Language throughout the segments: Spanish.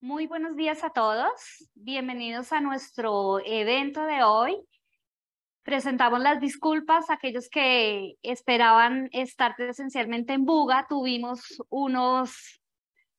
Muy buenos días a todos. Bienvenidos a nuestro evento de hoy. Presentamos las disculpas a aquellos que esperaban estar presencialmente en Buga. Tuvimos unos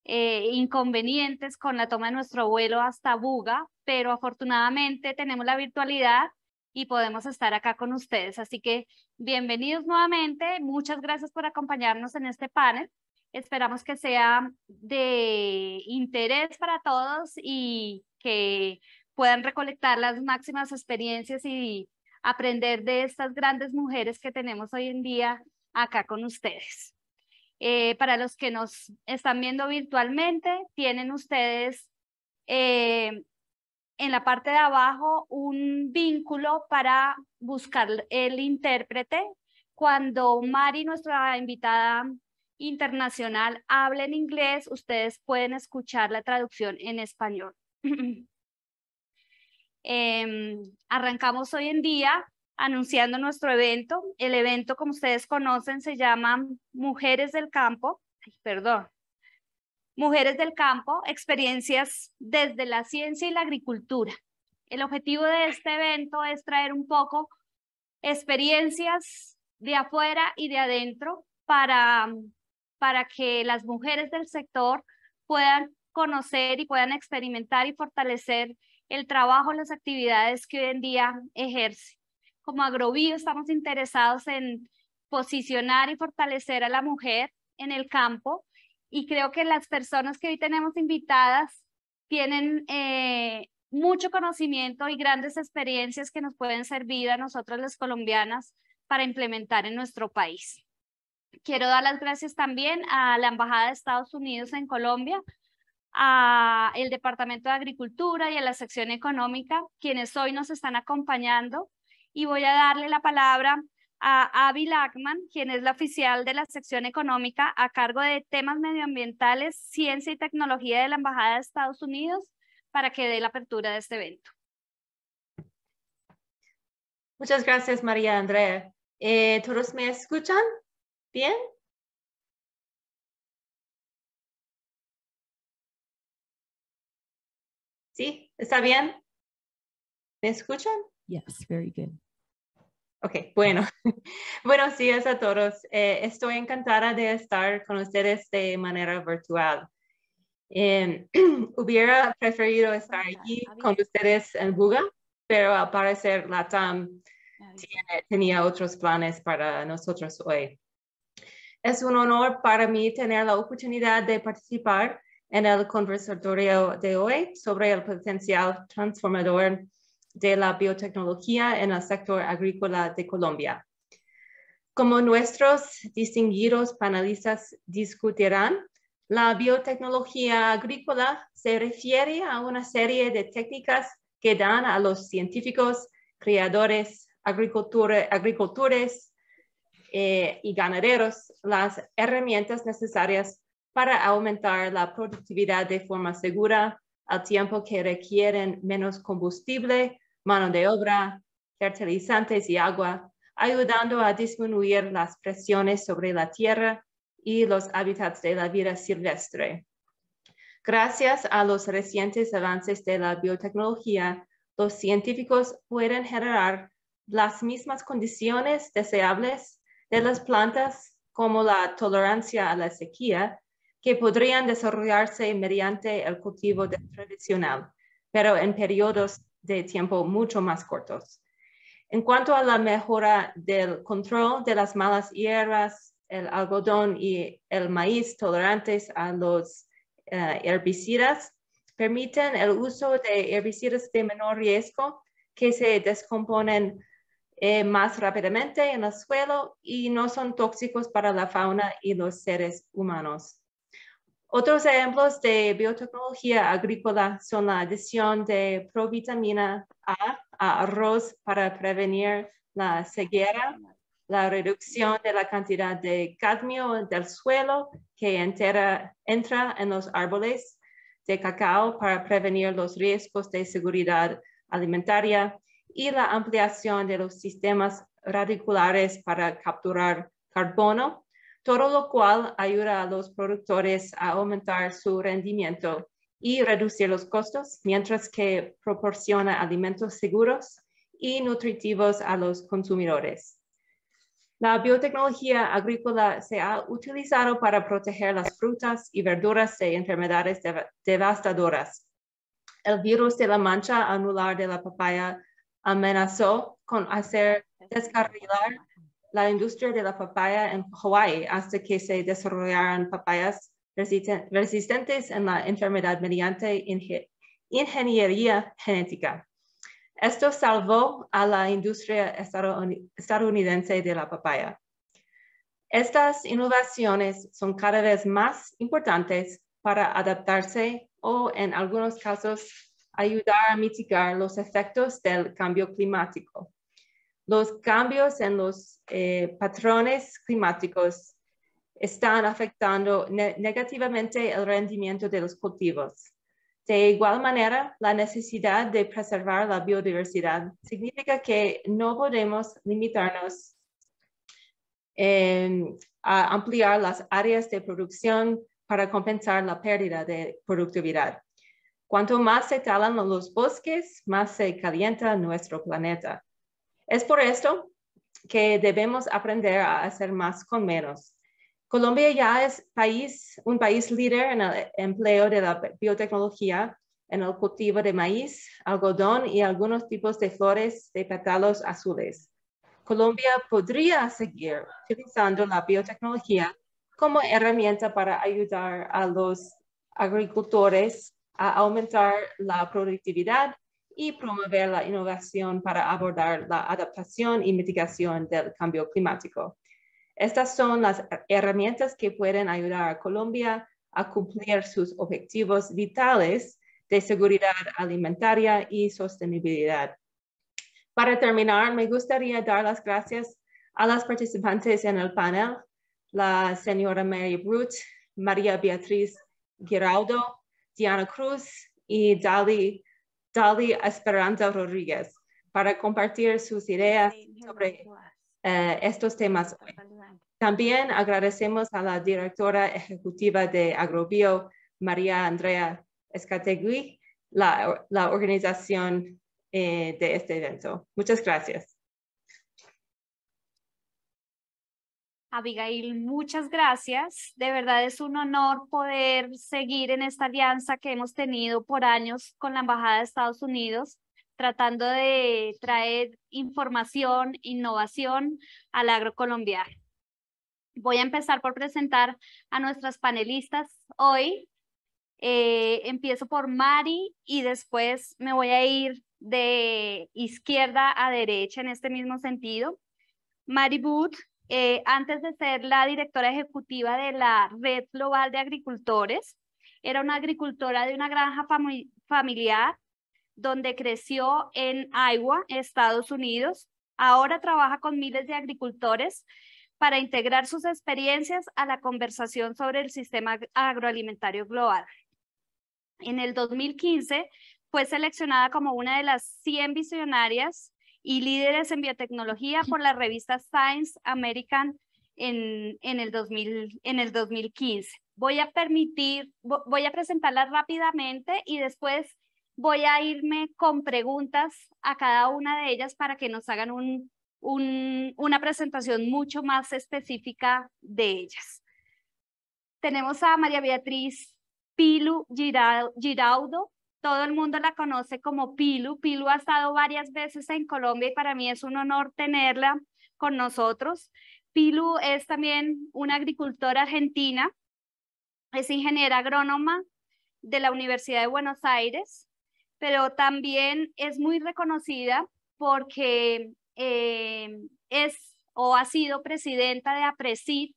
eh, inconvenientes con la toma de nuestro vuelo hasta Buga, pero afortunadamente tenemos la virtualidad y podemos estar acá con ustedes. Así que bienvenidos nuevamente. Muchas gracias por acompañarnos en este panel. Esperamos que sea de interés para todos y que puedan recolectar las máximas experiencias y aprender de estas grandes mujeres que tenemos hoy en día acá con ustedes. Eh, para los que nos están viendo virtualmente, tienen ustedes eh, en la parte de abajo un vínculo para buscar el intérprete. Cuando Mari, nuestra invitada internacional habla en inglés, ustedes pueden escuchar la traducción en español. Em, arrancamos hoy en día anunciando nuestro evento. El evento, como ustedes conocen, se llama Mujeres del Campo, perdón, Mujeres del Campo, experiencias desde la ciencia y la agricultura. El objetivo de este evento es traer un poco experiencias de afuera y de adentro para para que las mujeres del sector puedan conocer y puedan experimentar y fortalecer el trabajo, las actividades que hoy en día ejerce. Como Agrovío estamos interesados en posicionar y fortalecer a la mujer en el campo y creo que las personas que hoy tenemos invitadas tienen eh, mucho conocimiento y grandes experiencias que nos pueden servir a nosotras las colombianas para implementar en nuestro país. Quiero dar las gracias también a la Embajada de Estados Unidos en Colombia, a el Departamento de Agricultura y a la sección económica, quienes hoy nos están acompañando. Y voy a darle la palabra a Avi Lackman, quien es la oficial de la sección económica a cargo de temas medioambientales, ciencia y tecnología de la Embajada de Estados Unidos, para que dé la apertura de este evento. Muchas gracias, María Andrea. Eh, ¿Todos me escuchan? Bien. Sí, ¿está bien? ¿Me escuchan? Yes, very good. Ok, bueno. Buenos días a todos. Eh, estoy encantada de estar con ustedes de manera virtual. Em, hubiera preferido estar aquí con ustedes en Buga, pero al parecer LATAM tiene, tenía otros planes para nosotros hoy. Es un honor para mí tener la oportunidad de participar en el conversatorio de hoy sobre el potencial transformador de la biotecnología en el sector agrícola de Colombia. Como nuestros distinguidos panelistas discutirán, la biotecnología agrícola se refiere a una serie de técnicas que dan a los científicos, creadores, agricultores, eh, y ganaderos las herramientas necesarias para aumentar la productividad de forma segura al tiempo que requieren menos combustible, mano de obra, fertilizantes y agua, ayudando a disminuir las presiones sobre la tierra y los hábitats de la vida silvestre. Gracias a los recientes avances de la biotecnología, los científicos pueden generar las mismas condiciones deseables de las plantas como la tolerancia a la sequía que podrían desarrollarse mediante el cultivo tradicional, pero en periodos de tiempo mucho más cortos. En cuanto a la mejora del control de las malas hierbas, el algodón y el maíz tolerantes a los eh, herbicidas, permiten el uso de herbicidas de menor riesgo que se descomponen eh, más rápidamente en el suelo y no son tóxicos para la fauna y los seres humanos. Otros ejemplos de biotecnología agrícola son la adición de provitamina A a arroz para prevenir la ceguera, la reducción de la cantidad de cadmio del suelo que entra en los árboles de cacao para prevenir los riesgos de seguridad alimentaria y la ampliación de los sistemas radiculares para capturar carbono, todo lo cual ayuda a los productores a aumentar su rendimiento y reducir los costos, mientras que proporciona alimentos seguros y nutritivos a los consumidores. La biotecnología agrícola se ha utilizado para proteger las frutas y verduras de enfermedades devastadoras. El virus de la mancha anular de la papaya amenazó con hacer descarrilar la industria de la papaya en Hawaii hasta que se desarrollaran papayas resistentes en la enfermedad mediante ingeniería genética. Esto salvó a la industria estadounidense de la papaya. Estas innovaciones son cada vez más importantes para adaptarse o en algunos casos ayudar a mitigar los efectos del cambio climático. Los cambios en los eh, patrones climáticos están afectando negativamente el rendimiento de los cultivos. De igual manera, la necesidad de preservar la biodiversidad significa que no podemos limitarnos em, a ampliar las áreas de producción para compensar la pérdida de productividad. Cuanto más se talan los bosques, más se calienta nuestro planeta. Es por esto que debemos aprender a hacer más con menos. Colombia ya es país, un país líder en el empleo de la biotecnología, en el cultivo de maíz, algodón y algunos tipos de flores de pétalos azules. Colombia podría seguir utilizando la biotecnología como herramienta para ayudar a los agricultores a aumentar la productividad y promover la innovación para abordar la adaptación y mitigación del cambio climático. Estas son las herramientas que pueden ayudar a Colombia a cumplir sus objetivos vitales de seguridad alimentaria y sostenibilidad. Para terminar, me gustaría dar las gracias a las participantes en el panel, la señora Mary Brute, María Beatriz Giraudo, Diana Cruz y Dali, Esperanza Rodríguez para compartir sus ideas sobre eh, estos temas. También agradecemos a la directora ejecutiva de Agrobio, María Andrea Escategui, la, organización eh, de este evento. Muchas gracias. Abigail, muchas gracias. De verdad es un honor poder seguir en esta alianza que hemos tenido por años con la Embajada de Estados Unidos, tratando de traer información, innovación al agrocolombiano. Voy a empezar por presentar a nuestras panelistas hoy. Eh, empiezo por Mari y después me voy a ir de izquierda a derecha en este mismo sentido. Mari Booth eh, antes de ser la directora ejecutiva de la Red Global de Agricultores, era una agricultora de una granja familiar donde creció en Iowa, Estados Unidos. Ahora trabaja con miles de agricultores para integrar sus experiencias a la conversación sobre el sistema agroalimentario global. En el 2015 fue seleccionada como una de las 100 visionarias y líderes en biotecnología por la revista Science American en, el, 2000, en el 2015. Voy a permitir, voy a presentarla rápidamente y después voy a irme con preguntas a cada una de ellas para que nos hagan un, una presentación mucho más específica de ellas. Tenemos a María Beatriz Pilu Giraudo, todo el mundo la conoce como Pilu. Pilu ha estado varias veces en Colombia y para mí es un honor tenerla con nosotros. Pilu es también una agricultora argentina, es ingeniera agrónoma de la Universidad de Buenos Aires, pero también es muy reconocida porque eh, es o ha sido presidenta de APRESID,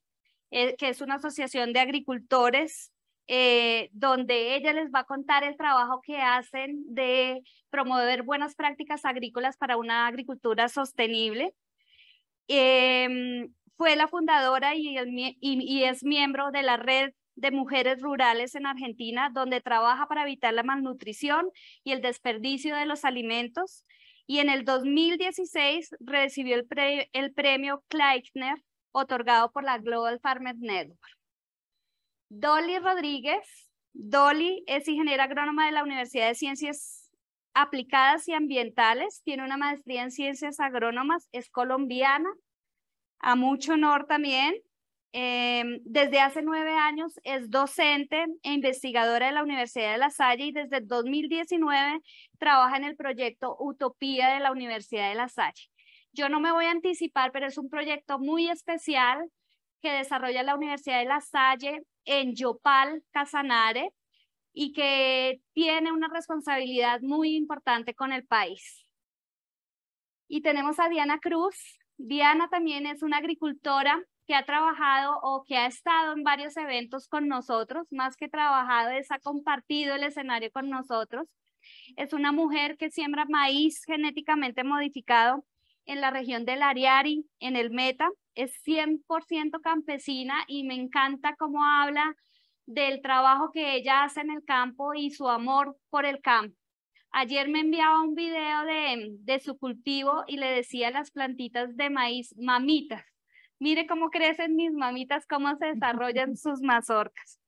eh, que es una asociación de agricultores eh, donde ella les va a contar el trabajo que hacen de promover buenas prácticas agrícolas para una agricultura sostenible. Em, fue la fundadora y, y, es miembro de la red de mujeres rurales en Argentina, donde trabaja para evitar la malnutrición y el desperdicio de los alimentos. Y en el 2016 recibió el, el premio Kleitner otorgado por la Global Farmers Network. Dolly Rodríguez. Dolly es ingeniera agrónoma de la Universidad de Ciencias Aplicadas y Ambientales. Tiene una maestría en Ciencias Agrónomas. Es colombiana. A mucho honor también. Em, desde hace nueve años es docente e investigadora de la Universidad de La Salle y desde 2019 trabaja en el proyecto Utopía de la Universidad de La Salle. Yo no me voy a anticipar, pero es un proyecto muy especial que desarrolla la Universidad de La Salle en Yopal, Casanare, y que tiene una responsabilidad muy importante con el país. Y tenemos a Diana Cruz. Diana también es una agricultora que ha trabajado o que ha estado en varios eventos con nosotros, más que trabajado, es ha compartido el escenario con nosotros. Es una mujer que siembra maíz genéticamente modificado en la región del Ariari, en el Meta, es 100% campesina y me encanta cómo habla del trabajo que ella hace en el campo y su amor por el campo. Ayer me enviaba un video de, su cultivo y le decía las plantitas de maíz, mamitas, mire cómo crecen mis mamitas, cómo se desarrollan sus mazorcas.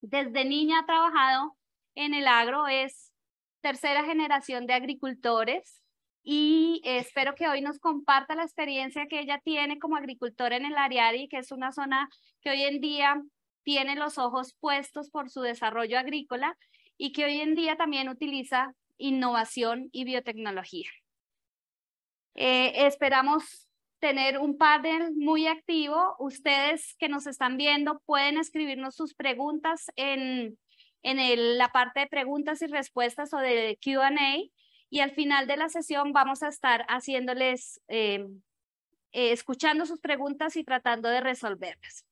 Desde niña ha trabajado en el agro, es tercera generación de agricultores, y espero que hoy nos comparta la experiencia que ella tiene como agricultora en el Ariari, que es una zona que hoy en día tiene los ojos puestos por su desarrollo agrícola y que hoy en día también utiliza innovación y biotecnología. Eh, esperamos tener un panel muy activo. Ustedes que nos están viendo pueden escribirnos sus preguntas en, la parte de preguntas y respuestas o de QA y al final de la sesión vamos a estar haciéndoles, eh, eh, escuchando sus preguntas y tratando de resolverlas.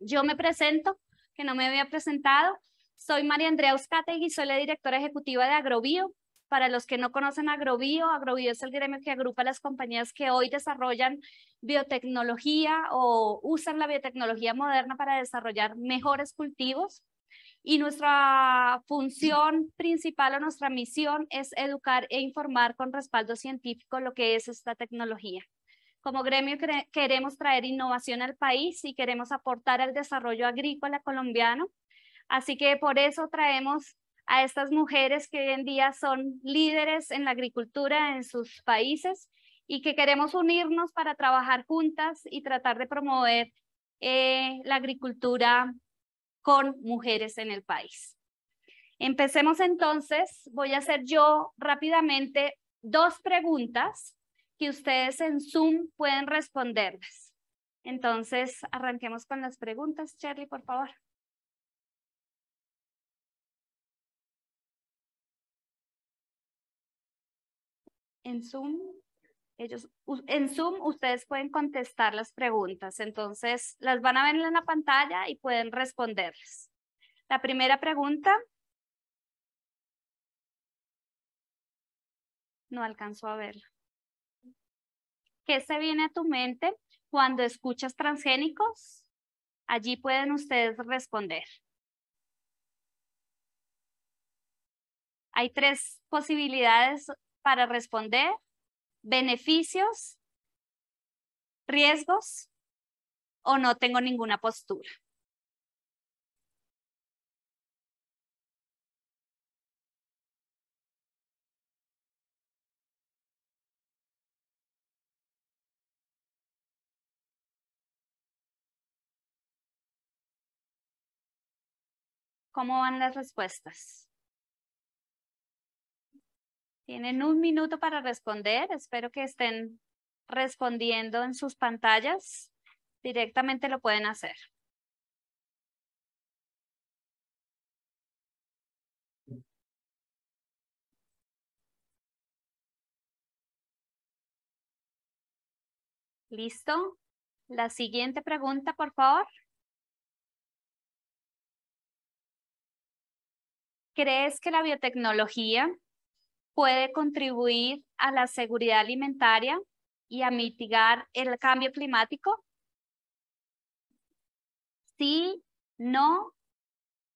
Yo me presento, que no me había presentado. Soy María Andrea y soy la directora ejecutiva de Agrobio. Para los que no conocen Agrobio, Agrobio es el gremio que agrupa las compañías que hoy desarrollan biotecnología o usan la biotecnología moderna para desarrollar mejores cultivos. Y nuestra función principal o nuestra misión es educar e informar con respaldo científico lo que es esta tecnología. Como gremio queremos traer innovación al país y queremos aportar al desarrollo agrícola colombiano. Así que por eso traemos a estas mujeres que hoy en día son líderes en la agricultura en sus países y que queremos unirnos para trabajar juntas y tratar de promover eh, la agricultura con mujeres en el país. Empecemos entonces. Voy a hacer yo rápidamente dos preguntas que ustedes en Zoom pueden responderles. Entonces, arranquemos con las preguntas. Charlie, por favor. En Zoom ellos, en Zoom ustedes pueden contestar las preguntas, entonces las van a ver en la pantalla y pueden responderlas. La primera pregunta. No alcanzó a verla. ¿Qué se viene a tu mente cuando escuchas transgénicos? Allí pueden ustedes responder. Hay tres posibilidades para responder beneficios, riesgos o no tengo ninguna postura. ¿Cómo van las respuestas? Tienen un minuto para responder. Espero que estén respondiendo en sus pantallas. Directamente lo pueden hacer. ¿Listo? La siguiente pregunta, por favor. ¿Crees que la biotecnología puede contribuir a la seguridad alimentaria y a mitigar el cambio climático? Sí, no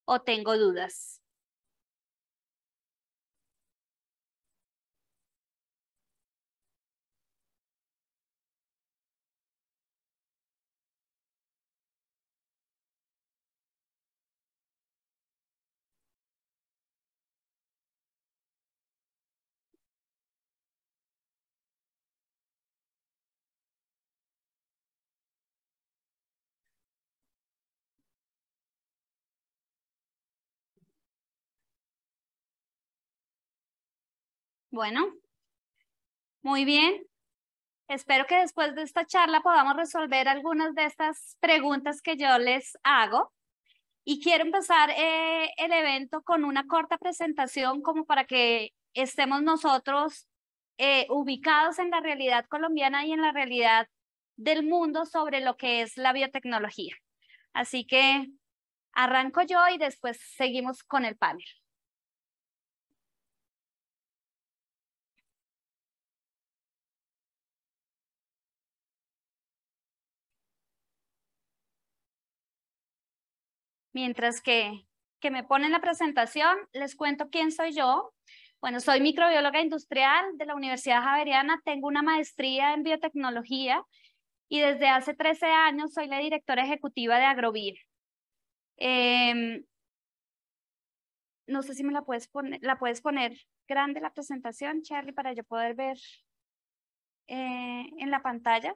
o tengo dudas. Bueno, muy bien. Espero que después de esta charla podamos resolver algunas de estas preguntas que yo les hago. Y quiero empezar eh, el evento con una corta presentación como para que estemos nosotros eh, ubicados en la realidad colombiana y en la realidad del mundo sobre lo que es la biotecnología. Así que arranco yo y después seguimos con el panel. Mientras que, me ponen la presentación, les cuento quién soy yo. Bueno, soy microbióloga industrial de la Universidad Javeriana, tengo una maestría en biotecnología y desde hace 13 años soy la directora ejecutiva de Agrovir. Em, no sé si me la puedes poner, la puedes poner grande la presentación, Charlie, para yo poder ver eh, en la pantalla.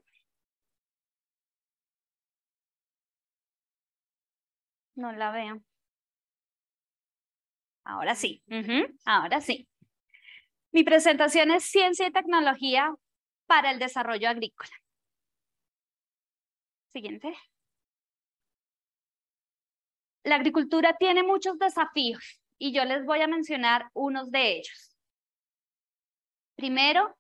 No la veo. Ahora sí, ahora sí. Mi presentación es Ciencia y Tecnología para el Desarrollo Agrícola. Siguiente. La agricultura tiene muchos desafíos y yo les voy a mencionar unos de ellos. Primero,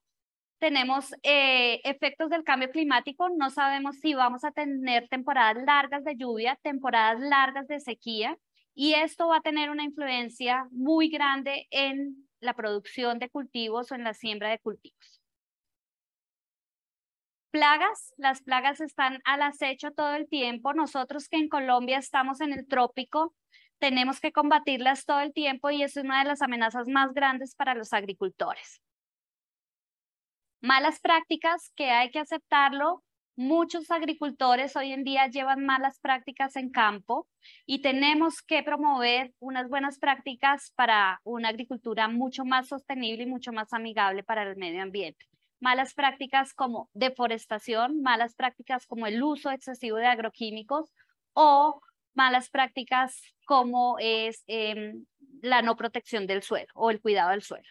tenemos eh, efectos del cambio climático, no sabemos si vamos a tener temporadas largas de lluvia, temporadas largas de sequía, y esto va a tener una influencia muy grande en la producción de cultivos o en la siembra de cultivos. Plagas, las plagas están al acecho todo el tiempo. Nosotros que en Colombia estamos en el trópico, tenemos que combatirlas todo el tiempo y es una de las amenazas más grandes para los agricultores. Malas prácticas que hay que aceptarlo. Muchos agricultores hoy en día llevan malas prácticas en campo y tenemos que promover unas buenas prácticas para una agricultura mucho más sostenible y mucho más amigable para el medio ambiente malas prácticas como deforestación, malas prácticas como el uso excesivo de agroquímicos o malas prácticas como es em, la no protección del suelo o el cuidado del suelo.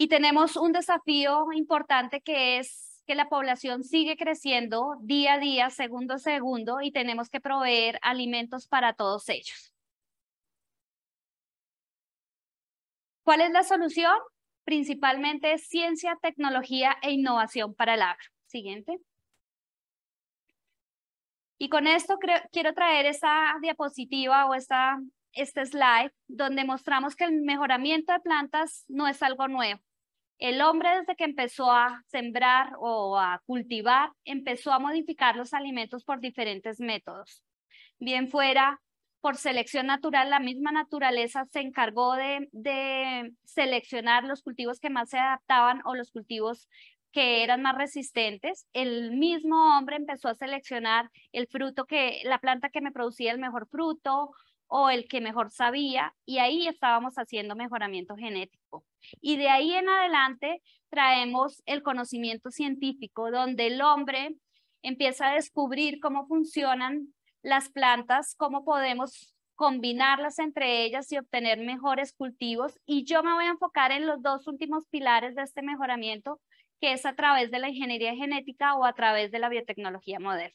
Y tenemos un desafío importante que es que la población sigue creciendo día a día, segundo a segundo, y tenemos que proveer alimentos para todos ellos. ¿Cuál es la solución? Principalmente ciencia, tecnología e innovación para el agro. Siguiente. Y con esto quiero traer esta diapositiva o esta, este slide donde mostramos que el mejoramiento de plantas no es algo nuevo. El hombre desde que empezó a sembrar o a cultivar, empezó a modificar los alimentos por diferentes métodos. Bien fuera por selección natural, la misma naturaleza se encargó de, seleccionar los cultivos que más se adaptaban o los cultivos que eran más resistentes. El mismo hombre empezó a seleccionar el fruto que, la planta que me producía el mejor fruto o el que mejor sabía, y ahí estábamos haciendo mejoramiento genético. Y de ahí en adelante traemos el conocimiento científico, donde el hombre empieza a descubrir cómo funcionan las plantas, cómo podemos combinarlas entre ellas y obtener mejores cultivos. Y yo me voy a enfocar en los dos últimos pilares de este mejoramiento, que es a través de la ingeniería genética o a través de la biotecnología moderna.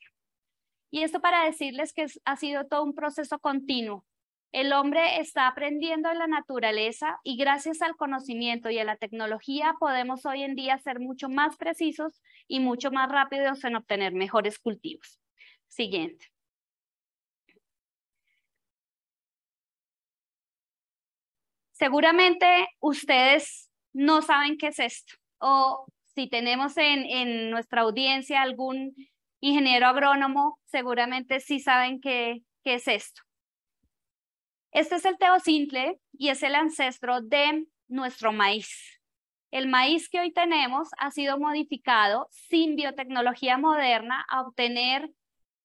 Y esto para decirles que ha sido todo un proceso continuo. El hombre está aprendiendo en la naturaleza y gracias al conocimiento y a la tecnología podemos hoy en día ser mucho más precisos y mucho más rápidos en obtener mejores cultivos. Siguiente. Seguramente ustedes no saben qué es esto o si tenemos en, en nuestra audiencia algún ingeniero agrónomo seguramente sí saben qué, qué es esto. Este es el teosintle y es el ancestro de nuestro maíz. El maíz que hoy tenemos ha sido modificado sin biotecnología moderna a obtener,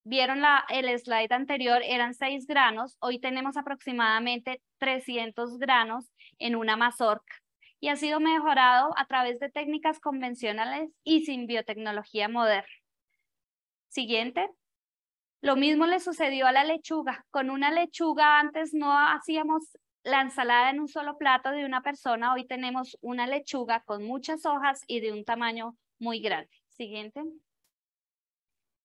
vieron la, el slide anterior, eran seis granos, hoy tenemos aproximadamente 300 granos en una mazorca y ha sido mejorado a través de técnicas convencionales y sin biotecnología moderna. Siguiente. Lo mismo le sucedió a la lechuga. Con una lechuga antes no hacíamos la ensalada en un solo plato de una persona. Hoy tenemos una lechuga con muchas hojas y de un tamaño muy grande. Siguiente.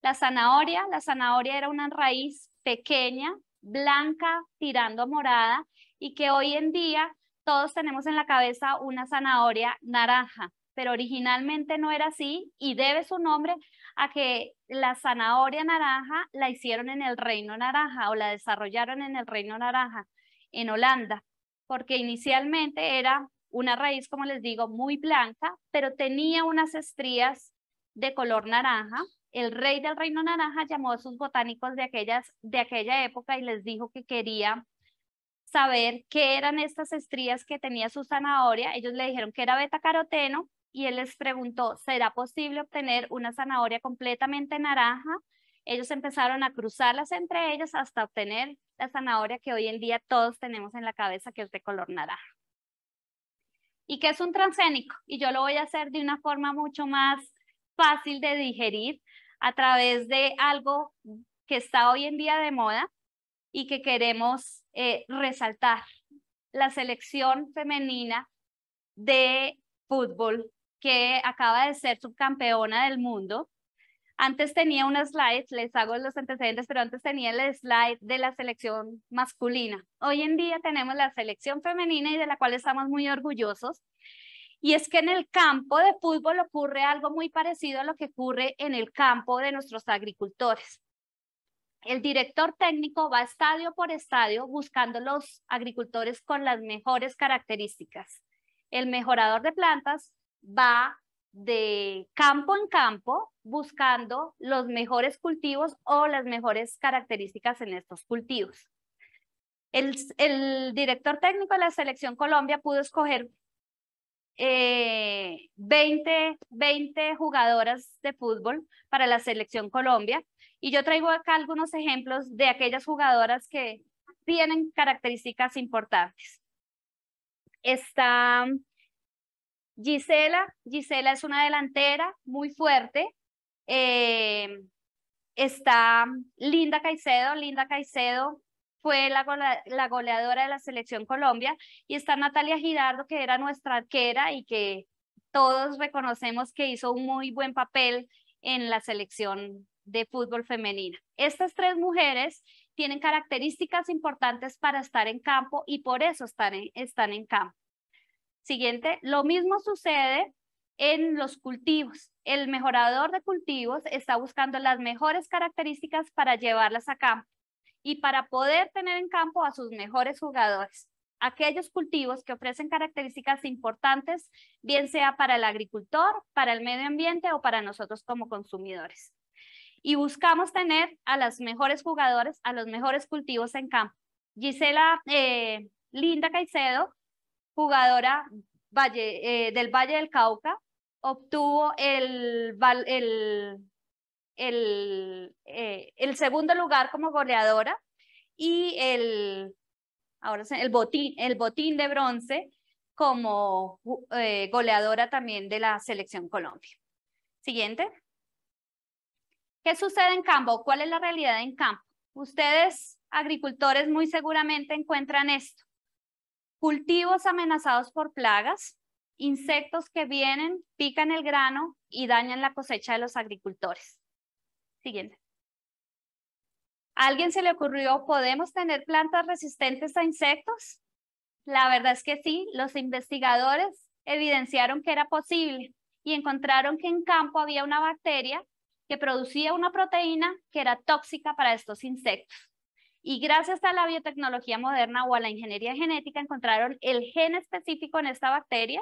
La zanahoria. La zanahoria era una raíz pequeña, blanca, tirando morada y que hoy en día todos tenemos en la cabeza una zanahoria naranja, pero originalmente no era así y debe su nombre a que la zanahoria naranja la hicieron en el Reino Naranja o la desarrollaron en el Reino Naranja, en Holanda, porque inicialmente era una raíz, como les digo, muy blanca, pero tenía unas estrías de color naranja. El rey del Reino Naranja llamó a sus botánicos de, aquellas, de aquella época y les dijo que quería saber qué eran estas estrías que tenía su zanahoria. Ellos le dijeron que era caroteno y él les preguntó, ¿será posible obtener una zanahoria completamente naranja? Ellos empezaron a cruzarlas entre ellas hasta obtener la zanahoria que hoy en día todos tenemos en la cabeza, que es de color naranja. ¿Y qué es un transgénico? Y yo lo voy a hacer de una forma mucho más fácil de digerir a través de algo que está hoy en día de moda y que queremos eh, resaltar, la selección femenina de fútbol que acaba de ser subcampeona del mundo. Antes tenía una slide, les hago los antecedentes, pero antes tenía el slide de la selección masculina. Hoy en día tenemos la selección femenina y de la cual estamos muy orgullosos. Y es que en el campo de fútbol ocurre algo muy parecido a lo que ocurre en el campo de nuestros agricultores. El director técnico va estadio por estadio buscando los agricultores con las mejores características. El mejorador de plantas va de campo en campo buscando los mejores cultivos o las mejores características en estos cultivos. El, director técnico de la Selección Colombia pudo escoger 20, eh, 20 jugadoras de fútbol para la Selección Colombia y yo traigo acá algunos ejemplos de aquellas jugadoras que tienen características importantes. Está Gisela, Gisela es una delantera muy fuerte. Eh, está Linda Caicedo, Linda Caicedo fue la, goleadora de la selección Colombia y está Natalia Girardo que era nuestra arquera y que todos reconocemos que hizo un muy buen papel en la selección de fútbol femenina. Estas tres mujeres tienen características importantes para estar en campo y por eso están están en campo. Siguiente, lo mismo sucede en los cultivos. El mejorador de cultivos está buscando las mejores características para llevarlas a campo y para poder tener en campo a sus mejores jugadores. Aquellos cultivos que ofrecen características importantes, bien sea para el agricultor, para el medio ambiente o para nosotros como consumidores. Y buscamos tener a las mejores jugadores, a los mejores cultivos en campo. Gisela eh, Linda Caicedo jugadora eh, del Valle del Cauca, obtuvo el, eh, el, segundo lugar como goleadora y el, ahora el, botín, el botín de bronce como eh, goleadora también de la selección Colombia. Siguiente. ¿Qué sucede en campo? ¿Cuál es la realidad en campo? Ustedes, agricultores, muy seguramente encuentran esto cultivos amenazados por plagas, insectos que vienen, pican el grano y dañan la cosecha de los agricultores. Siguiente. alguien se le ocurrió, podemos tener plantas resistentes a insectos? La verdad es que sí, los investigadores evidenciaron que era posible y encontraron que en campo había una bacteria que producía una proteína que era tóxica para estos insectos. Y gracias a la biotecnología moderna o a la ingeniería genética encontraron el gen específico en esta bacteria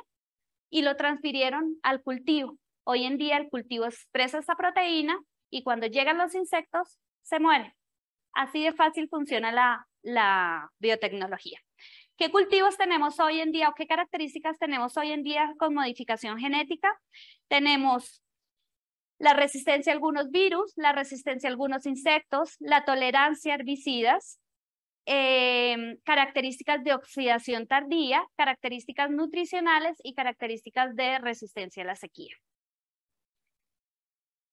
y lo transfirieron al cultivo. Hoy en día el cultivo expresa esta proteína y cuando llegan los insectos se muere Así de fácil funciona la, la biotecnología. ¿Qué cultivos tenemos hoy en día o qué características tenemos hoy en día con modificación genética? Tenemos la resistencia a algunos virus, la resistencia a algunos insectos, la tolerancia a herbicidas, eh, características de oxidación tardía, características nutricionales y características de resistencia a la sequía.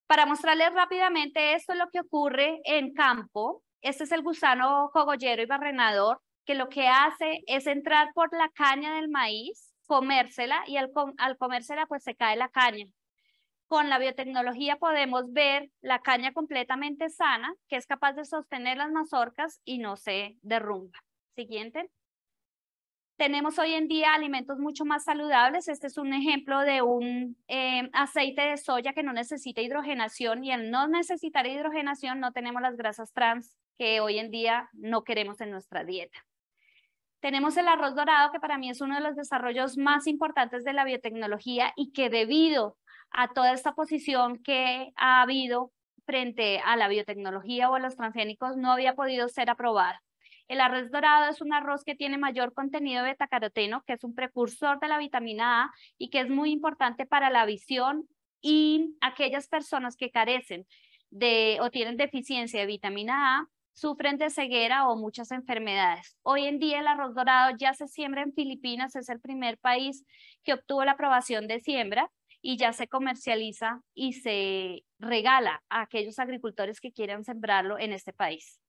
Para mostrarles rápidamente, esto es lo que ocurre en campo. Este es el gusano cogollero y barrenador, que lo que hace es entrar por la caña del maíz, comérsela y al comérsela pues se cae la caña. Con la biotecnología podemos ver la caña completamente sana, que es capaz de sostener las mazorcas y no se derrumba. Siguiente. Tenemos hoy en día alimentos mucho más saludables. Este es un ejemplo de un eh, aceite de soya que no necesita hidrogenación y al no necesitar hidrogenación no tenemos las grasas trans que hoy en día no queremos en nuestra dieta. Tenemos el arroz dorado, que para mí es uno de los desarrollos más importantes de la biotecnología y que debido a toda esta posición que ha habido frente a la biotecnología o a los transgénicos no había podido ser aprobada. El arroz dorado es un arroz que tiene mayor contenido de betacaroteno, que es un precursor de la vitamina A y que es muy importante para la visión y aquellas personas que carecen de o tienen deficiencia de vitamina A sufren de ceguera o muchas enfermedades. Hoy en día el arroz dorado ya se siembra en Filipinas, es el primer país que obtuvo la aprobación de siembra y ya se comercializa y se regala a aquellos agricultores que quieran sembrarlo en este país.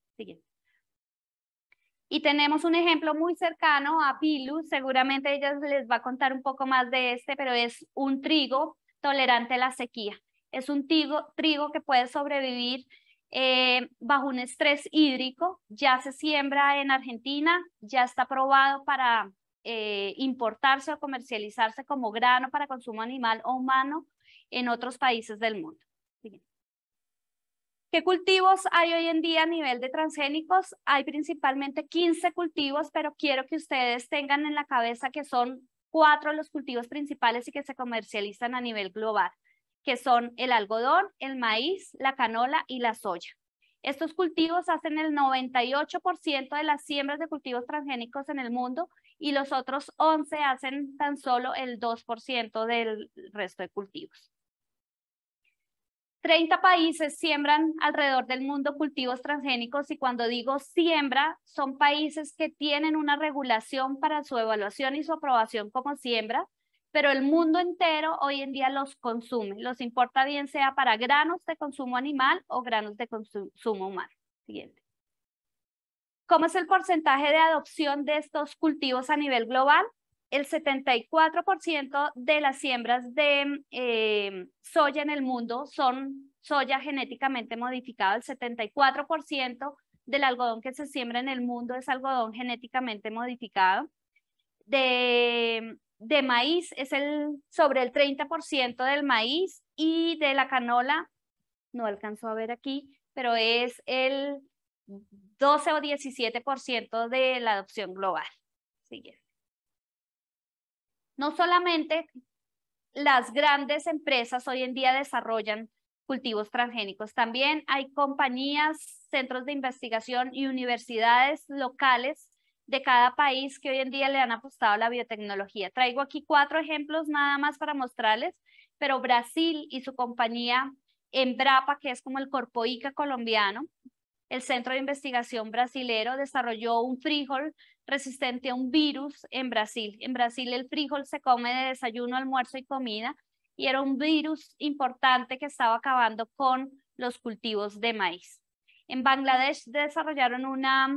Y tenemos un ejemplo muy cercano a Pilu, seguramente ella les va a contar un poco más de este, pero es un trigo tolerante a la sequía. Es un trigo, trigo que puede sobrevivir eh, bajo un estrés hídrico, ya se siembra en Argentina, ya está probado para eh, importarse o comercializarse como grano para consumo animal o humano en otros países del mundo. ¿Qué cultivos hay hoy en día a nivel de transgénicos? Hay principalmente 15 cultivos, pero quiero que ustedes tengan en la cabeza que son cuatro los cultivos principales y que se comercializan a nivel global, que son el algodón, el maíz, la canola y la soya. Estos cultivos hacen el 98% de las siembras de cultivos transgénicos en el mundo y los otros 11 hacen tan solo el 2% del resto de cultivos. 30 países siembran alrededor del mundo cultivos transgénicos y cuando digo siembra, son países que tienen una regulación para su evaluación y su aprobación como siembra, pero el mundo entero hoy en día los consume, los importa bien sea para granos de consumo animal o granos de consumo humano. Siguiente. ¿Cómo es el porcentaje de adopción de estos cultivos a nivel global? El 74% de las siembras de em, soya en el mundo son soya genéticamente modificada, el 74% del algodón que se siembra en el mundo es algodón genéticamente modificado. De, de maíz es el, sobre el 30% del maíz y de la canola, no alcanzó a ver aquí, pero es el 12 o 17% de la adopción global. Siguiente. No solamente las grandes empresas hoy en día desarrollan cultivos transgénicos, también hay compañías, centros de investigación y universidades locales de cada país que hoy en día le han apostado a la biotecnología. Traigo aquí cuatro ejemplos nada más para mostrarles, pero Brasil y su compañía Embrapa, que es como el Corpoica colombiano, el Centro de Investigación Brasilero desarrolló un frijol resistente a un virus en Brasil. En Brasil el frijol se come de desayuno, almuerzo y comida y era un virus importante que estaba acabando con los cultivos de maíz. En Bangladesh desarrollaron una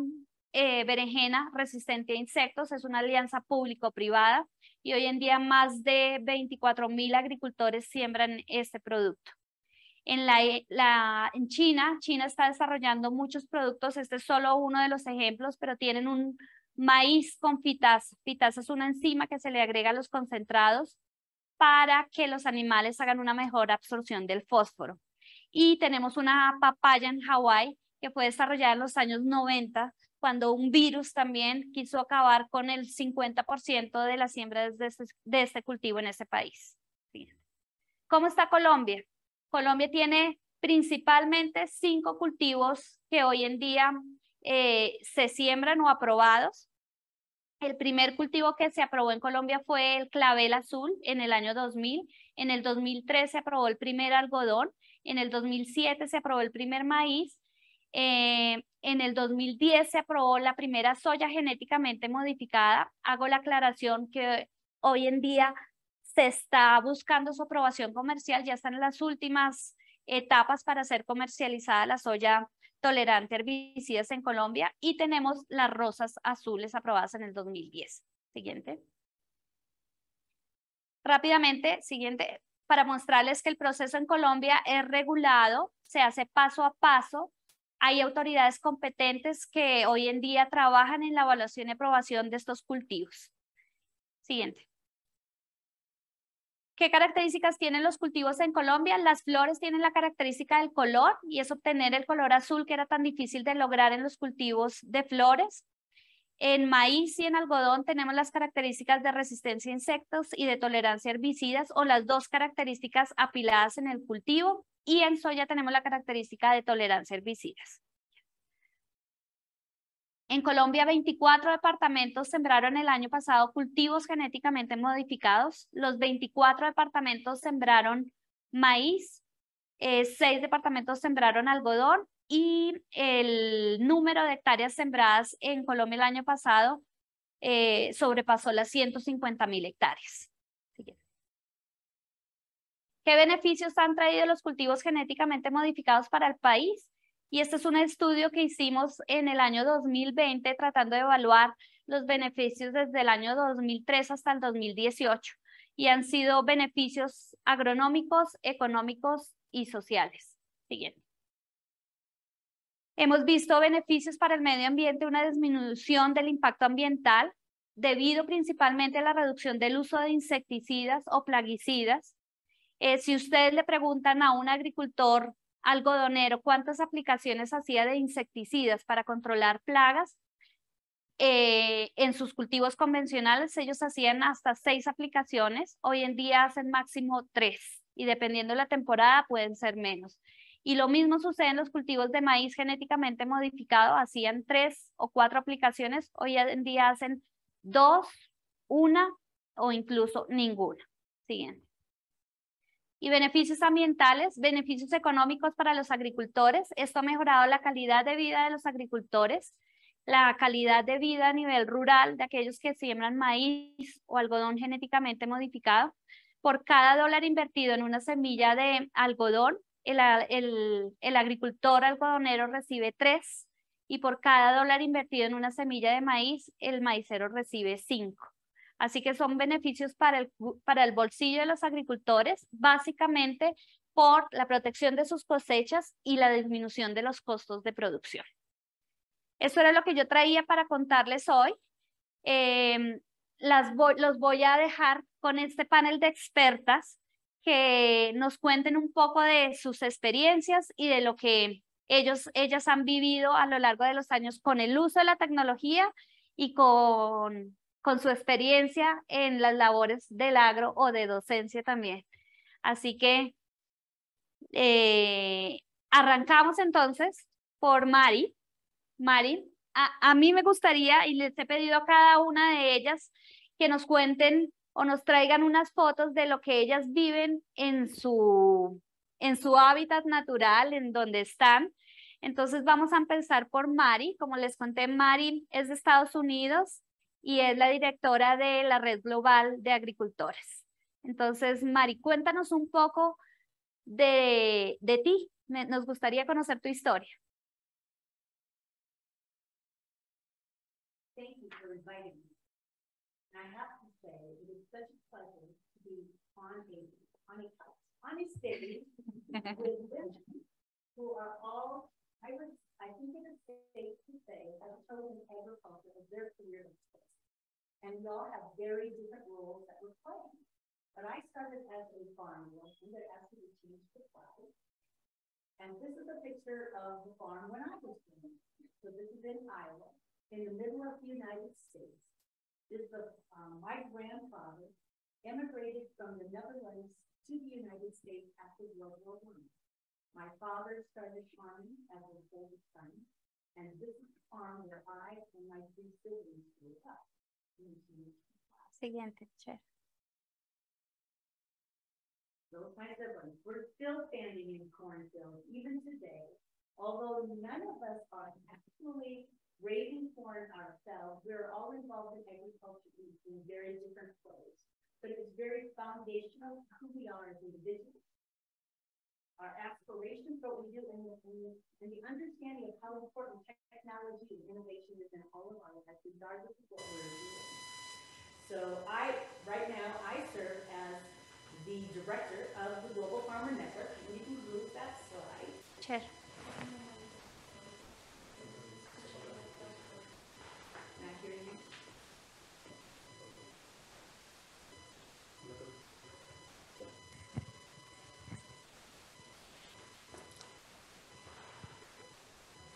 eh, berenjena resistente a insectos, es una alianza público-privada y hoy en día más de 24 mil agricultores siembran este producto. E, en, China, China está desarrollando muchos productos, este es solo uno de los ejemplos, pero tienen un maíz con fitas. Fitasa es una enzima que se le agrega a los concentrados para que los animales hagan una mejor absorción del fósforo. Y tenemos una papaya en Hawaii que fue desarrollada en los años 90, cuando un virus también quiso acabar con el 50% de las siembras de este, de este, cultivo en ese país. ¿Cómo está Colombia? Colombia tiene principalmente cinco cultivos que hoy en día eh, se siembran o aprobados. El primer cultivo que se aprobó en Colombia fue el clavel azul en el año 2000. En el 2013 se aprobó el primer algodón. En el 2007 se aprobó el primer maíz. Eh, en el 2010 se aprobó la primera soya genéticamente modificada. Hago la aclaración que hoy en día se está buscando su aprobación comercial, ya están en las últimas etapas para ser comercializada la soya tolerante a herbicidas en Colombia y tenemos las rosas azules aprobadas en el 2010. Siguiente. Rápidamente, siguiente, para mostrarles que el proceso en Colombia es regulado, se hace paso a paso. Hay autoridades competentes que hoy en día trabajan en la evaluación y aprobación de estos cultivos. Siguiente. ¿Qué características tienen los cultivos en Colombia? Las flores tienen la característica del color y es obtener el color azul que era tan difícil de lograr en los cultivos de flores. En maíz y en algodón tenemos las características de resistencia a insectos y de tolerancia a herbicidas o las dos características apiladas en el cultivo. Y en soya tenemos la característica de tolerancia a herbicidas. En Colombia, 24 departamentos sembraron el año pasado cultivos genéticamente modificados. Los 24 departamentos sembraron maíz, eh, Seis 6 departamentos sembraron algodón y el número de hectáreas sembradas en Colombia el año pasado eh, sobrepasó las 150 mil hectáreas. ¿Qué beneficios han traído los cultivos genéticamente modificados para el país? Y este es un estudio que hicimos en el año 2020 tratando de evaluar los beneficios desde el año 2003 hasta el 2018 y han sido beneficios agronómicos, económicos y sociales. Siguiente. Hemos visto beneficios para el medio ambiente, una disminución del impacto ambiental debido principalmente a la reducción del uso de insecticidas o plaguicidas. Eh, si ustedes le preguntan a un agricultor algodonero, cuántas aplicaciones hacía de insecticidas para controlar plagas. Eh, en sus cultivos convencionales ellos hacían hasta seis aplicaciones, hoy en día hacen máximo tres y dependiendo de la temporada pueden ser menos. Y lo mismo sucede en los cultivos de maíz genéticamente modificado, hacían tres o cuatro aplicaciones, hoy en día hacen dos, una o incluso ninguna. Siguiente y beneficios ambientales, beneficios económicos para los agricultores. Esto ha mejorado la calidad de vida de los agricultores, la calidad de vida a nivel rural de aquellos que siembran maíz o algodón genéticamente modificado. Por cada dólar invertido en una semilla de algodón, el, agricultor algodonero recibe tres y por cada dólar invertido en una semilla de maíz, el maicero recibe cinco. Así que son beneficios para el, para el bolsillo de los agricultores, básicamente por la protección de sus cosechas y la disminución de los costos de producción. Eso era lo que yo traía para contarles hoy. Em, las los voy a dejar con este panel de expertas que nos cuenten un poco de sus experiencias y de lo que ellos, ellas han vivido a lo largo de los años con el uso de la tecnología y con con su experiencia en las labores del agro o de docencia también. Así que eh, arrancamos entonces por Mari. Mari, a, mí me gustaría, y les he pedido a cada una de ellas que nos cuenten o nos traigan unas fotos de lo que ellas viven en su, en su hábitat natural, en donde están. Entonces vamos a empezar por Mari. Como les conté, Mari es de Estados Unidos, y es la directora de la Red Global de Agricultores. Entonces, Mari, cuéntanos un poco de, de ti. nos gustaría conocer tu historia. Thank you for inviting me. And I have to say, it is such a pleasure to be on a, on a, on a stage with women who are all, I, would, I think it is safe to say, agriculture and we all have very different roles that we're playing. But I started as a farm worker that actually changed the flowers. And this is a picture of the farm when I was growing So this is in Iowa, in the middle of the United States. This is um, my grandfather emigrated from the Netherlands to the United States after World War I. My father started farming as an older son, and this is the farm where I and my three siblings grew up. Siguiente, chair. Those We're still standing in cornfields even today, although none of us are actually raising corn ourselves. We're all involved in agriculture in very different ways, but it's very foundational to who we are as individuals our aspirations for what we do in the community, and the understanding of how important technology and innovation is in all of our lives, regardless of what we're doing. So I, right now, I serve as the director of the Global Farmer Network, and you can move that slide. Chair.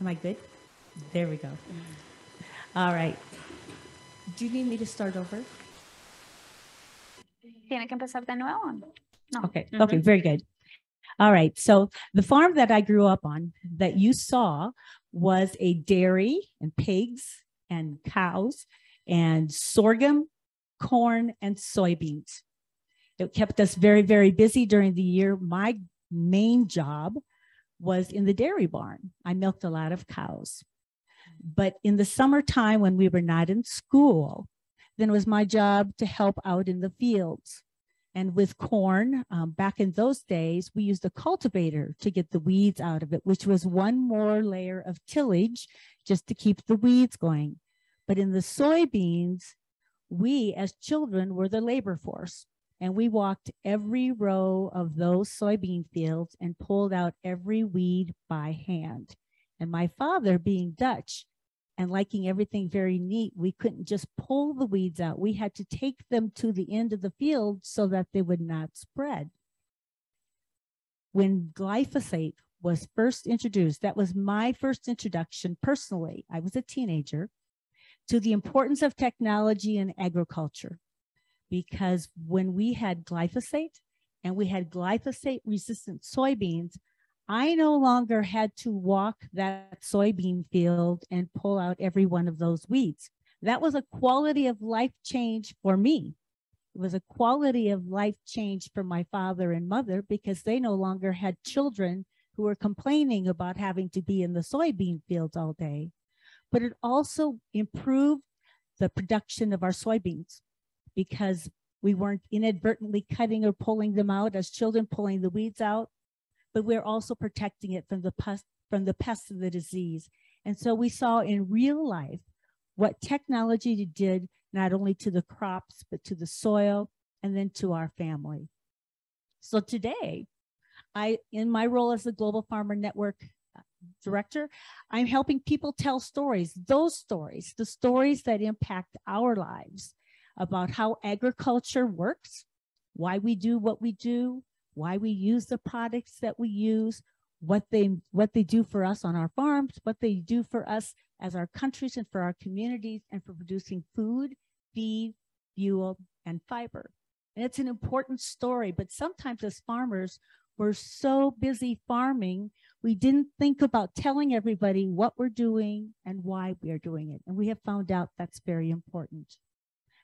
Am I good? There we go. All right. Do you need me to start over? Tiene que empezar de nuevo. No. Okay. Mm -hmm. Okay. Very good. All right. So the farm that I grew up on that you saw was a dairy and pigs and cows and sorghum, corn, and soybeans. It kept us very, very busy during the year. My main job was in the dairy barn. I milked a lot of cows. But in the summertime, when we were not in school, then it was my job to help out in the fields. And with corn, um, back in those days, we used a cultivator to get the weeds out of it, which was one more layer of tillage just to keep the weeds going. But in the soybeans, we as children were the labor force. And we walked every row of those soybean fields and pulled out every weed by hand. And my father, being Dutch and liking everything very neat, we couldn't just pull the weeds out. We had to take them to the end of the field so that they would not spread. When glyphosate was first introduced, that was my first introduction personally. I was a teenager to the importance of technology in agriculture because when we had glyphosate and we had glyphosate resistant soybeans, I no longer had to walk that soybean field and pull out every one of those weeds. That was a quality of life change for me. It was a quality of life change for my father and mother because they no longer had children who were complaining about having to be in the soybean fields all day. But it also improved the production of our soybeans because we weren't inadvertently cutting or pulling them out as children pulling the weeds out, but we're also protecting it from the pest, from the pests of the disease. And so we saw in real life what technology did not only to the crops, but to the soil and then to our family. So today, I, in my role as the Global Farmer Network uh, director, I'm helping people tell stories, those stories, the stories that impact our lives about how agriculture works, why we do what we do, why we use the products that we use, what they what they do for us on our farms, what they do for us as our countries and for our communities and for producing food, feed, fuel, and fiber. And it's an important story, but sometimes as farmers, we're so busy farming, we didn't think about telling everybody what we're doing and why we are doing it. And we have found out that's very important.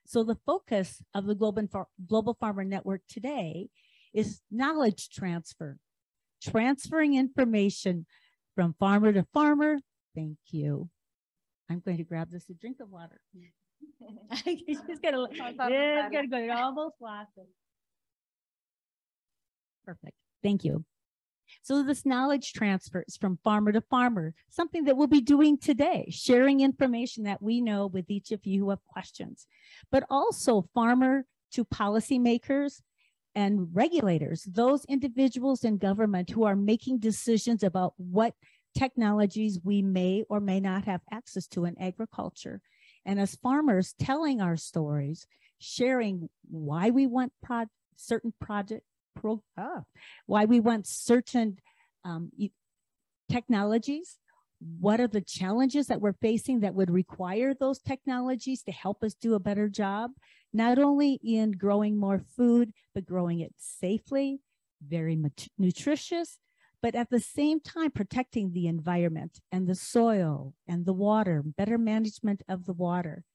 So the focus of the Global, Far Global Farmer Network today is knowledge transfer, transferring information from farmer to farmer. Thank you. I'm going to grab this a drink of water. She's gonna, yeah, to go almost lost it. Perfect. Thank you. So this knowledge transfers from farmer to farmer, something that we'll be doing today, sharing information that we know with each of you who have questions, but also farmer to policymakers and regulators, those individuals in government who are making decisions about what technologies we may or may not have access to in agriculture. And as farmers telling our stories, sharing why we want certain projects pro, why we want certain um, technologies what are the challenges that we're facing that would require those technologies to help us do a better job, not only in growing more food, but growing it safely, very nutritious, but at the same time protecting the environment and the soil and the water, better management of the water.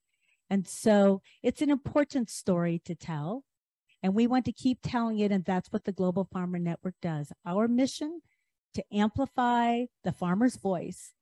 And so it's an important story to tell. And we want to keep telling it. And that's what the Global Farmer Network does. Our mission to amplify the farmer's voice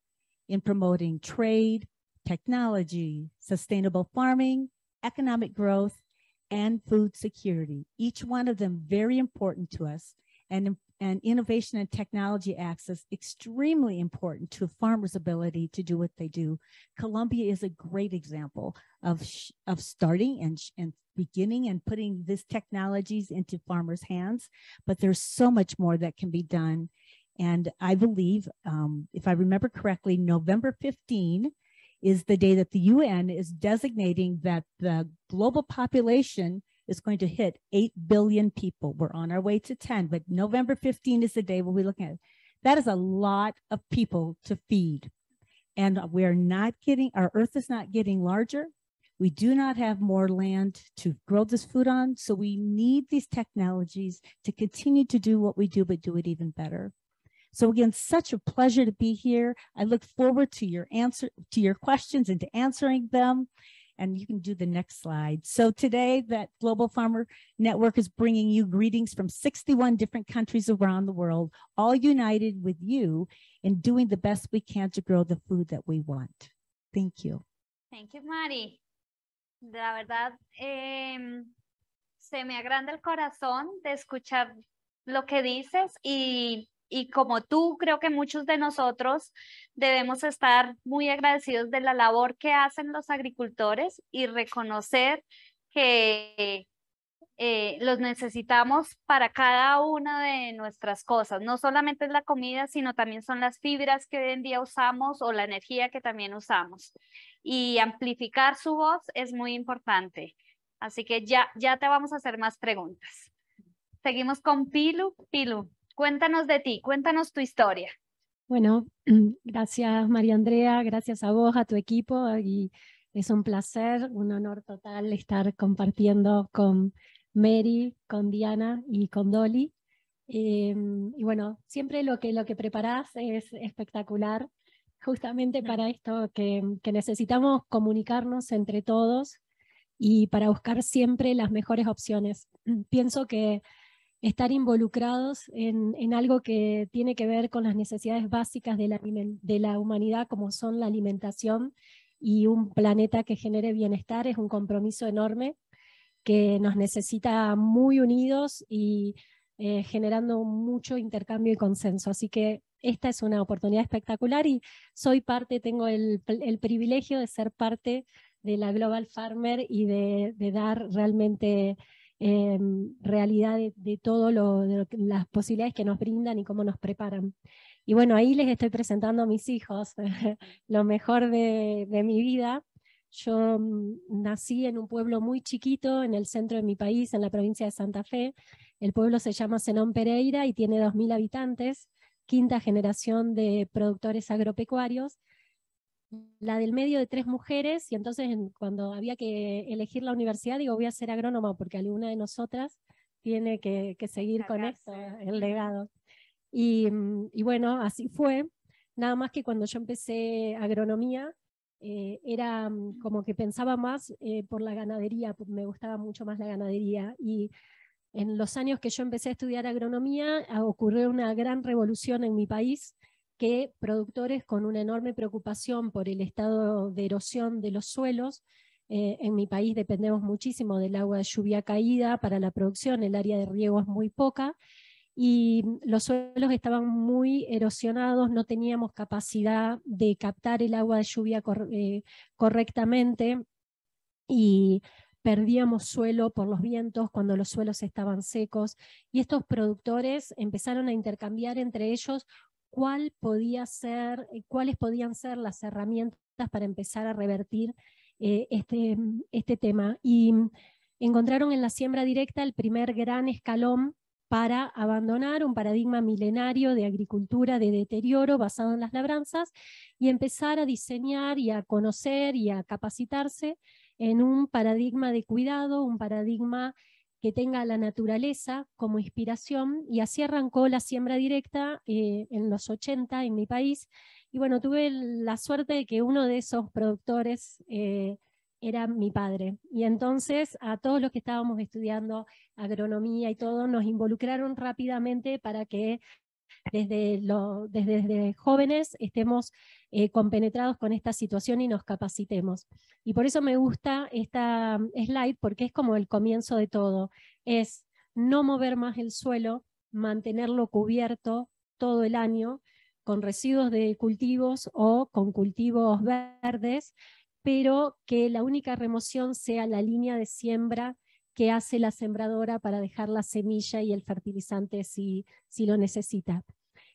in promoting trade, technology, sustainable farming, economic growth, and food security. Each one of them very important to us and and innovation and technology access extremely important to farmers' ability to do what they do. Columbia is a great example of of starting and and beginning and putting these technologies into farmers' hands. But there's so much more that can be done, and I believe, um, if I remember correctly, November 15 is the day that the UN is designating that the global population is going to hit 8 billion people. We're on our way to 10, but November 15 is the day we'll be looking at. That is a lot of people to feed. And we're not getting, our earth is not getting larger. We do not have more land to grow this food on. So we need these technologies to continue to do what we do, but do it even better. So again, such a pleasure to be here. I look forward to your answer to your questions and to answering them. And you can do the next slide. So today that Global Farmer Network is bringing you greetings from 61 different countries around the world, all united with you in doing the best we can to grow the food that we want. Thank you. Thank you, Mari. La verdad, eh, se me agranda el corazón de escuchar lo que dices y y como tú, creo que muchos de nosotros debemos estar muy agradecidos de la labor que hacen los agricultores y reconocer que eh, los necesitamos para cada una de nuestras cosas. No solamente es la comida, sino también son las fibras que hoy en día usamos o la energía que también usamos. Y amplificar su voz es muy importante. Así que ya, ya te vamos a hacer más preguntas. Seguimos con Pilu. Pilu, Cuéntanos de ti, cuéntanos tu historia. Bueno, gracias María Andrea, gracias a vos, a tu equipo y es un placer, un honor total estar compartiendo con Mary, con Diana y con Dolly. Eh, y bueno, siempre lo que, lo que preparás es espectacular, justamente para esto que, que necesitamos comunicarnos entre todos y para buscar siempre las mejores opciones. Pienso que estar involucrados en, algo que tiene que ver con las necesidades básicas de la, humanidad, como son la alimentación y un planeta que genere bienestar, es un compromiso enorme que nos necesita muy unidos y eh, generando mucho intercambio y consenso. Así que esta es una oportunidad espectacular y soy parte, tengo el, privilegio de ser parte de la Global Farmer y de dar realmente Em, realidad de, todo lo, de las posibilidades que nos brindan y cómo nos preparan. Y bueno, ahí les estoy presentando a mis hijos lo mejor de, mi vida. Yo mm, nací en un pueblo muy chiquito en el centro de mi país, en la provincia de Santa Fe. El pueblo se llama Senón Pereira y tiene 2.000 habitantes, quinta generación de productores agropecuarios la del medio de tres mujeres y entonces cuando había que elegir la universidad digo voy a ser agrónoma porque alguna de nosotras tiene que, seguir con esto, el legado. Y, bueno, así fue. Nada más que cuando yo empecé agronomía, eh, era mm, como que pensaba más eh, por la ganadería, me gustaba mucho más la ganadería. Y en los años que yo empecé a estudiar agronomía, ah, ocurrió una gran revolución en mi país que productores con una enorme preocupación por el estado de erosión de los suelos. Eh, en mi país dependemos muchísimo del agua de lluvia caída para la producción, el área de riego es muy poca y los suelos estaban muy erosionados, no teníamos capacidad de captar el agua de lluvia eh, correctamente y perdíamos suelo por los vientos cuando los suelos estaban secos y estos productores empezaron a intercambiar entre ellos podía ser, eh, cuáles podían ser las herramientas para empezar a revertir eh, este, mm, este tema. Y mm, encontraron en la siembra directa el primer gran escalón para abandonar un paradigma milenario de agricultura de deterioro basado en las labranzas y empezar a diseñar y a conocer y a capacitarse en un paradigma de cuidado, un paradigma que tenga la naturaleza como inspiración y así arrancó la siembra directa eh, en los 80 en mi país. Y bueno, tuve la suerte de que uno de esos productores eh, era mi padre. Y entonces a todos los que estábamos estudiando agronomía y todo nos involucraron rápidamente para que desde, jóvenes estemos eh, compenetrados con esta situación y nos capacitemos. Y por eso me gusta esta mm, slide, porque es como el comienzo de todo. Es no mover más el suelo, mantenerlo cubierto todo el año con residuos de cultivos o con cultivos verdes, pero que la única remoción sea la línea de siembra qué hace la sembradora para dejar la semilla y el fertilizante si, lo necesita.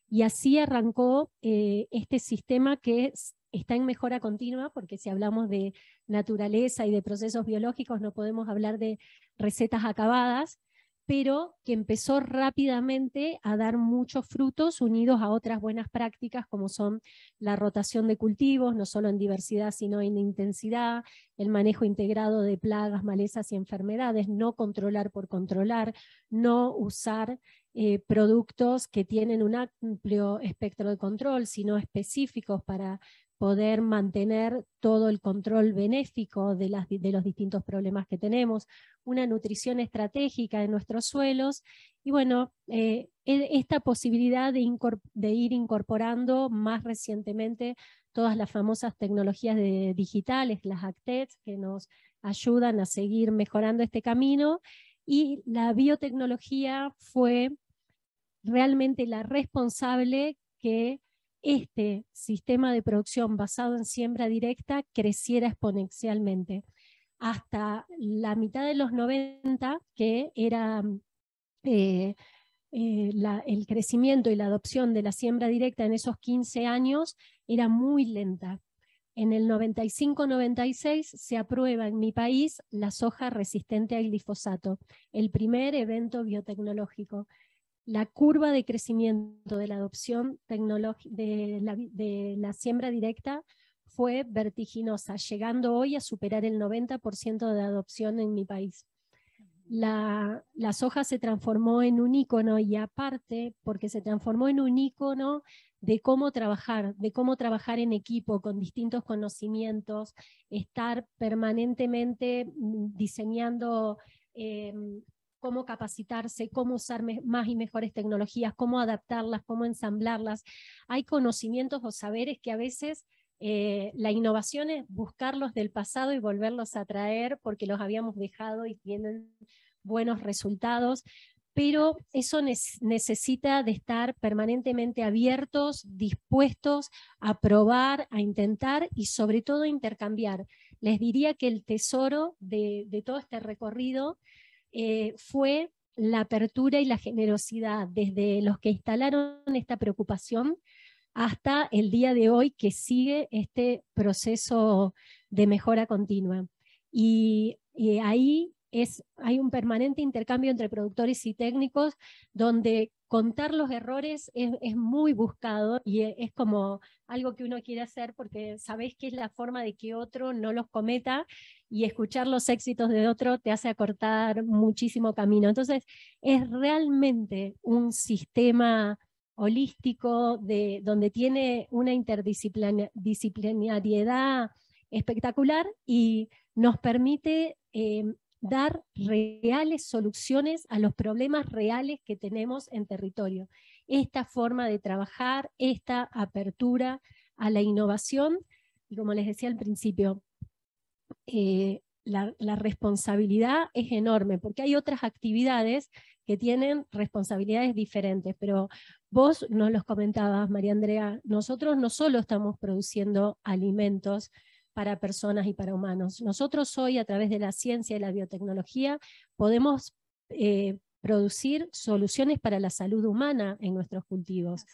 Y así arrancó eh, este sistema que está en mejora continua, porque si hablamos de naturaleza y de procesos biológicos no podemos hablar de recetas acabadas, pero que empezó rápidamente a dar muchos frutos unidos a otras buenas prácticas como son la rotación de cultivos, no solo en diversidad, sino en intensidad, el manejo integrado de plagas, malezas y enfermedades, no controlar por controlar, no usar eh, productos que tienen un amplio espectro de control, sino específicos para poder mantener todo el control benéfico de, las, de, los distintos problemas que tenemos, una nutrición estratégica de nuestros suelos y bueno, eh, e, esta posibilidad de, ir incorporando más recientemente todas las famosas tecnologías digitales, las ACTEDs, que nos ayudan a seguir mejorando este camino y la biotecnología fue realmente la responsable que este sistema de producción basado en siembra directa creciera exponencialmente. Hasta la mitad de los 90, que era eh, eh, el crecimiento y la adopción de la siembra directa en esos 15 años, era muy lenta. En el 95-96 se aprueba en mi país la soja resistente al glifosato, el primer evento biotecnológico la curva de crecimiento de la adopción de la, de la siembra directa fue vertiginosa, llegando hoy a superar el 90% de adopción en mi país. La, hojas soja se transformó en un icono y aparte, porque se transformó en un icono de cómo trabajar, de cómo trabajar en equipo, con distintos conocimientos, estar permanentemente mm, diseñando em, cómo capacitarse, cómo usar más y mejores tecnologías, cómo adaptarlas, cómo ensamblarlas. Hay conocimientos o saberes que a veces eh, la innovación es buscarlos del pasado y volverlos a traer porque los habíamos dejado y tienen buenos resultados, pero eso necesita de estar permanentemente abiertos, dispuestos a probar, a intentar y sobre todo intercambiar. Les diría que el tesoro de todo este recorrido eh, fue la apertura y la generosidad, desde los que instalaron esta preocupación hasta el día de hoy que sigue este proceso de mejora continua. Y, ahí es, hay un permanente intercambio entre productores y técnicos donde contar los errores es, muy buscado y e, es, como algo que uno quiere hacer porque sabéis que es la forma de que otro no los cometa y escuchar los éxitos de otro te hace acortar muchísimo camino. Entonces, es realmente un sistema holístico de, donde tiene una interdisciplinariedad espectacular y nos permite eh, dar reales soluciones a los problemas reales que tenemos en territorio. Esta forma de trabajar, esta apertura a la innovación, y como les decía al principio, eh, la, responsabilidad es enorme, porque hay otras actividades que tienen responsabilidades diferentes, pero vos nos los comentabas, María Andrea, nosotros no solo estamos produciendo alimentos para personas y para humanos, nosotros hoy a través de la ciencia y la biotecnología podemos eh, producir soluciones para la salud humana en nuestros cultivos.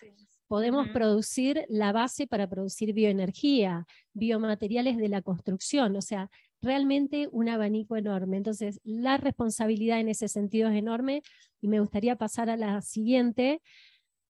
Podemos producir la base para producir bioenergía, biomateriales de la construcción, o sea, realmente un abanico enorme. Entonces, la responsabilidad en ese sentido es enorme y me gustaría pasar a la siguiente,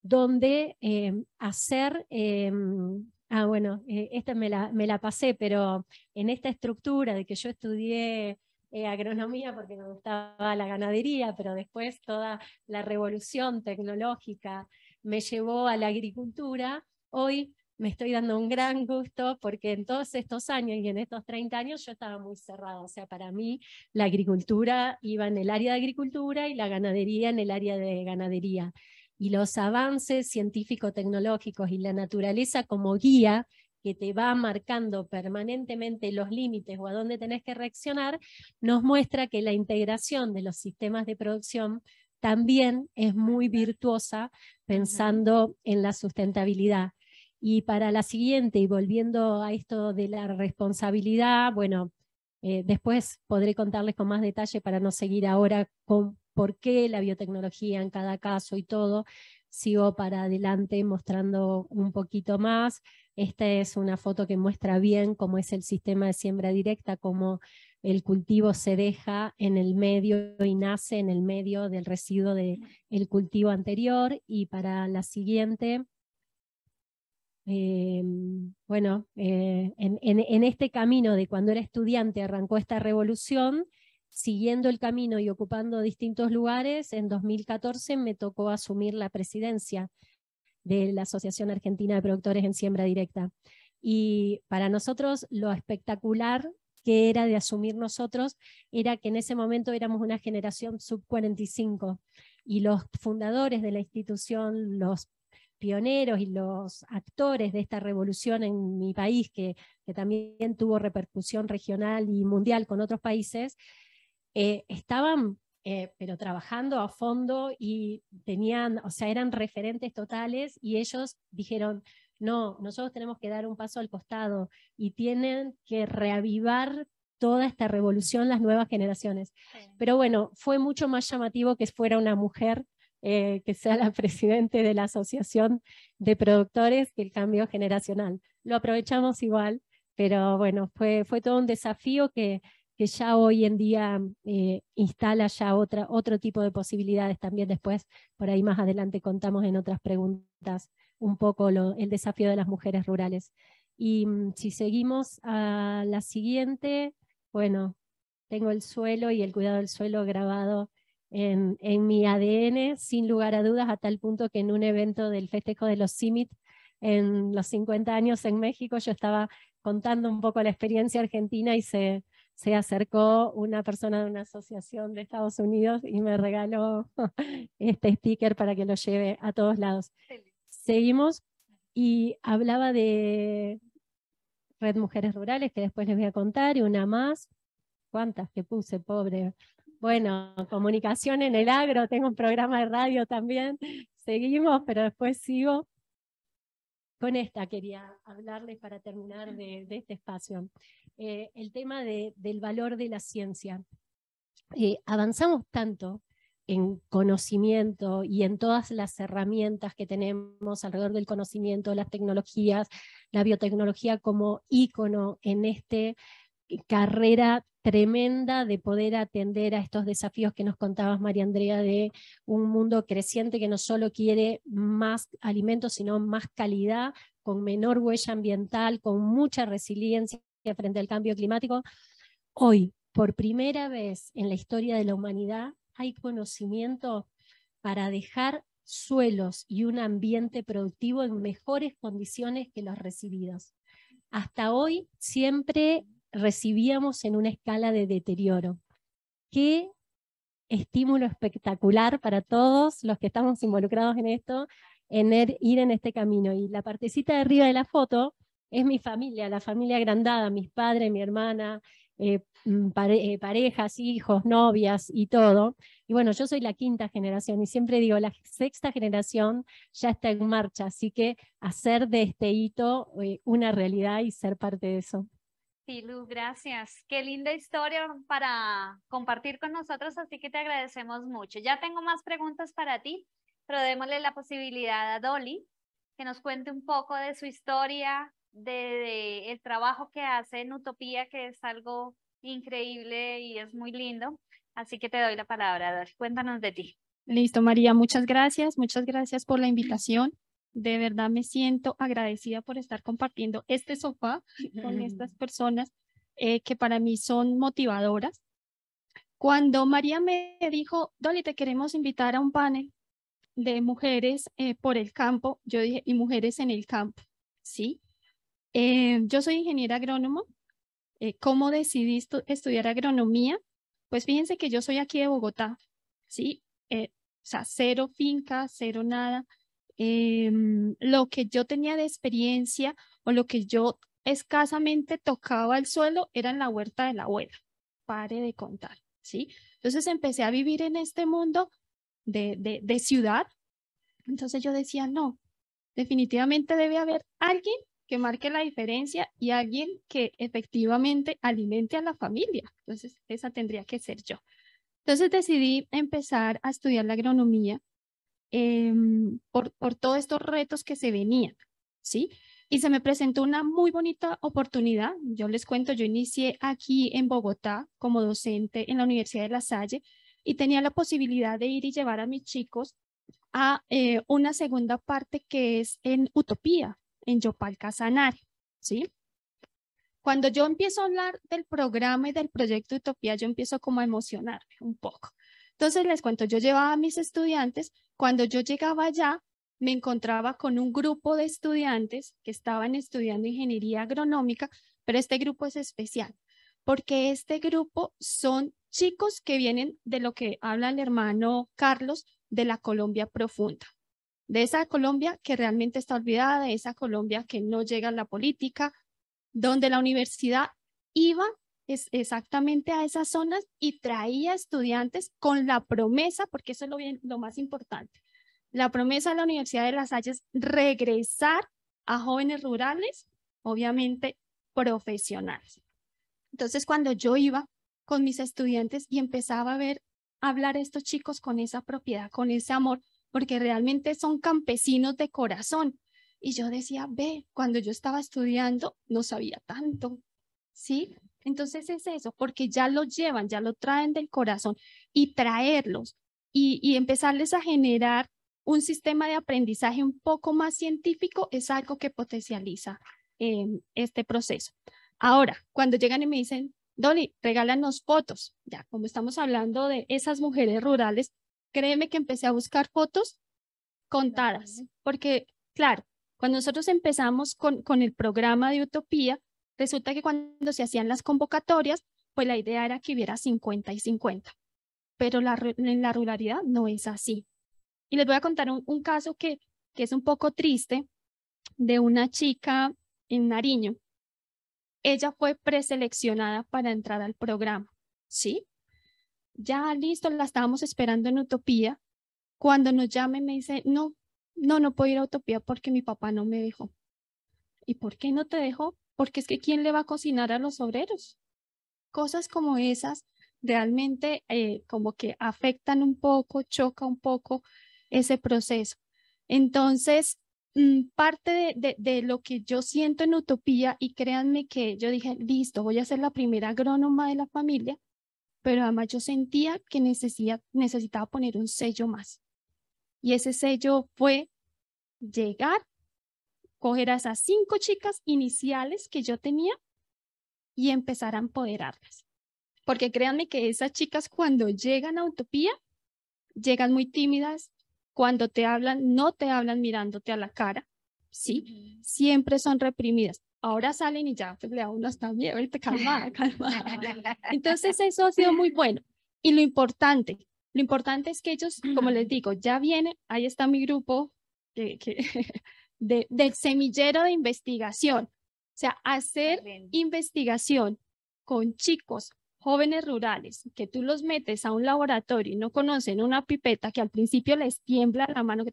donde eh, hacer, em, ah, bueno, eh, esta me la, me la, pasé, pero en esta estructura de que yo estudié eh, agronomía porque me gustaba la ganadería, pero después toda la revolución tecnológica me llevó a la agricultura, hoy me estoy dando un gran gusto porque en todos estos años y en estos 30 años yo estaba muy cerrada. O sea, para mí la agricultura iba en el área de agricultura y la ganadería en el área de ganadería. Y los avances científico-tecnológicos y la naturaleza como guía que te va marcando permanentemente los límites o a dónde tenés que reaccionar, nos muestra que la integración de los sistemas de producción también es muy virtuosa pensando en la sustentabilidad. Y para la siguiente, y volviendo a esto de la responsabilidad, bueno, eh, después podré contarles con más detalle para no seguir ahora con por qué la biotecnología en cada caso y todo. Sigo para adelante mostrando un poquito más. Esta es una foto que muestra bien cómo es el sistema de siembra directa, cómo el cultivo se deja en el medio y nace en el medio del residuo del cultivo anterior. Y para la siguiente, eh, bueno, eh, en, en, este camino de cuando era estudiante arrancó esta revolución, siguiendo el camino y ocupando distintos lugares, en 2014 me tocó asumir la presidencia de la Asociación Argentina de Productores en Siembra Directa. Y para nosotros lo espectacular que era de asumir nosotros era que en ese momento éramos una generación sub 45 y los fundadores de la institución, los pioneros y los actores de esta revolución en mi país, que, también tuvo repercusión regional y mundial con otros países, eh, estaban eh, pero trabajando a fondo y tenían, o sea, eran referentes totales y ellos dijeron, no, nosotros tenemos que dar un paso al costado y tienen que reavivar toda esta revolución las nuevas generaciones. Pero bueno, fue mucho más llamativo que fuera una mujer eh, que sea la presidente de la Asociación de Productores el Cambio Generacional. Lo aprovechamos igual, pero bueno, fue, fue todo un desafío que, ya hoy en día eh, instala ya otra, otro tipo de posibilidades también después, por ahí más adelante contamos en otras preguntas un poco el desafío de las mujeres rurales. Y mm, si seguimos a la siguiente, bueno, tengo el suelo y el cuidado del suelo grabado en, mi ADN, sin lugar a dudas, a tal punto que en un evento del festejo de los CIMIT en los 50 años en México, yo estaba contando un poco la experiencia argentina y se, se acercó una persona de una asociación de Estados Unidos y me regaló este sticker para que lo lleve a todos lados. Seguimos y hablaba de Red Mujeres Rurales, que después les voy a contar, y una más. ¿Cuántas que puse, pobre? bueno, comunicación en el agro, tengo un programa de radio también, seguimos, pero después sigo. Con esta quería hablarles para terminar de, este espacio. Eh, el tema del valor de la ciencia. Eh, avanzamos tanto en conocimiento y en todas las herramientas que tenemos alrededor del conocimiento, las tecnologías, la biotecnología como ícono en este eh, carrera tremenda de poder atender a estos desafíos que nos contabas, María Andrea, de un mundo creciente que no solo quiere más alimentos, sino más calidad, con menor huella ambiental, con mucha resiliencia frente al cambio climático. Hoy, por primera vez en la historia de la humanidad, hay conocimiento para dejar suelos y un ambiente productivo en mejores condiciones que los recibidos. Hasta hoy siempre recibíamos en una escala de deterioro. Qué estímulo espectacular para todos los que estamos involucrados en esto, en er, ir en este camino. Y la partecita de arriba de la foto es mi familia, la familia agrandada, mis padres, mi hermana, eh, mm, eh, parejas, hijos, novias y todo. Y bueno, yo soy la quinta generación y siempre digo, la sexta generación ya está en marcha, así que hacer de este hito eh, una realidad y ser parte de eso. Sí, gracias. Qué linda historia para compartir con nosotros, así que te agradecemos mucho. Ya tengo más preguntas para ti, pero démosle la posibilidad a Dolly que nos cuente un poco de su historia, de, el trabajo que hace en Utopía, que es algo increíble y es muy lindo. Así que te doy la palabra, Dolly. Cuéntanos de ti. Listo, María, muchas gracias. Muchas gracias por la invitación de verdad me siento agradecida por estar compartiendo este sofá con estas personas eh, que para mí son motivadoras. Cuando María me dijo, Dolly, te queremos invitar a un panel de mujeres eh, por el campo, yo dije, y mujeres en el campo, ¿sí? Eh, yo soy ingeniera agrónomo. ¿Cómo decidí estudiar agronomía? Pues fíjense que yo soy aquí de Bogotá, ¿sí? o sea, cero finca, cero nada Em, lo que yo tenía de experiencia o lo que yo escasamente tocaba el suelo era en la huerta de la abuela. Pare de contar, ¿sí? Entonces empecé a vivir en este mundo de, de, de ciudad. Entonces yo decía, no, definitivamente debe haber alguien que marque la diferencia y alguien que efectivamente alimente a la familia. Entonces, esa tendría que ser yo. Entonces decidí empezar a estudiar la agronomía Em, por, por todos estos retos que se venían, ¿sí? Y se me presentó una muy bonita oportunidad. Yo les cuento, yo inicié aquí en Bogotá como docente en la Universidad de La Salle y tenía la posibilidad de ir y llevar a mis chicos a eh, una segunda parte que es en Utopía, en Yopal Casanare, ¿sí? Cuando yo empiezo a hablar del programa y del proyecto Utopía, yo empiezo como a emocionarme un poco. Entonces les cuento, yo llevaba a mis estudiantes, cuando yo llegaba allá, me encontraba con un grupo de estudiantes que estaban estudiando ingeniería agronómica, pero este grupo es especial, porque este grupo son chicos que vienen de lo que habla el hermano Carlos, de la Colombia profunda, de esa Colombia que realmente está olvidada, de esa Colombia que no llega a la política, donde la universidad iba exactamente a esas zonas y traía estudiantes con la promesa, porque eso es lo, lo más importante, la promesa de la Universidad de Las Halles, regresar a jóvenes rurales, obviamente profesionales. Entonces, cuando yo iba con mis estudiantes y empezaba a ver, hablar a estos chicos con esa propiedad, con ese amor, porque realmente son campesinos de corazón. Y yo decía, ve, cuando yo estaba estudiando no sabía tanto, ¿sí? Entonces es eso, porque ya lo llevan, ya lo traen del corazón y traerlos y, empezarles a generar un sistema de aprendizaje un poco más científico es algo que potencializa em, este proceso. Ahora, cuando llegan y me dicen, Dolly, regálanos fotos. Ya, como estamos hablando de esas mujeres rurales, créeme que empecé a buscar fotos contadas, porque claro, cuando nosotros empezamos con, con el programa de Utopía, Resulta que cuando se hacían las convocatorias, pues la idea era que hubiera 50 y 50, pero la, en la ruralidad no es así. Y les voy a contar un, caso que, es un poco triste de una chica en Nariño. Ella fue preseleccionada para entrar al programa, ¿sí? Ya listo, la estábamos esperando en Utopía. Cuando nos y me dice, no, no, no puedo ir a Utopía porque mi papá no me dejó. ¿Y por qué no te dejó? porque es que ¿quién le va a cocinar a los obreros? Cosas como esas realmente eh, como que afectan un poco, choca un poco ese proceso. Entonces, mm, parte de, de, lo que yo siento en Utopía, y créanme que yo dije, listo, voy a ser la primera agrónoma de la familia, pero además yo sentía que necesitaba poner un sello más. Y ese sello fue llegar coger a esas cinco chicas iniciales que yo tenía y empezar a empoderarlas. Porque créanme que esas chicas cuando llegan a Utopía, llegan muy tímidas, cuando te hablan, no te hablan mirándote a la cara, ¿sí? Siempre son reprimidas. Ahora salen y ya pues, le da uno Entonces eso ha sido muy bueno. Y lo importante, lo importante es que ellos, como les digo, ya vienen, ahí está mi grupo, que de, del semillero de investigación. O sea, hacer investigación con chicos jóvenes rurales, que tú los metes a un laboratorio y no conocen una pipeta que al principio les tiembla la mano,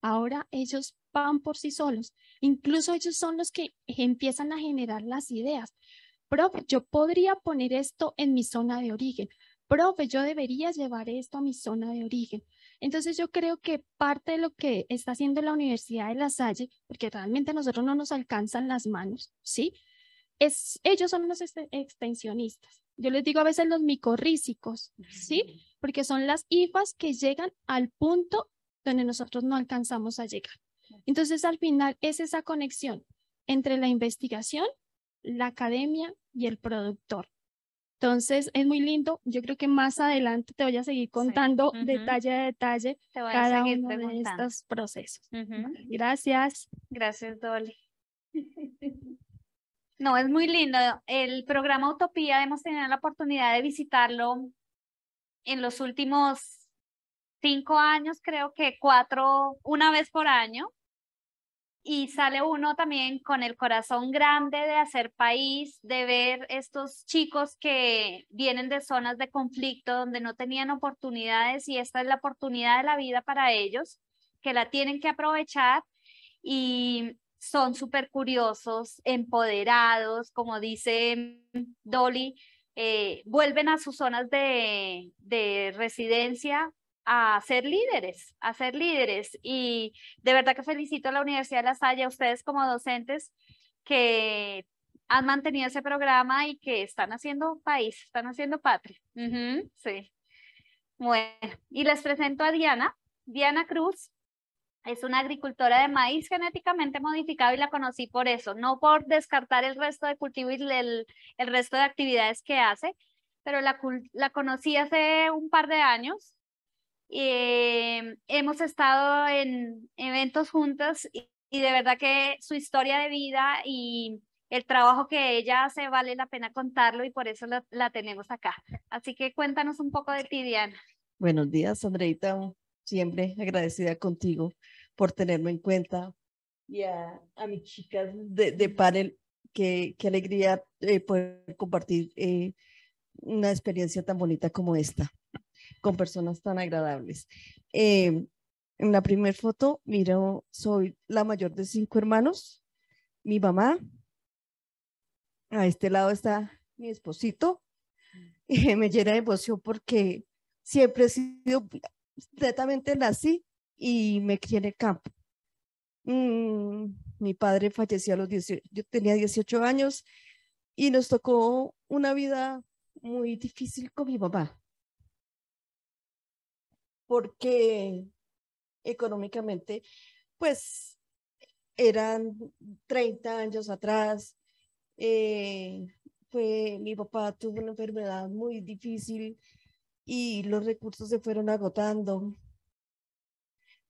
ahora ellos van por sí solos. Incluso ellos son los que empiezan a generar las ideas. Profe, yo podría poner esto en mi zona de origen. Profe, yo debería llevar esto a mi zona de origen. Entonces yo creo que parte de lo que está haciendo la Universidad de La Salle, porque realmente a nosotros no nos alcanzan las manos, ¿sí? Es, ellos son los extensionistas. Yo les digo a veces los micorrísicos, ¿sí? Porque son las IFAs que llegan al punto donde nosotros no alcanzamos a llegar. Entonces al final es esa conexión entre la investigación, la academia y el productor. Entonces, es muy lindo. Yo creo que más adelante te voy a seguir contando detalle a detalle cada uno de estos procesos. Gracias. Gracias, Dolly. No, es muy lindo. El programa Utopía hemos tenido la oportunidad de visitarlo en los últimos cinco años, creo que cuatro, una vez por año y sale uno también con el corazón grande de hacer país, de ver estos chicos que vienen de zonas de conflicto donde no tenían oportunidades y esta es la oportunidad de la vida para ellos, que la tienen que aprovechar y son súper curiosos, empoderados, como dice Dolly, eh, vuelven a sus zonas de, de residencia a ser líderes, a ser líderes. Y de verdad que felicito a la Universidad de La Salle, a ustedes como docentes que han mantenido ese programa y que están haciendo país, están haciendo patria. sí. Bueno, y les presento a Diana. Diana Cruz es una agricultora de maíz genéticamente modificado y la conocí por eso, no por descartar el resto de cultivo y el, resto de actividades que hace, pero la, la conocí hace un par de años eh, hemos estado en eventos juntos y, de verdad que su historia de vida y el trabajo que ella hace vale la pena contarlo y por eso la, tenemos acá. Así que cuéntanos un poco de ti, Diana. Buenos días, Andreita. Siempre agradecida contigo por tenerme en cuenta y a, mis chicas de, panel. Qué, alegría eh, poder compartir eh, una experiencia tan bonita como esta con personas tan agradables. Em, en la primera foto, miro, soy la mayor de cinco hermanos, mi mamá, a este lado está mi esposito, y me llena de emoción porque siempre he sido, completamente nací y me crié en el campo. Mm, mi padre falleció a los 18, yo tenía 18 años y nos tocó una vida muy difícil con mi papá porque económicamente, pues eran 30 años atrás, eh, fue, mi papá tuvo una enfermedad muy difícil y los recursos se fueron agotando.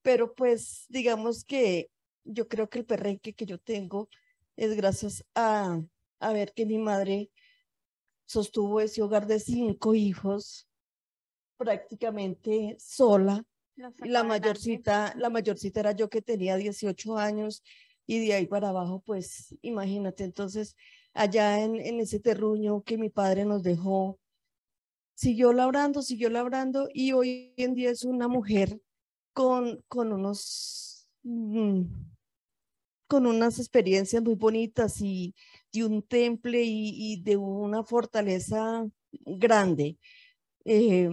Pero pues digamos que yo creo que el perrenque que yo tengo es gracias a, a ver que mi madre sostuvo ese hogar de cinco hijos prácticamente sola. La mayorcita, la mayorcita era yo que tenía 18 años y de ahí para abajo, pues imagínate, entonces allá en, ese terruño que mi padre nos dejó, siguió labrando, siguió labrando y hoy en día es una mujer con, con unos... Mm, con unas experiencias muy bonitas y de un temple y, de una fortaleza grande. Eh,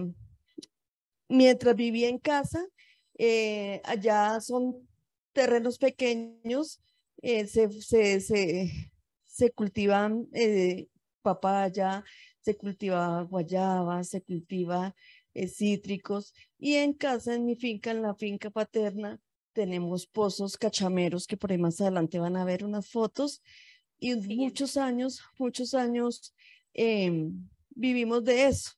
mientras vivía en casa, eh, allá son terrenos pequeños, eh, se, se, cultivan eh, papaya, se cultiva guayaba, se cultiva cítricos y en casa, en mi finca, en la finca paterna, tenemos pozos cachameros que por ahí más adelante van a ver unas fotos y muchos años, muchos años em, vivimos de eso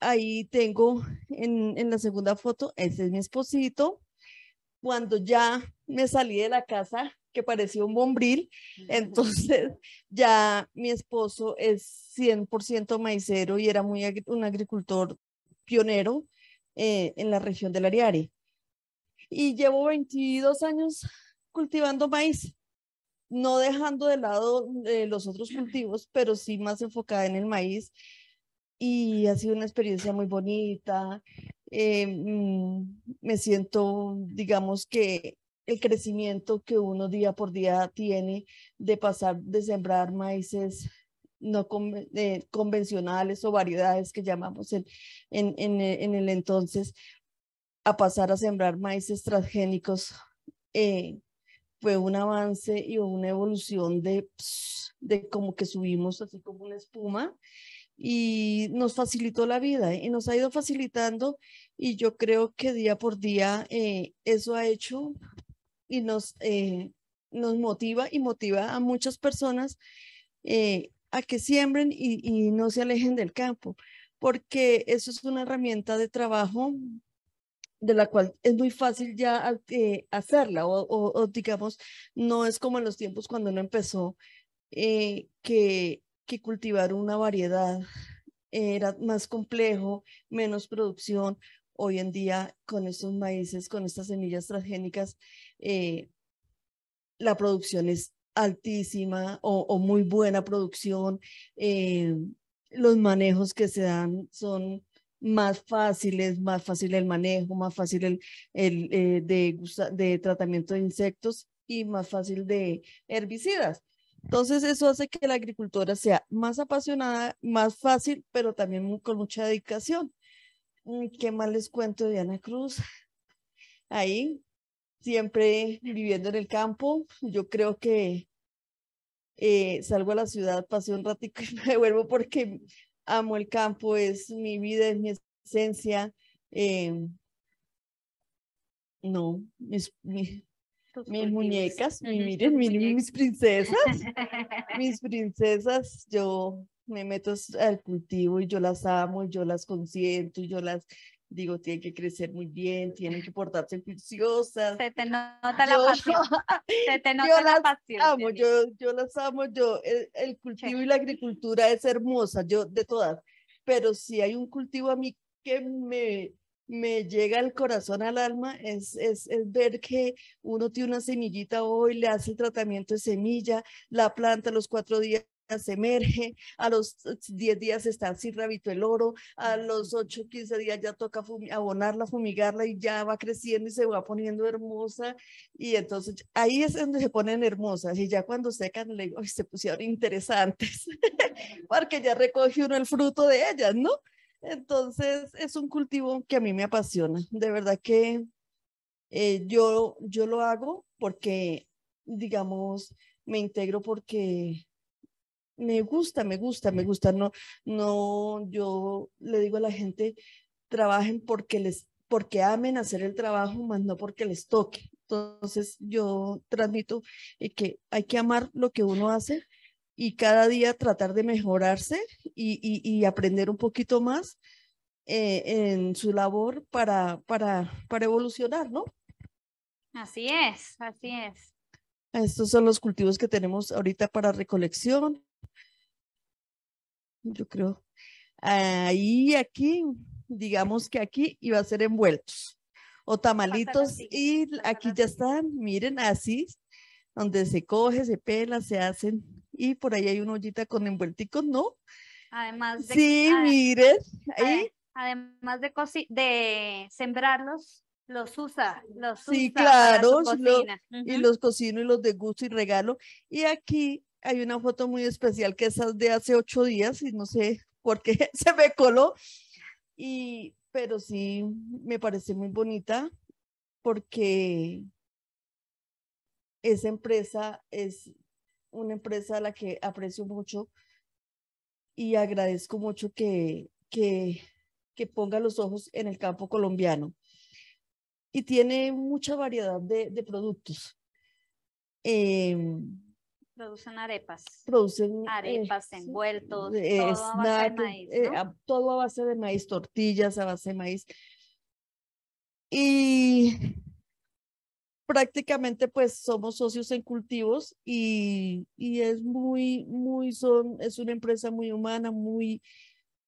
ahí tengo en, la segunda foto, ese es mi esposito. Cuando ya me salí de la casa, que parecía un bombril. Entonces ya mi esposo es 100% maicero y era muy un agricultor pionero eh, en la región del Ariari. Y llevo 22 años cultivando maíz, no dejando de lado eh, los otros cultivos, pero sí más enfocada en el maíz y ha sido una experiencia muy bonita. Eh, mm, me siento, digamos que el crecimiento que uno día por día tiene de pasar de sembrar maíces no eh, convencionales o variedades que llamamos en, en, eh, en, el entonces a pasar a sembrar maíces transgénicos fue un avance y una evolución de, de como que subimos así como una espuma y nos facilitó la vida ¿eh? y nos ha ido facilitando y yo creo que día por día eh, eso ha hecho y nos, eh, nos motiva y motiva a muchas personas a que siembren y, y no se alejen del campo, porque eso es una herramienta de trabajo de la cual es muy fácil ya hacerla o, digamos, no es como en los tiempos cuando uno empezó, que que cultivar una variedad era más complejo, menos producción. Hoy en día, con estos maíces, con estas semillas transgénicas, eh, la producción es altísima o, muy buena producción. Eh, los manejos que se dan son más fáciles, más fácil el manejo, más fácil el, eh, de tratamiento de insectos y más fácil de herbicidas. Entonces eso hace que la agricultura sea más apasionada, más fácil, pero también con mucha dedicación. Mm, ¿Qué más les cuento Diana Cruz? Ahí, siempre viviendo en el campo, yo creo que eh, salgo a la ciudad, pasé un ratico y me devuelvo porque amo el campo, es mi vida, es mi esencia. Eh, no, es mi, mis muñecas, miren, mis princesas, mis princesas, yo me meto al cultivo y yo las amo, yo las consiento, yo las digo, tienen que crecer muy bien, tienen que portarse preciosas. Se te nota la pasión. Se te nota yo la pasión. Amo, yo, yo las amo, yo, el, cultivo y la agricultura es hermosa, yo de todas, pero si hay un cultivo a mí que me me llega al corazón, al alma, es, es, ver que uno tiene una semillita hoy, le hace el tratamiento de semilla, la planta a los cuatro días se emerge, a los diez días está así rabito el oro, a los ocho, quince días ya toca abonarla, fumigarla y ya va creciendo y se va poniendo hermosa. Y entonces ahí es donde se ponen hermosas y ya cuando secan le digo, se pusieron interesantes, porque ya recoge uno el fruto de ellas, ¿no? Entonces, es un cultivo que a mí me apasiona. De verdad que eh, yo, yo lo hago porque, digamos, me integro porque me gusta, me gusta, me gusta. No, no, yo le digo a la gente, trabajen porque les, porque amen hacer el trabajo, más no porque les toque. Entonces yo transmito eh, que hay que amar lo que uno hace y cada día tratar de mejorarse y, y, aprender un poquito más eh, en su labor para, para, para evolucionar, ¿no? Así es, así es. Estos son los cultivos que tenemos ahorita para recolección. Yo creo. Ahí, aquí, digamos que aquí iba a ser envueltos o tamalitos y aquí ya están, miren, así, donde se coge, se pela, se hacen y por ahí hay una ollita con envuelticos, ¿no? Además de... Sí, miren, ahí. Eh, además de, sembrarlos, los usa, los usa. Sí, claro, y los cocino y los degusto y regalo. Y aquí hay una foto muy especial que es de hace ocho días y no sé por qué se me coló. Y, pero sí, me parece muy bonita porque esa empresa es una empresa a la que aprecio mucho y agradezco mucho que, que, ponga los ojos en el campo colombiano. Y tiene mucha variedad de, productos. Em, producen arepas. Producen eh, arepas, envueltos, eh, todo a base de maíz. Eh, todo a base de maíz, tortillas a base de maíz. Y prácticamente pues somos socios en cultivos y, es muy, muy, son, es una empresa muy humana, muy,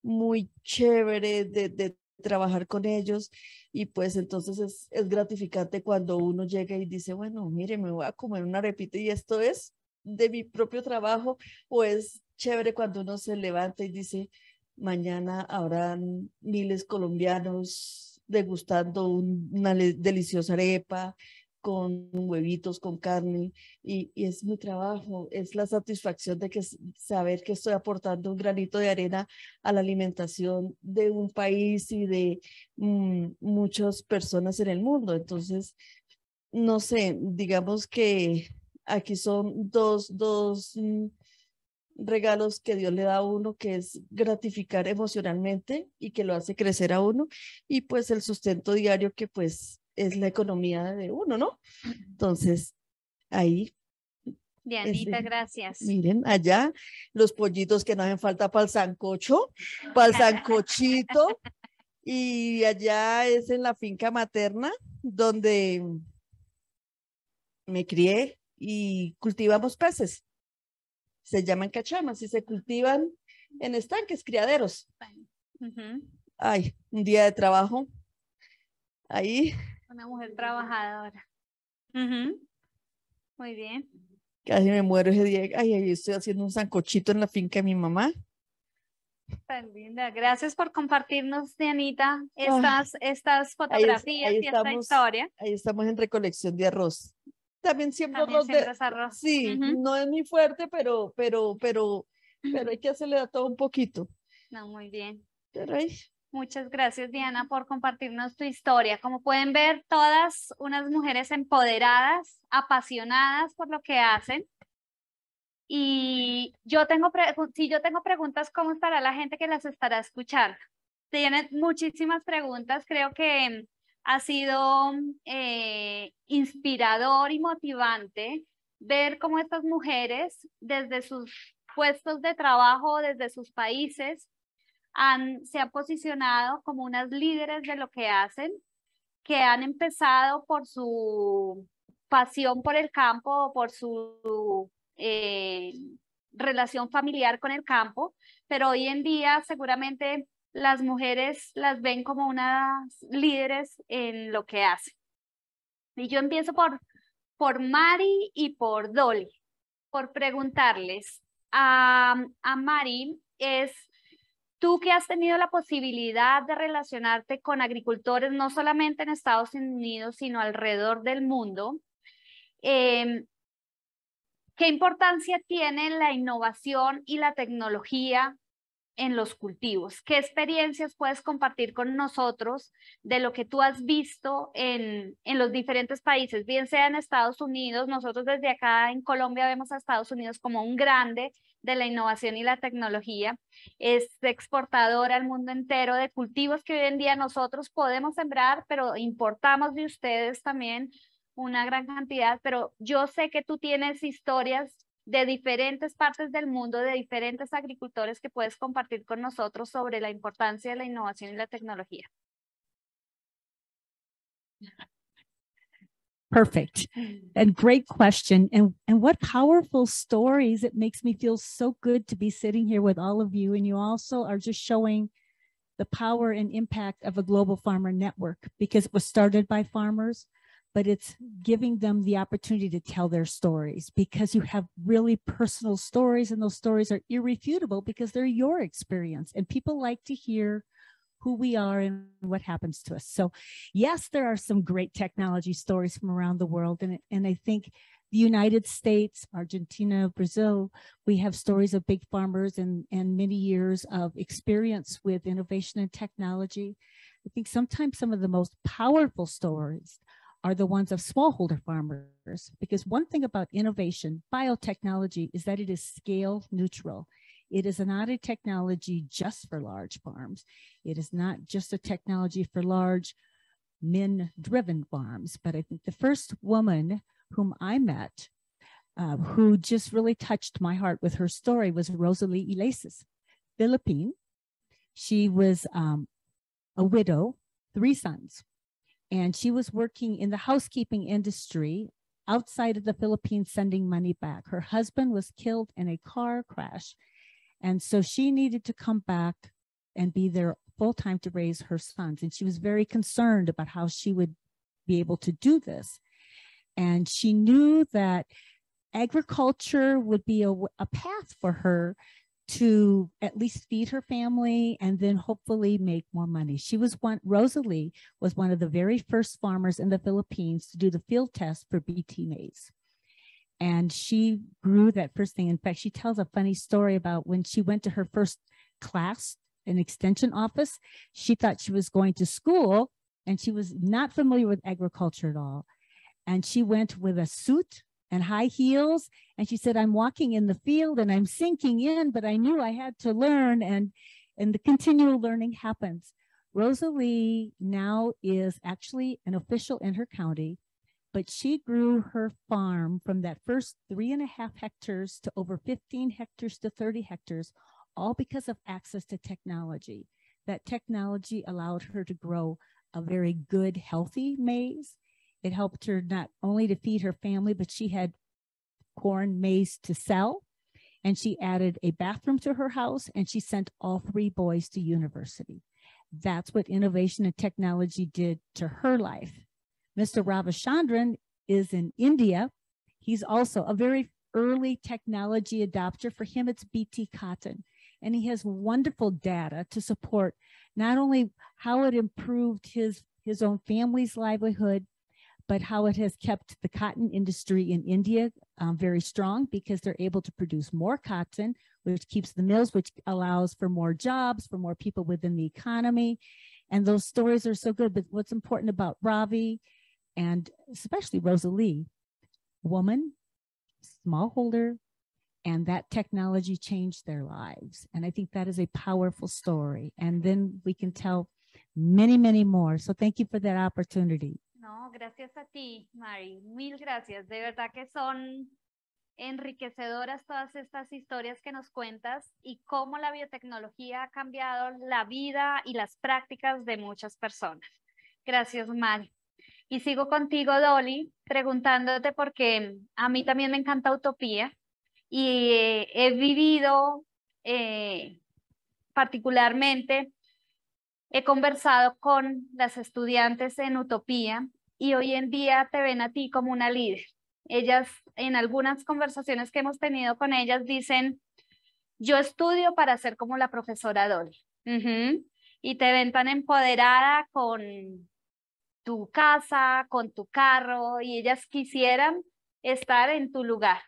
muy chévere de, trabajar con ellos y pues entonces es, gratificante cuando uno llega y dice, bueno, mire, me voy a comer una arepita y esto es de mi propio trabajo o es chévere cuando uno se levanta y dice, mañana habrán miles colombianos degustando una deliciosa arepa con huevitos, con carne, y, es mi trabajo, es la satisfacción de que saber que estoy aportando un granito de arena a la alimentación de un país y de mm, muchas personas en el mundo. Entonces, no sé, digamos que aquí son dos, dos mm, regalos que Dios le da a uno, que es gratificar emocionalmente y que lo hace crecer a uno, y pues el sustento diario que pues es la economía de uno, ¿no? Entonces, ahí. Dianita, gracias. Miren, allá los pollitos que no hacen falta para el sancocho, para el sancochito. y allá es en la finca materna donde me crié y cultivamos peces. Se llaman cachamas y se cultivan en estanques, criaderos. Ay, un día de trabajo. Ahí una mujer trabajadora. Muy bien. Casi me muero ese día. Ay, ahí estoy haciendo un sancochito en la finca de mi mamá. Tan linda. Gracias por compartirnos, Dianita, ah. estas, estas fotografías y esta historia. Ahí estamos en recolección de arroz. También siempre, los de, arroz. Sí, no es muy fuerte, pero, pero, pero, pero hay que hacerle a todo un poquito. No, muy bien. Pero ahí, Muchas gracias, Diana, por compartirnos tu historia. Como pueden ver, todas unas mujeres empoderadas, apasionadas por lo que hacen. Y yo tengo, si yo tengo preguntas, ¿cómo estará la gente que las estará escuchando? Tienen muchísimas preguntas. Creo que mm, ha sido eh, inspirador y motivante ver cómo estas mujeres, desde sus puestos de trabajo, desde sus países, se han posicionado como unas líderes de lo que hacen, que han empezado por su pasión por el campo o por su eh, relación familiar con el campo, pero hoy en día seguramente las mujeres las ven como unas líderes en lo que hacen. Y yo empiezo por, por Mari y por Dolly, por preguntarles. A, a Mari es Tú que has tenido la posibilidad de relacionarte con agricultores no solamente en Estados Unidos, sino alrededor del mundo, em, ¿qué importancia tiene la innovación y la tecnología en los cultivos? ¿Qué experiencias puedes compartir con nosotros de lo que tú has visto en, en los diferentes países, bien sea en Estados Unidos? Nosotros desde acá en Colombia vemos a Estados Unidos como un grande de la innovación y la tecnología, es exportadora al mundo entero de cultivos que hoy en día nosotros podemos sembrar, pero importamos de ustedes también una gran cantidad, pero yo sé que tú tienes historias de diferentes partes del mundo, de diferentes agricultores que puedes compartir con nosotros sobre la importancia de la innovación y la tecnología. Perfect. And great question. And and what powerful stories. It makes me feel so good to be sitting here with all of you. And you also are just showing the power and impact of a global farmer network because it was started by farmers, but it's giving them the opportunity to tell their stories because you have really personal stories and those stories are irrefutable because they're your experience. And people like to hear who we are and what happens to us. So, yes, there are some great technology stories from around the world. And, and I think the United States, Argentina, Brazil, we have stories of big farmers and, and many years of experience with innovation and technology. I think sometimes some of the most powerful stories are the ones of smallholder farmers, because one thing about innovation, biotechnology, is that it is scale neutral. It is not a technology just for large farms. It is not just a technology for large men driven farms. But I think the first woman whom I met uh, who just really touched my heart with her story was Rosalie Ilaces, Philippine. She was um, a widow, three sons, and she was working in the housekeeping industry outside of the Philippines, sending money back. Her husband was killed in a car crash and so she needed to come back and be there full time to raise her sons. And she was very concerned about how she would be able to do this. And she knew that agriculture would be a, a path for her to at least feed her family and then hopefully make more money. She was one, Rosalie was one of the very first farmers in the Philippines to do the field test for BT maize and she grew that first thing. In fact, she tells a funny story about when she went to her first class, an extension office. She thought she was going to school and she was not familiar with agriculture at all. And she went with a suit and high heels. And she said, I'm walking in the field and I'm sinking in, but I knew I had to learn. And, and the continual learning happens. Rosalie now is actually an official in her county but she grew her farm from that first three and a half hectares to over 15 hectares to 30 hectares, all because of access to technology. That technology allowed her to grow a very good, healthy maize. It helped her not only to feed her family, but she had corn maize to sell. And she added a bathroom to her house and she sent all three boys to university. That's what innovation and technology did to her life Mr. Ravishandran is in India. He's also a very early technology adopter. For him, it's BT cotton. And he has wonderful data to support not only how it improved his, his own family's livelihood, but how it has kept the cotton industry in India um, very strong because they're able to produce more cotton, which keeps the mills, which allows for more jobs, for more people within the economy. And those stories are so good. But what's important about Ravi and especially Rosalie, woman, smallholder, and that technology changed their lives. And I think that is a powerful story. And then we can tell many, many more. So thank you for that opportunity. No, gracias a ti, Mari. Mil gracias. De verdad que son enriquecedoras todas estas historias que nos cuentas y cómo la biotecnología ha cambiado la vida y las prácticas de muchas personas. Gracias, Mari. Y sigo contigo, Dolly, preguntándote porque a mí también me encanta Utopía y eh, he vivido eh, particularmente, he conversado con las estudiantes en Utopía y hoy en día te ven a ti como una líder. Ellas, en algunas conversaciones que hemos tenido con ellas, dicen, yo estudio para ser como la profesora Dolly. Y te ven tan empoderada con tu casa, con tu carro y ellas quisieran estar en tu lugar.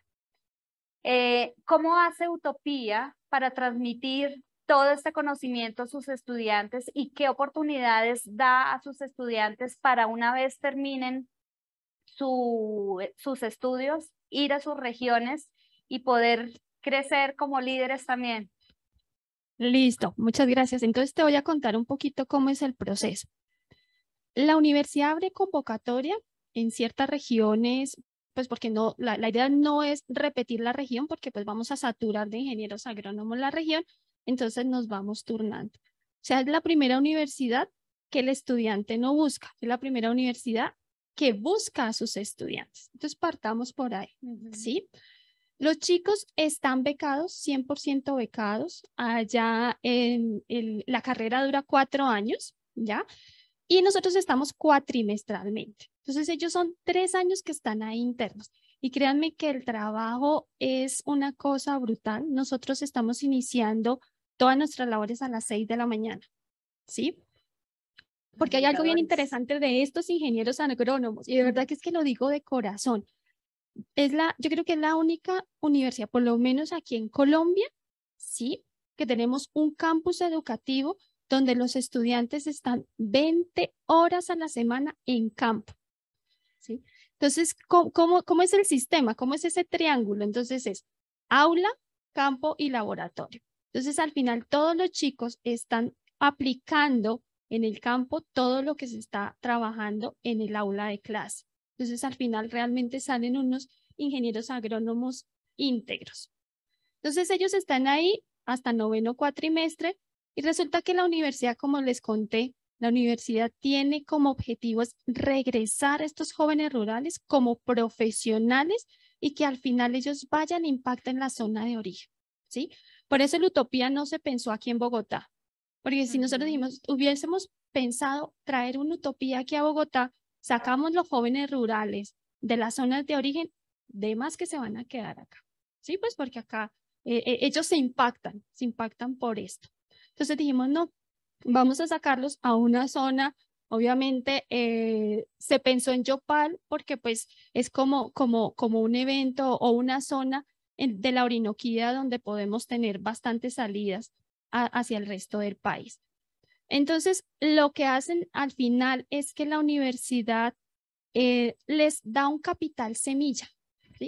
Eh, ¿Cómo hace Utopía para transmitir todo este conocimiento a sus estudiantes y qué oportunidades da a sus estudiantes para una vez terminen eh, sus estudios, ir a sus regiones y poder crecer como líderes también? Listo, muchas gracias. Entonces te voy a contar un poquito cómo es el proceso. La universidad abre convocatoria en ciertas regiones, pues porque no, la, idea no es repetir la región, porque pues vamos a saturar de ingenieros agrónomos la región, entonces nos vamos turnando. O sea, es la primera universidad que el estudiante no busca, es la primera universidad que busca a sus estudiantes. Entonces partamos por ahí, ¿sí? Los chicos están becados, 100% becados. Allá en la carrera dura cuatro años, ¿ya? y nosotros estamos cuatrimestralmente. Entonces ellos son tres años que están ahí internos. Y créanme que el trabajo es una cosa brutal. Nosotros estamos iniciando todas nuestras labores a las seis de la mañana, ¿sí? Porque hay algo bien interesante de estos ingenieros agrónomos, y de verdad que es que lo digo de corazón. Es la, yo creo que es la única universidad, por lo menos aquí en Colombia, ¿sí? Que tenemos un campus educativo donde los estudiantes están 20 horas a la semana en campo. ¿sí? Entonces, cómo, es el sistema? ¿Cómo es ese triángulo? Entonces es aula, campo y laboratorio. Entonces, al final, todos los chicos están aplicando en el campo todo lo que se está trabajando en el aula de clase. Entonces, al final, realmente salen unos ingenieros agrónomos íntegros. Entonces, ellos están ahí hasta noveno cuatrimestre y resulta que la universidad, como les conté, la universidad tiene como objetivo regresar a estos jóvenes rurales como profesionales y que al final ellos vayan e impacten la zona de origen, ¿sí? Por eso la utopía no se pensó aquí en Bogotá, porque si nosotros dijimos, hubiésemos pensado traer una utopía aquí a Bogotá, sacamos los jóvenes rurales de las zonas de origen, demás que se van a quedar acá, ¿sí? Pues porque acá eh, eh, ellos se impactan, se impactan por esto. Entonces dijimos, no, vamos a sacarlos a una zona. Obviamente eh, se pensó en Yopal porque pues es como, como, como un evento o una zona de la Orinoquía donde podemos tener bastantes salidas hacia el resto del país. Entonces, lo que hacen al final es que la universidad eh, les da un capital semilla.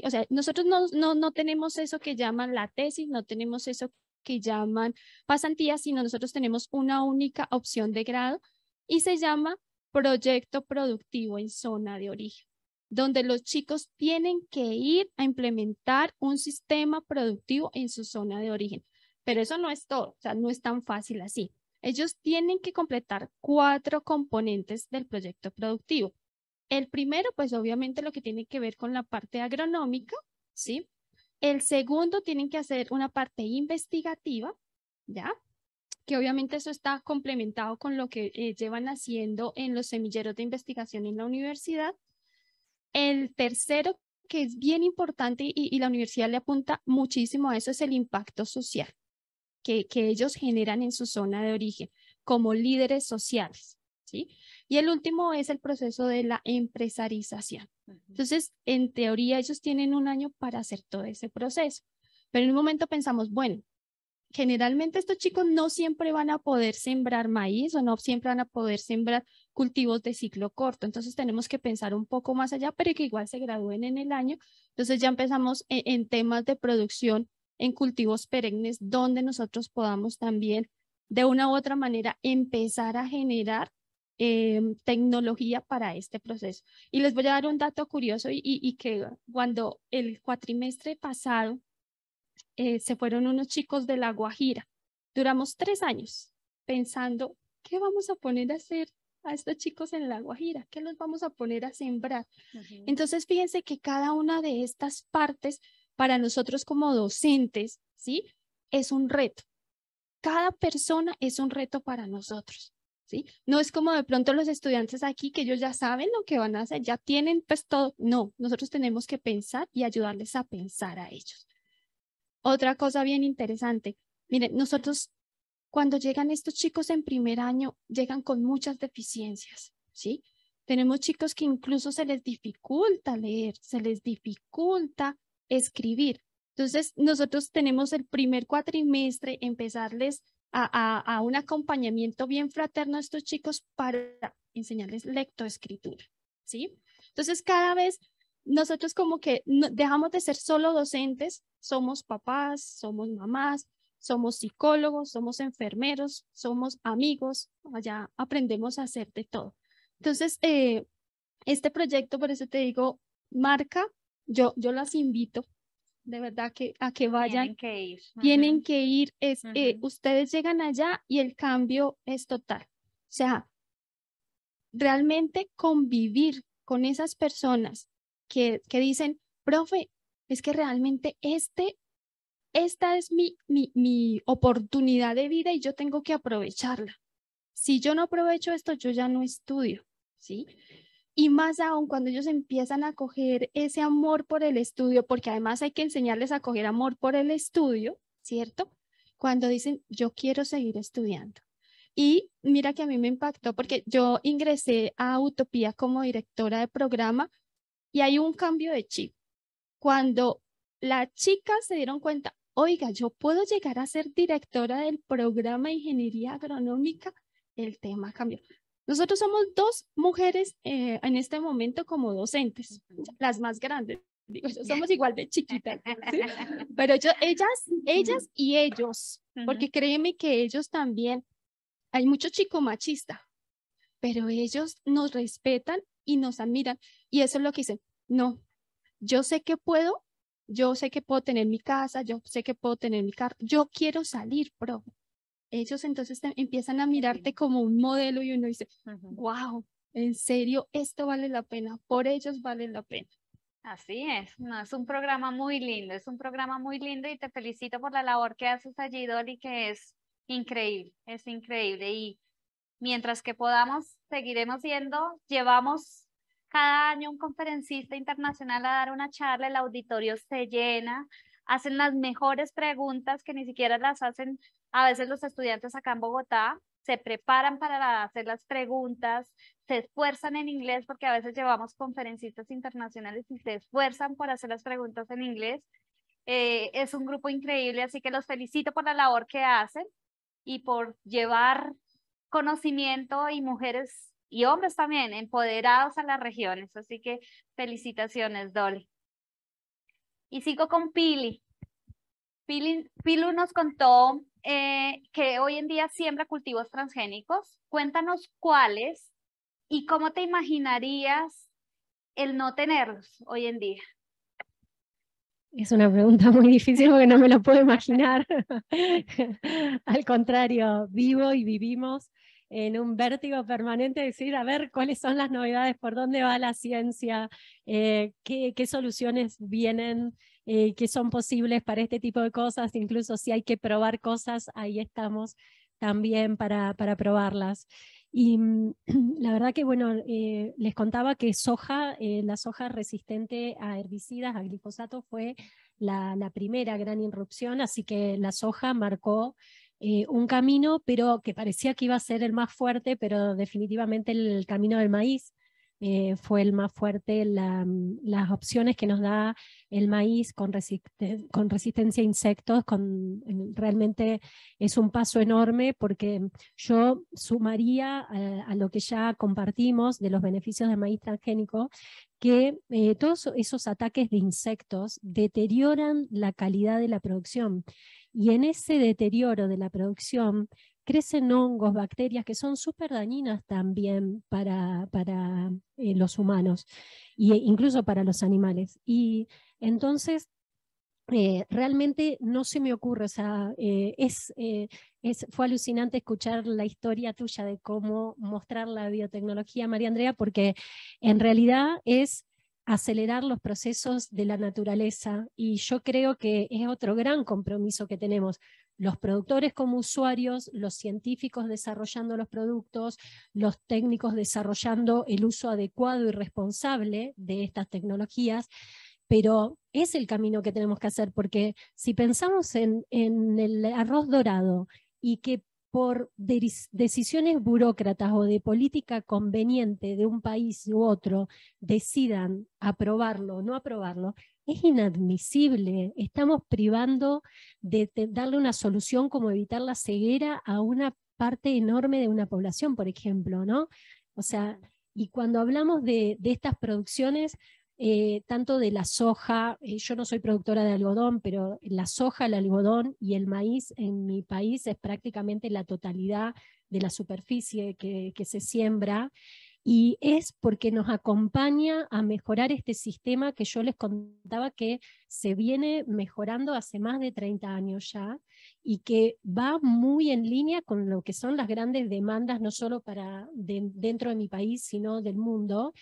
O sea, nosotros no, no, no tenemos eso que llaman la tesis, no tenemos eso que llaman pasantías, sino nosotros tenemos una única opción de grado y se llama proyecto productivo en zona de origen, donde los chicos tienen que ir a implementar un sistema productivo en su zona de origen. Pero eso no es todo, o sea, no es tan fácil así. Ellos tienen que completar cuatro componentes del proyecto productivo. El primero, pues obviamente lo que tiene que ver con la parte agronómica, ¿sí? El segundo, tienen que hacer una parte investigativa, ¿ya? Que obviamente eso está complementado con lo que eh, llevan haciendo en los semilleros de investigación en la universidad. El tercero, que es bien importante y, la universidad le apunta muchísimo a eso, es el impacto social que, que ellos generan en su zona de origen como líderes sociales. ¿sí? Y el último es el proceso de la empresarización. Entonces, en teoría, ellos tienen un año para hacer todo ese proceso. Pero en un momento pensamos, bueno, generalmente estos chicos no siempre van a poder sembrar maíz o no siempre van a poder sembrar cultivos de ciclo corto. Entonces tenemos que pensar un poco más allá, pero que igual se gradúen en el año. Entonces ya empezamos en, en temas de producción en cultivos perennes, donde nosotros podamos también de una u otra manera empezar a generar Em, tecnología para este proceso. Y les voy a dar un dato curioso y, que cuando el cuatrimestre pasado eh, se fueron unos chicos de La Guajira, duramos tres años pensando, ¿qué vamos a poner a hacer a estos chicos en La Guajira? ¿Qué los vamos a poner a sembrar? Entonces, fíjense que cada una de estas partes para nosotros como docentes, ¿sí? Es un reto. Cada persona es un reto para nosotros. No es como de pronto los estudiantes aquí que ellos ya saben lo que van a hacer, ya tienen pues todo. No, nosotros tenemos que pensar y ayudarles a pensar a ellos. Otra cosa bien interesante, miren, nosotros cuando llegan estos chicos en primer año, llegan con muchas deficiencias, ¿sí? Tenemos chicos que incluso se les dificulta leer, se les dificulta escribir. Entonces, nosotros tenemos el primer cuatrimestre, empezarles a, un acompañamiento bien fraterno a estos chicos para enseñarles lectoescritura, ¿sí? Entonces, cada vez nosotros como que dejamos de ser solo docentes, somos papás, somos mamás, somos psicólogos, somos enfermeros, somos amigos, ya aprendemos a hacer de todo. Entonces, eh, este proyecto, por eso te digo, marca, yo, yo las invito de verdad que a que vayan. Tienen que ir. Tienen que ir eh, ustedes llegan allá y el cambio es total. O sea, realmente convivir con esas personas que, dicen, profe, es que realmente este, esta es mi, mi, mi oportunidad de vida y yo tengo que aprovecharla. Si yo no aprovecho esto, yo ya no estudio, ¿sí? Y más aún cuando ellos empiezan a coger ese amor por el estudio, porque además hay que enseñarles a coger amor por el estudio, ¿cierto? Cuando dicen, yo quiero seguir estudiando. Y mira que a mí me impactó porque yo ingresé a Utopía como directora de programa y hay un cambio de chip. Cuando las chicas se dieron cuenta, oiga, yo puedo llegar a ser directora del programa de ingeniería agronómica, el tema cambió. Nosotros somos dos mujeres eh, en este momento como docentes, las más grandes. somos igual de chiquitas, pero ellas, ellas y ellos, porque créeme que ellos también, hay mucho chico machista, pero ellos nos respetan y nos admiran. Y eso es lo que dicen, no, yo sé que puedo, yo sé que puedo tener mi casa, yo sé que puedo tener mi carro, yo quiero salir, pro, ellos entonces empiezan a mirarte como un modelo y uno dice, wow, en serio, esto vale la pena, por ellos vale la pena. Así es, no, es un programa muy lindo, es un programa muy lindo y te felicito por la labor que haces allí, Dolly, que es increíble, es increíble. Y mientras que podamos, seguiremos yendo, llevamos cada año un conferencista internacional a dar una charla, el auditorio se llena, hacen las mejores preguntas que ni siquiera las hacen a veces los estudiantes acá en Bogotá se preparan para hacer las preguntas, se esfuerzan en inglés porque a veces llevamos conferencistas internacionales y se esfuerzan por hacer las preguntas en inglés. Eh, es un grupo increíble, así que los felicito por la labor que hacen y por llevar conocimiento y mujeres y hombres también empoderados a las regiones. Así que felicitaciones, Dolly. Y sigo con Pili. Pili, nos contó eh, que hoy en día siembra cultivos transgénicos. Cuéntanos cuáles y cómo te imaginarías el no tenerlos hoy en día. Es una pregunta muy difícil porque no me lo puedo imaginar. Al contrario, vivo y vivimos en un vértigo permanente de decir, a ver, cuáles son las novedades, por dónde va la ciencia, eh, qué, qué, soluciones vienen eh, que son posibles para este tipo de cosas, incluso si hay que probar cosas, ahí estamos también para, probarlas. Y mm, la verdad que, bueno, eh, les contaba que soja, eh, la soja resistente a herbicidas, a glifosato, fue la, primera gran irrupción, así que la soja marcó un camino, pero que parecía que iba a ser el más fuerte, pero definitivamente el camino del maíz eh, fue el más fuerte, mm, las opciones que nos da el maíz con, resistencia a insectos, con, realmente es un paso enorme porque yo sumaría a, lo que ya compartimos de los beneficios del maíz transgénico, que eh, todos esos ataques de insectos deterioran la calidad de la producción. Y en ese deterioro de la producción, crecen hongos, bacterias que son súper dañinas también para, para eh, los humanos e incluso para los animales. Y entonces eh, realmente no se me ocurre, o sea, eh, es, es, fue alucinante escuchar la historia tuya de cómo mostrar la biotecnología, María Andrea, porque en realidad es acelerar los procesos de la naturaleza y yo creo que es otro gran compromiso que tenemos los productores como usuarios, los científicos desarrollando los productos, los técnicos desarrollando el uso adecuado y responsable de estas tecnologías, pero es el camino que tenemos que hacer porque si pensamos en, el arroz dorado y que por decisiones burócratas o de política conveniente de un país u otro decidan aprobarlo o no aprobarlo, es inadmisible. Estamos privando de darle una solución como evitar la ceguera a una parte enorme de una población, por ejemplo, ¿no? O sea, y cuando hablamos de, de estas producciones, eh, tanto de la soja, eh, yo no soy productora de algodón, pero la soja, el algodón y el maíz en mi país es prácticamente la totalidad de la superficie que, se siembra y es porque nos acompaña a mejorar este sistema que yo les contaba que se viene mejorando hace más de 30 años ya y que va muy en línea con lo que son las grandes demandas, no solo para dentro de mi país, sino del mundo.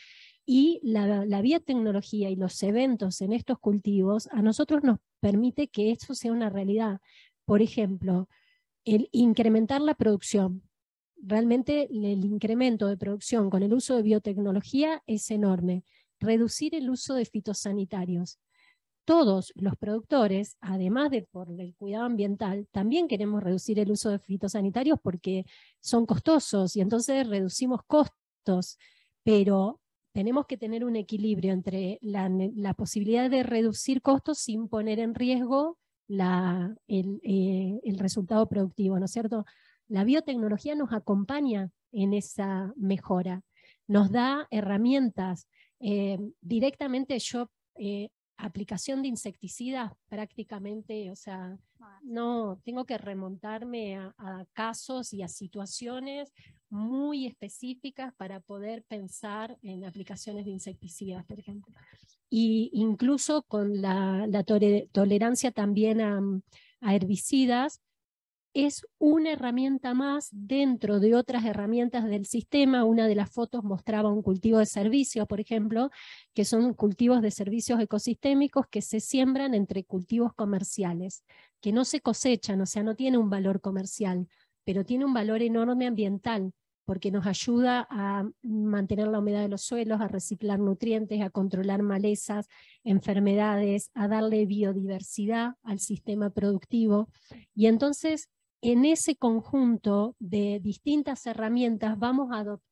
Y la, biotecnología y los eventos en estos cultivos a nosotros nos permite que eso sea una realidad. Por ejemplo, el incrementar la producción. Realmente el incremento de producción con el uso de biotecnología es enorme. Reducir el uso de fitosanitarios. Todos los productores, además de por el cuidado ambiental, también queremos reducir el uso de fitosanitarios porque son costosos y entonces reducimos costos, pero tenemos que tener un equilibrio entre la, posibilidad de reducir costos sin poner en riesgo eh, el, resultado productivo, ¿no es cierto? La biotecnología nos acompaña en esa mejora, nos da herramientas. Eh, directamente yo eh, aplicación de insecticidas prácticamente, o sea, ah. no, tengo que remontarme a, casos y a situaciones muy específicas para poder pensar en aplicaciones de insecticidas, por ejemplo. Y incluso con la, tolerancia también a herbicidas, es una herramienta más dentro de otras herramientas del sistema. Una de las fotos mostraba un cultivo de servicio, por ejemplo, que son cultivos de servicios ecosistémicos que se siembran entre cultivos comerciales, que no se cosechan, o sea, no tiene un valor comercial, pero tiene un valor enorme ambiental porque nos ayuda a mantener la humedad de los suelos, a reciclar nutrientes, a controlar malezas, enfermedades, a darle biodiversidad al sistema productivo. Y entonces en ese conjunto de distintas herramientas vamos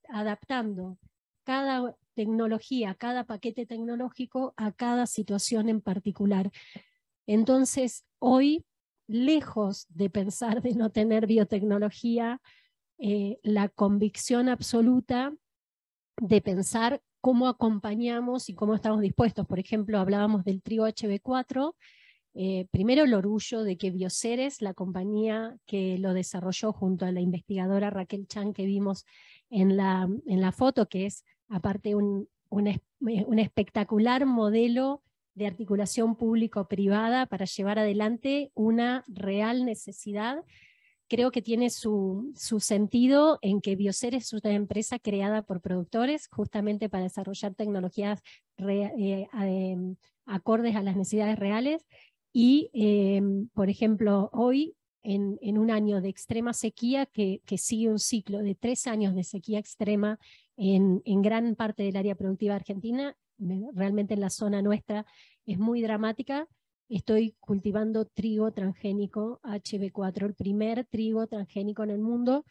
adaptando cada tecnología, cada paquete tecnológico a cada situación en particular. Entonces, hoy, lejos de pensar de no tener biotecnología, eh, la convicción absoluta de pensar cómo acompañamos y cómo estamos dispuestos. Por ejemplo, hablábamos del trío HB4, eh, primero el orgullo de que Bioceres, la compañía que lo desarrolló junto a la investigadora Raquel Chan que vimos en la, foto, que es aparte eh, un, espectacular modelo de articulación público-privada para llevar adelante una real necesidad. Creo que tiene su, sentido en que Bioceres es una empresa creada por productores justamente para desarrollar tecnologías eh, em, acordes a las necesidades reales y, em, por ejemplo, hoy, en, un año de extrema sequía, que, sigue un ciclo de tres años de sequía extrema en, en gran parte del área productiva argentina, realmente en la zona nuestra es muy dramática, estoy cultivando trigo transgénico HB4, el primer trigo transgénico en el mundo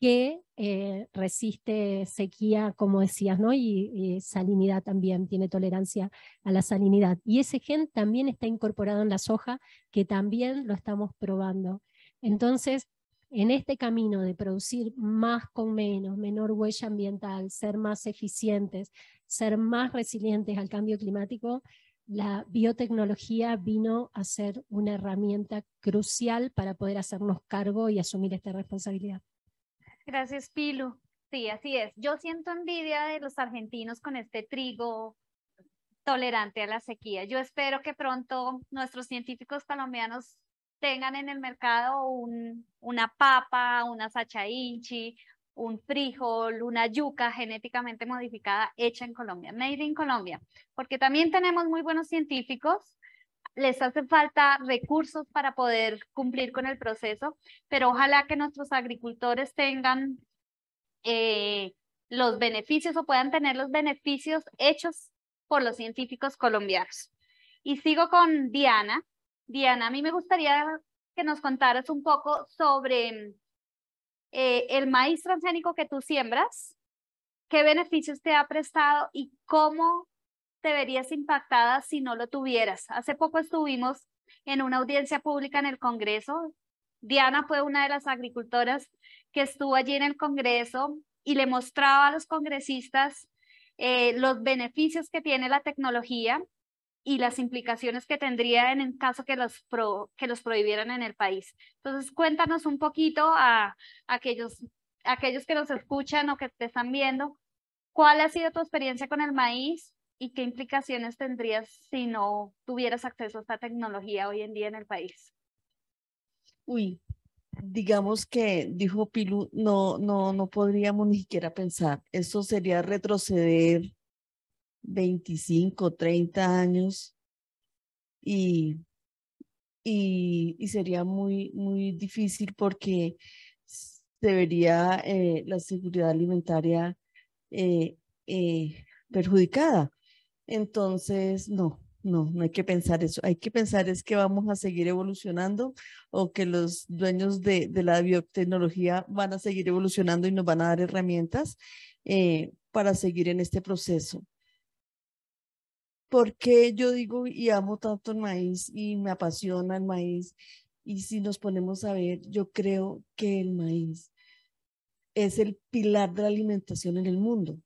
que eh, resiste sequía, como decías, Y, y, salinidad también, tiene tolerancia a la salinidad. Y ese gen también está incorporado en la soja, que también lo estamos probando. Entonces, en este camino de producir más con menos, menor huella ambiental, ser más eficientes, ser más resilientes al cambio climático, la biotecnología vino a ser una herramienta crucial para poder hacernos cargo y asumir esta responsabilidad. Gracias, Pilu. Sí, así es. Yo siento envidia de los argentinos con este trigo tolerante a la sequía. Yo espero que pronto nuestros científicos colombianos tengan en el mercado una papa, una sachainchi, un frijol, una yuca genéticamente modificada hecha en Colombia, made in Colombia, porque también tenemos muy buenos científicos les hace falta recursos para poder cumplir con el proceso, pero ojalá que nuestros agricultores tengan eh, los beneficios o puedan tener los beneficios hechos por los científicos colombianos. Y sigo con Diana. Diana, a mí me gustaría que nos contaras un poco sobre eh, el maíz transgénico que tú siembras, qué beneficios te ha prestado y cómo te verías impactada si no lo tuvieras. Hace poco estuvimos en una audiencia pública en el Congreso. Diana fue una de las agricultoras que estuvo allí en el Congreso y le mostraba a los congresistas eh, los beneficios que tiene la tecnología y las implicaciones que tendría en el caso que los, que los prohibieran en el país. Entonces, cuéntanos un poquito a, aquellos, a aquellos que nos escuchan o que te están viendo, ¿cuál ha sido tu experiencia con el maíz? y qué implicaciones tendrías si no tuvieras acceso a esta tecnología hoy en día en el país? Uy, digamos que, dijo Pilu, no, no, no podríamos ni siquiera pensar. Eso sería retroceder 25, 30 años y, y, sería muy, muy difícil porque debería eh, la seguridad alimentaria eh, eh, perjudicada. Entonces, no, no, no hay que pensar eso. Hay que pensar es que vamos a seguir evolucionando o que los dueños de, la biotecnología van a seguir evolucionando y nos van a dar herramientas eh, para seguir en este proceso. ¿Por qué yo digo y amo tanto el maíz y me apasiona el maíz? Y si nos ponemos a ver, yo creo que el maíz es el pilar de la alimentación en el mundo,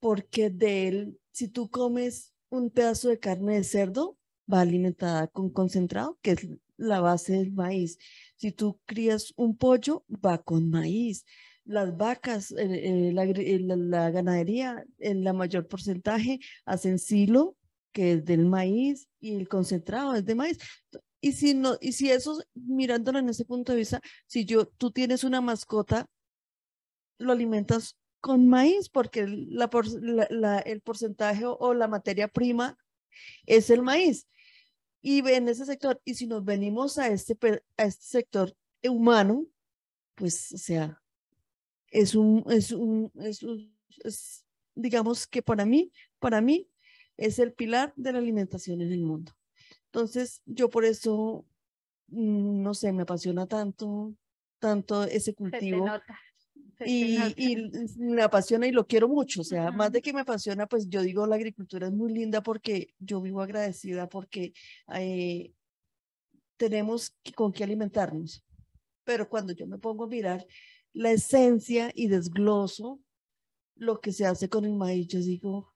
porque de él si tú comes un pedazo de carne de cerdo, va alimentada con concentrado, que es la base del maíz. Si tú crías un pollo, va con maíz. Las vacas, eh, eh, eh, la, ganadería, en la mayor porcentaje, hacen silo, que es del maíz, y el concentrado es de maíz. Y si, no, y si eso, mirándolo en ese punto de vista, si yo, tú tienes una mascota, lo alimentas con maíz porque la, la, el porcentaje o la materia prima es el maíz. Y en ese sector, y si nos venimos a este, a este sector humano, pues, o sea, es un, es un, es un digamos que para mí, para mí, es el pilar de la alimentación en el mundo. Entonces, yo por eso, mm, no sé, me apasiona tanto, tanto ese cultivo y, me apasiona y lo quiero mucho. O sea, más de que me apasiona, pues yo digo, la agricultura es muy linda porque yo vivo agradecida porque eh, tenemos con qué alimentarnos. Pero cuando yo me pongo a mirar la esencia y desgloso lo que se hace con el maíz, yo digo,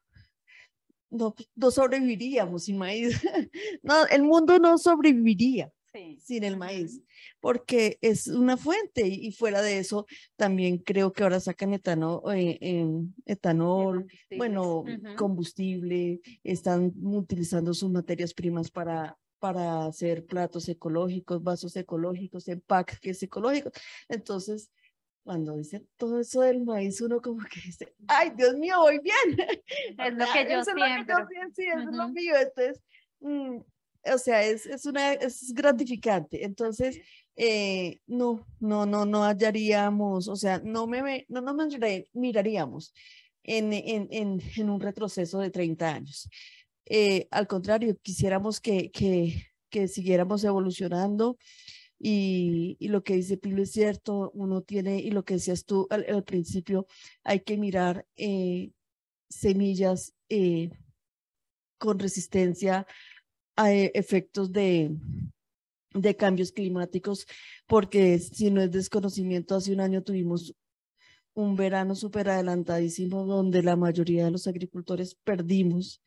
no, no sobreviviríamos sin maíz. no, el mundo no sobreviviría sin el maíz, porque es una fuente y, fuera de eso también creo que ahora sacan eh, em, etanol, bueno, combustible, están utilizando sus materias primas para para hacer platos ecológicos, vasos ecológicos, empaques ecológicos. Entonces, cuando dicen todo eso del maíz, uno como que dice, ay, Dios mío, voy bien. Es lo que yo siento. Sí, es lo mío. Entonces, mm, o sea, es, es una, es gratificante. Entonces, eh, no, no, no, no hallaríamos, o sea, no, me, no miraríamos en, en, en, en un retroceso de 30 años. Eh, al contrario, quisiéramos que, que, que siguiéramos evolucionando. Y, y, lo que dice Pilo es cierto, uno tiene, y lo que decías tú al, principio, hay que mirar eh, semillas con resistencia a eh, efectos de, cambios climáticos, porque si no es desconocimiento, hace un año tuvimos un verano súper adelantadísimo donde la mayoría de los agricultores perdimos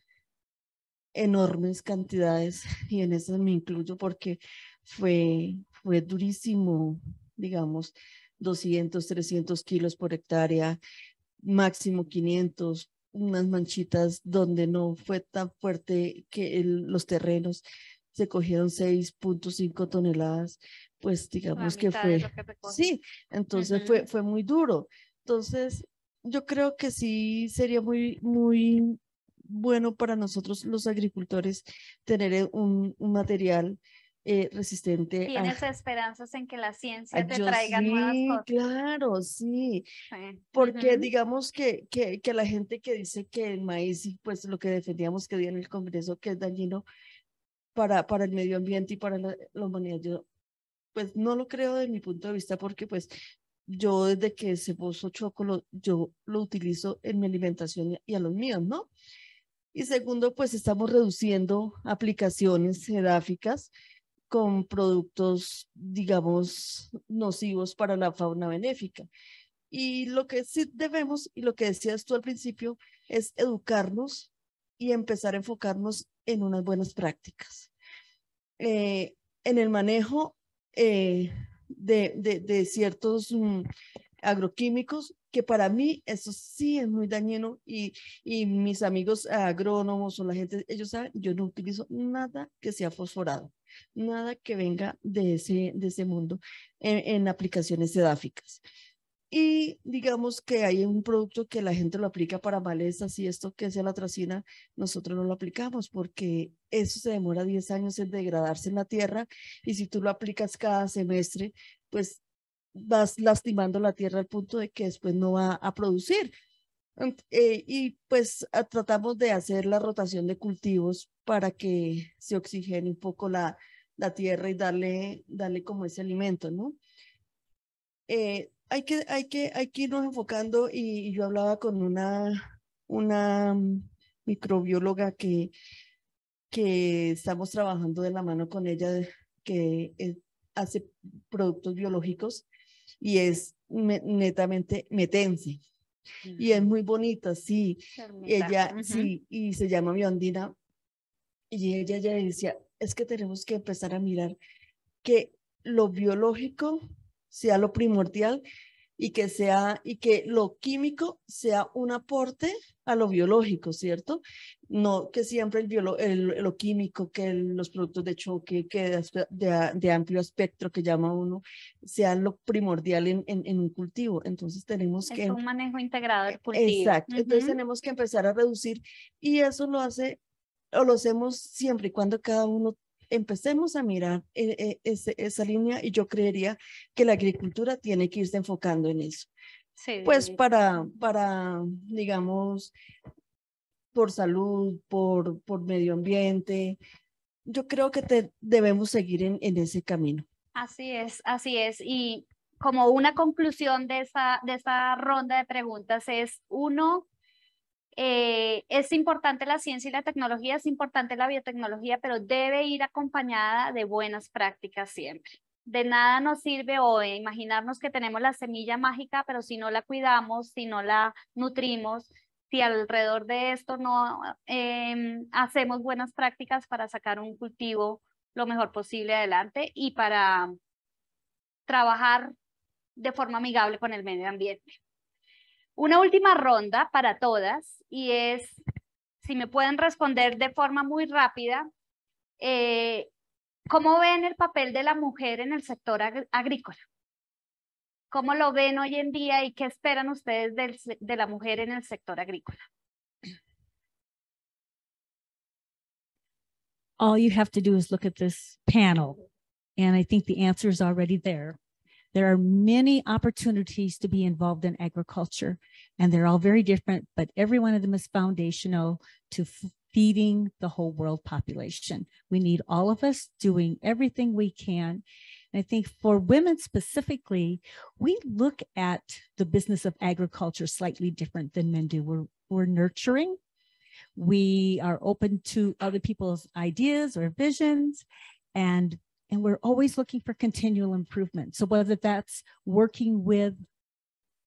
enormes cantidades y en eso me incluyo porque fue, fue durísimo, digamos, 200, 300 kilos por hectárea, máximo 500, unas manchitas donde no fue tan fuerte que los terrenos se cogieron 6.5 toneladas, pues digamos que fue... sí, entonces fue, fue muy duro. Entonces, yo creo que sí sería muy, muy bueno para nosotros los agricultores tener eh, un, un material eh, resistente. Tienes esperanzas en que la ciencia te traiga sí, Claro, sí. Porque digamos que, que, que, la gente que dice que el maíz, pues lo que defendíamos que día en el Congreso, que es dañino para, para el medio ambiente y para la, humanidad, yo pues no lo creo desde mi punto de vista porque pues yo desde que se puso chocolate, yo lo utilizo en mi alimentación y a los míos, ¿no? Y segundo, pues estamos reduciendo aplicaciones geráficas con productos, digamos, nocivos para la fauna benéfica. Y lo que sí debemos, y lo que decías tú al principio, es educarnos y empezar a enfocarnos en unas buenas prácticas. Eh, en el manejo eh, de, ciertos mm, agroquímicos, que para mí eso sí es muy dañino y mis amigos agrónomos o la gente, ellos saben, yo no utilizo nada que sea fosforado nada que venga de ese, de ese mundo en, aplicaciones edáficas. Y digamos que hay un producto que la gente lo aplica para malezas y esto que es la tracina, nosotros no lo aplicamos porque eso se demora 10 años en degradarse en la tierra y si tú lo aplicas cada semestre, pues vas lastimando la tierra al punto de que después no va a producir eh, y pues ah, tratamos de hacer la rotación de cultivos para que se oxigene un poco la, tierra y darle, darle como ese alimento, ¿no? Eh, hay, que, hay, que, hay que irnos enfocando y, yo hablaba con una, una microbióloga que, que estamos trabajando de la mano con ella, que eh, hace productos biológicos y es netamente metense. Y es muy bonita, sí. Ella, sí, y se llama Biondina. Y ella ya decía, es que tenemos que empezar a mirar que lo biológico sea lo primordial y que sea y que lo químico sea un aporte a lo biológico, ¿cierto? No que siempre el, el lo químico, que los productos de choque, que de, amplio espectro que llama uno, sea lo primordial en, en, un cultivo. Entonces tenemos que... es un manejo integrado del eh, cultivo. Exacto. Entonces tenemos que empezar a reducir y eso lo hace o lo hacemos siempre y cuando cada uno empecemos a mirar eh, eh, esa, línea y yo creería que la agricultura tiene que irse enfocando en eso. Sí, pues para, para, digamos, por salud, por, por medio ambiente, yo creo que debemos seguir en, en ese camino. Así es, así es. Y como una conclusión de esa, de esa ronda de preguntas es, uno, eh, es importante la ciencia y la tecnología, es importante la biotecnología, pero debe ir acompañada de buenas prácticas siempre. De nada nos sirve hoy imaginarnos que tenemos la semilla mágica, pero si no la cuidamos, si no la nutrimos, si alrededor de esto no em, hacemos buenas prácticas para sacar un cultivo lo mejor posible adelante y para trabajar de forma amigable con el medio ambiente. Una última ronda para todas y es si me pueden responder de forma muy rápida, eh, ¿cómo ven el papel de la mujer en el sector agrícola? ¿Cómo lo ven hoy en día y qué esperan ustedes de la mujer en el sector agrícola? All you have to do is look at this panel, and I think the answer is already there. There are many opportunities to be involved in agriculture, and they're all very different, but every one of them is foundational to feeding the whole world population. We need all of us doing everything we can. And I think for women specifically, we look at the business of agriculture slightly different than men do. We're, we're nurturing, we are open to other people's ideas or visions, and and we're always looking for continual improvement. So whether that's working with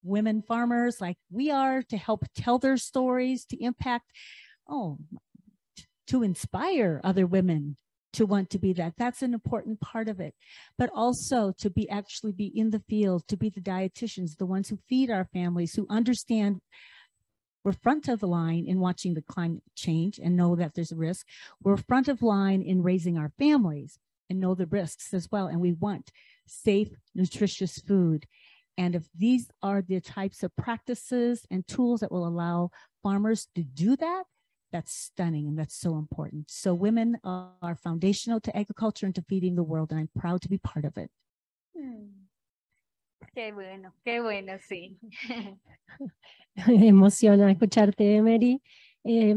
women farmers like we are to help tell their stories, to impact, oh, to inspire other women to want to be that. That's an important part of it. But also to be actually be in the field, to be the dietitians, the ones who feed our families, who understand we're front of the line in watching the climate change and know that there's a risk. We're front of line in raising our families and know the risks as well. And we want safe, nutritious food. And if these are the types of practices and tools that will allow farmers to do that, that's stunning and that's so important. So, women are foundational to agriculture and to feeding the world, and I'm proud to be part of it. Hmm. Qué bueno, qué bueno, sí. Emociona escucharte, Mary. Eh,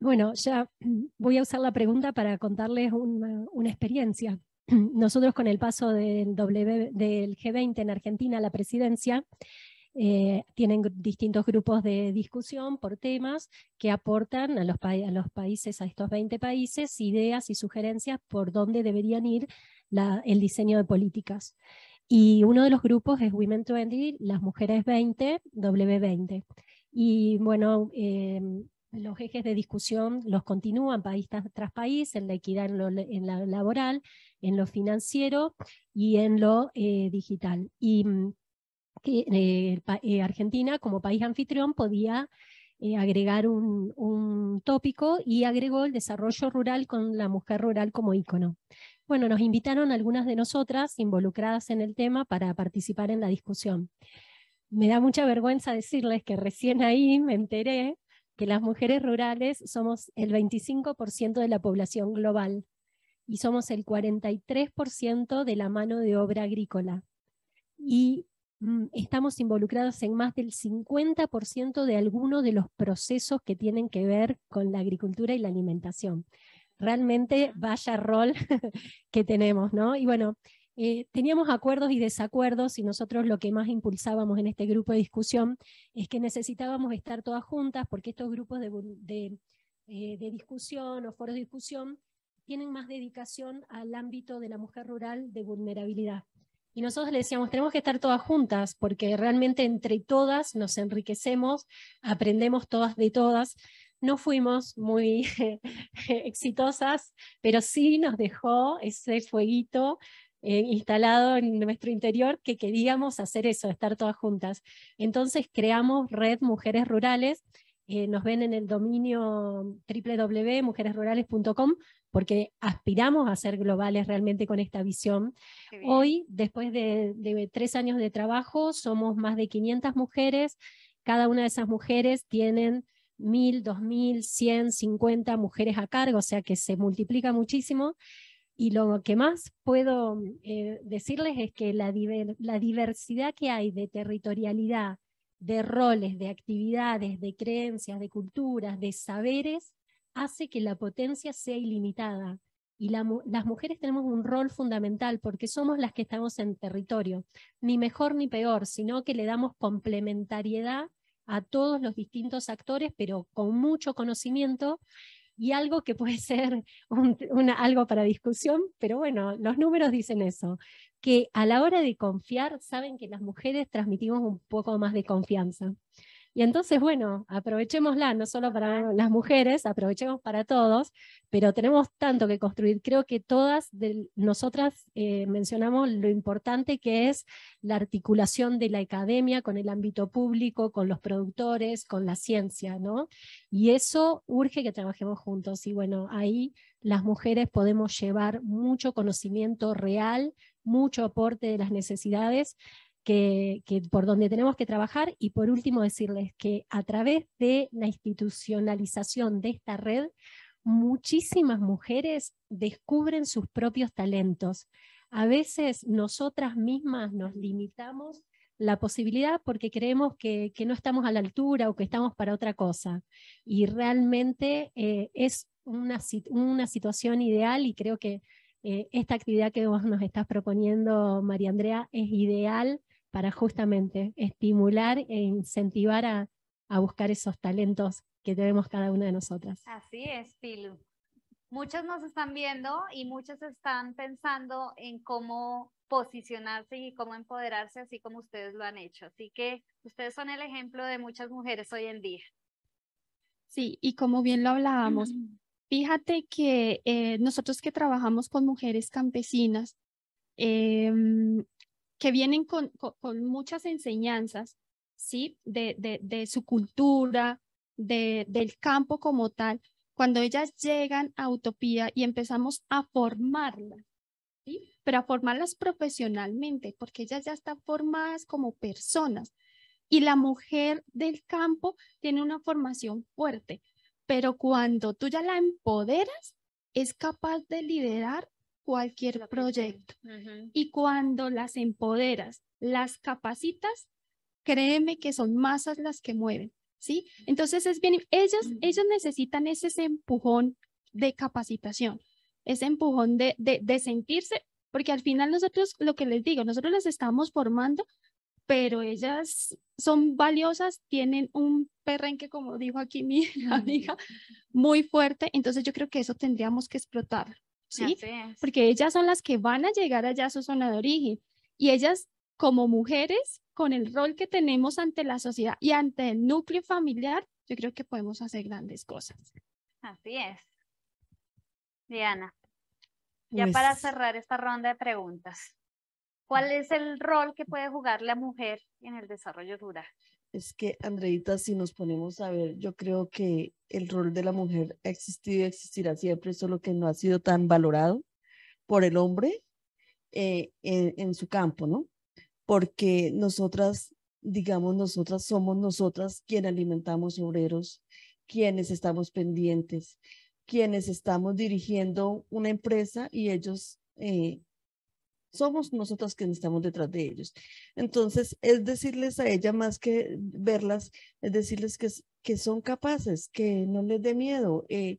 Bueno, ya voy a usar la pregunta para contarles una, experiencia. Nosotros con el paso del, G20 en Argentina a la presidencia, eh, tienen distintos grupos de discusión por temas que aportan a los, países, a estos 20 países, ideas y sugerencias por dónde deberían ir el diseño de políticas. Y uno de los grupos es Women 20, las mujeres 20, W20. Y bueno, em, los ejes de discusión los continúan país tras país, en la equidad en la laboral, en lo financiero y en lo eh, digital. Y mm, que, eh, eh, Argentina, como país anfitrión, podía agregar un, un, tópico y agregó el desarrollo rural con la mujer rural como icono. Bueno, nos invitaron algunas de nosotras involucradas en el tema para participar en la discusión. Me da mucha vergüenza decirles que recién ahí me enteré que las mujeres rurales somos el 25% de la población global y somos el 43% de la mano de obra agrícola. Y mm, estamos involucrados en más del 50% de algunos de los procesos que tienen que ver con la agricultura y la alimentación. Realmente vaya rol que tenemos, ¿no? Y bueno, eh, teníamos acuerdos y desacuerdos y nosotros lo que más impulsábamos en este grupo de discusión es que necesitábamos estar todas juntas porque estos grupos de, eh, de discusión o foros de discusión tienen más dedicación al ámbito de la mujer rural de vulnerabilidad. Y nosotros le decíamos, tenemos que estar todas juntas, porque realmente entre todas nos enriquecemos, aprendemos todas de todas. No fuimos muy exitosas, pero sí nos dejó ese fueguito eh, instalado en nuestro interior que queríamos hacer eso, estar todas juntas. Entonces creamos Red Mujeres Rurales, eh, nos ven en el dominio www.mujeresrurales.com porque aspiramos a ser globales realmente con esta visión. Hoy, después de, tres años de trabajo, somos más de 500 mujeres. Cada una de esas mujeres tienen 1.000, 2.000, 150 mujeres a cargo, o sea que se multiplica muchísimo. Y lo que más puedo mm, eh, decirles es que la, la diversidad que hay de territorialidad, de roles, de actividades, de creencias, de culturas, de saberes, hace que la potencia sea ilimitada. Y las mujeres tenemos un rol fundamental porque somos las que estamos en territorio, ni mejor ni peor, sino que le damos complementariedad a todos los distintos actores, pero con mucho conocimiento y algo que puede ser algo para discusión, pero bueno, los números dicen eso, que a la hora de confiar saben que las mujeres transmitimos un poco más de confianza. Y entonces, bueno, aprovechémosla, no solo para las mujeres, aprovechemos para todos, pero tenemos tanto que construir. Creo que todas nosotras eh, mencionamos lo importante que es la articulación de la academia con el ámbito público, con los productores, con la ciencia, ¿no? Y eso urge que trabajemos juntos. Y bueno, ahí las mujeres podemos llevar mucho conocimiento real, mucho aporte de las necesidades que, por donde tenemos que trabajar y por último decirles que a través de la institucionalización de esta red, muchísimas mujeres descubren sus propios talentos. A veces nosotras mismas nos limitamos la posibilidad porque creemos que, no estamos a la altura o que estamos para otra cosa. Y realmente eh, es una, situación ideal y creo que eh, esta actividad que vos nos estás proponiendo, María Andrea, es ideal para justamente estimular e incentivar a, buscar esos talentos que tenemos cada una de nosotras. Así es, Pilu. Muchos nos están viendo y muchos están pensando en cómo posicionarse y cómo empoderarse, así como ustedes lo han hecho. Así que ustedes son el ejemplo de muchas mujeres hoy en día. Sí, y como bien lo hablábamos, fíjate que eh, nosotros que trabajamos con mujeres campesinas, eh, que vienen con, muchas enseñanzas, ¿sí? De, su cultura, del campo como tal, cuando ellas llegan a Utopía y empezamos a formarlas, ¿sí? Pero a formarlas profesionalmente, porque ellas ya están formadas como personas. Y la mujer del campo tiene una formación fuerte, pero cuando tú ya la empoderas, es capaz de liderar cualquier proyecto. Y cuando las empoderas, las capacitas, créeme que son masas las que mueven, ¿sí? Entonces es bien, ellas, ellos necesitan ese, empujón de capacitación, ese empujón de, de, sentirse, porque al final nosotros, lo que les digo, nosotros las estamos formando, pero ellas son valiosas, tienen un perrenque, como dijo aquí mi amiga, muy fuerte. Entonces yo creo que eso tendríamos que explotar. ¿sí? Porque ellas son las que van a llegar allá a su zona de origen y ellas como mujeres, con el rol que tenemos ante la sociedad y ante el núcleo familiar, yo creo que podemos hacer grandes cosas. Así es. Diana, ya pues para cerrar esta ronda de preguntas, ¿cuál mm. es el rol que puede jugar la mujer en el desarrollo rural? Es que, Andreita, si nos ponemos a ver, yo creo que el rol de la mujer ha existido y existirá siempre, solo que no ha sido tan valorado por el hombre eh, en, su campo, ¿no? Porque nosotras, digamos, nosotras somos nosotras quienes alimentamos obreros, quienes estamos pendientes, quienes estamos dirigiendo una empresa y ellos eh, somos nosotras quienes estamos detrás de ellos. Entonces, es decirles a ella más que verlas, es decirles que, que son capaces, que no les dé miedo, eh,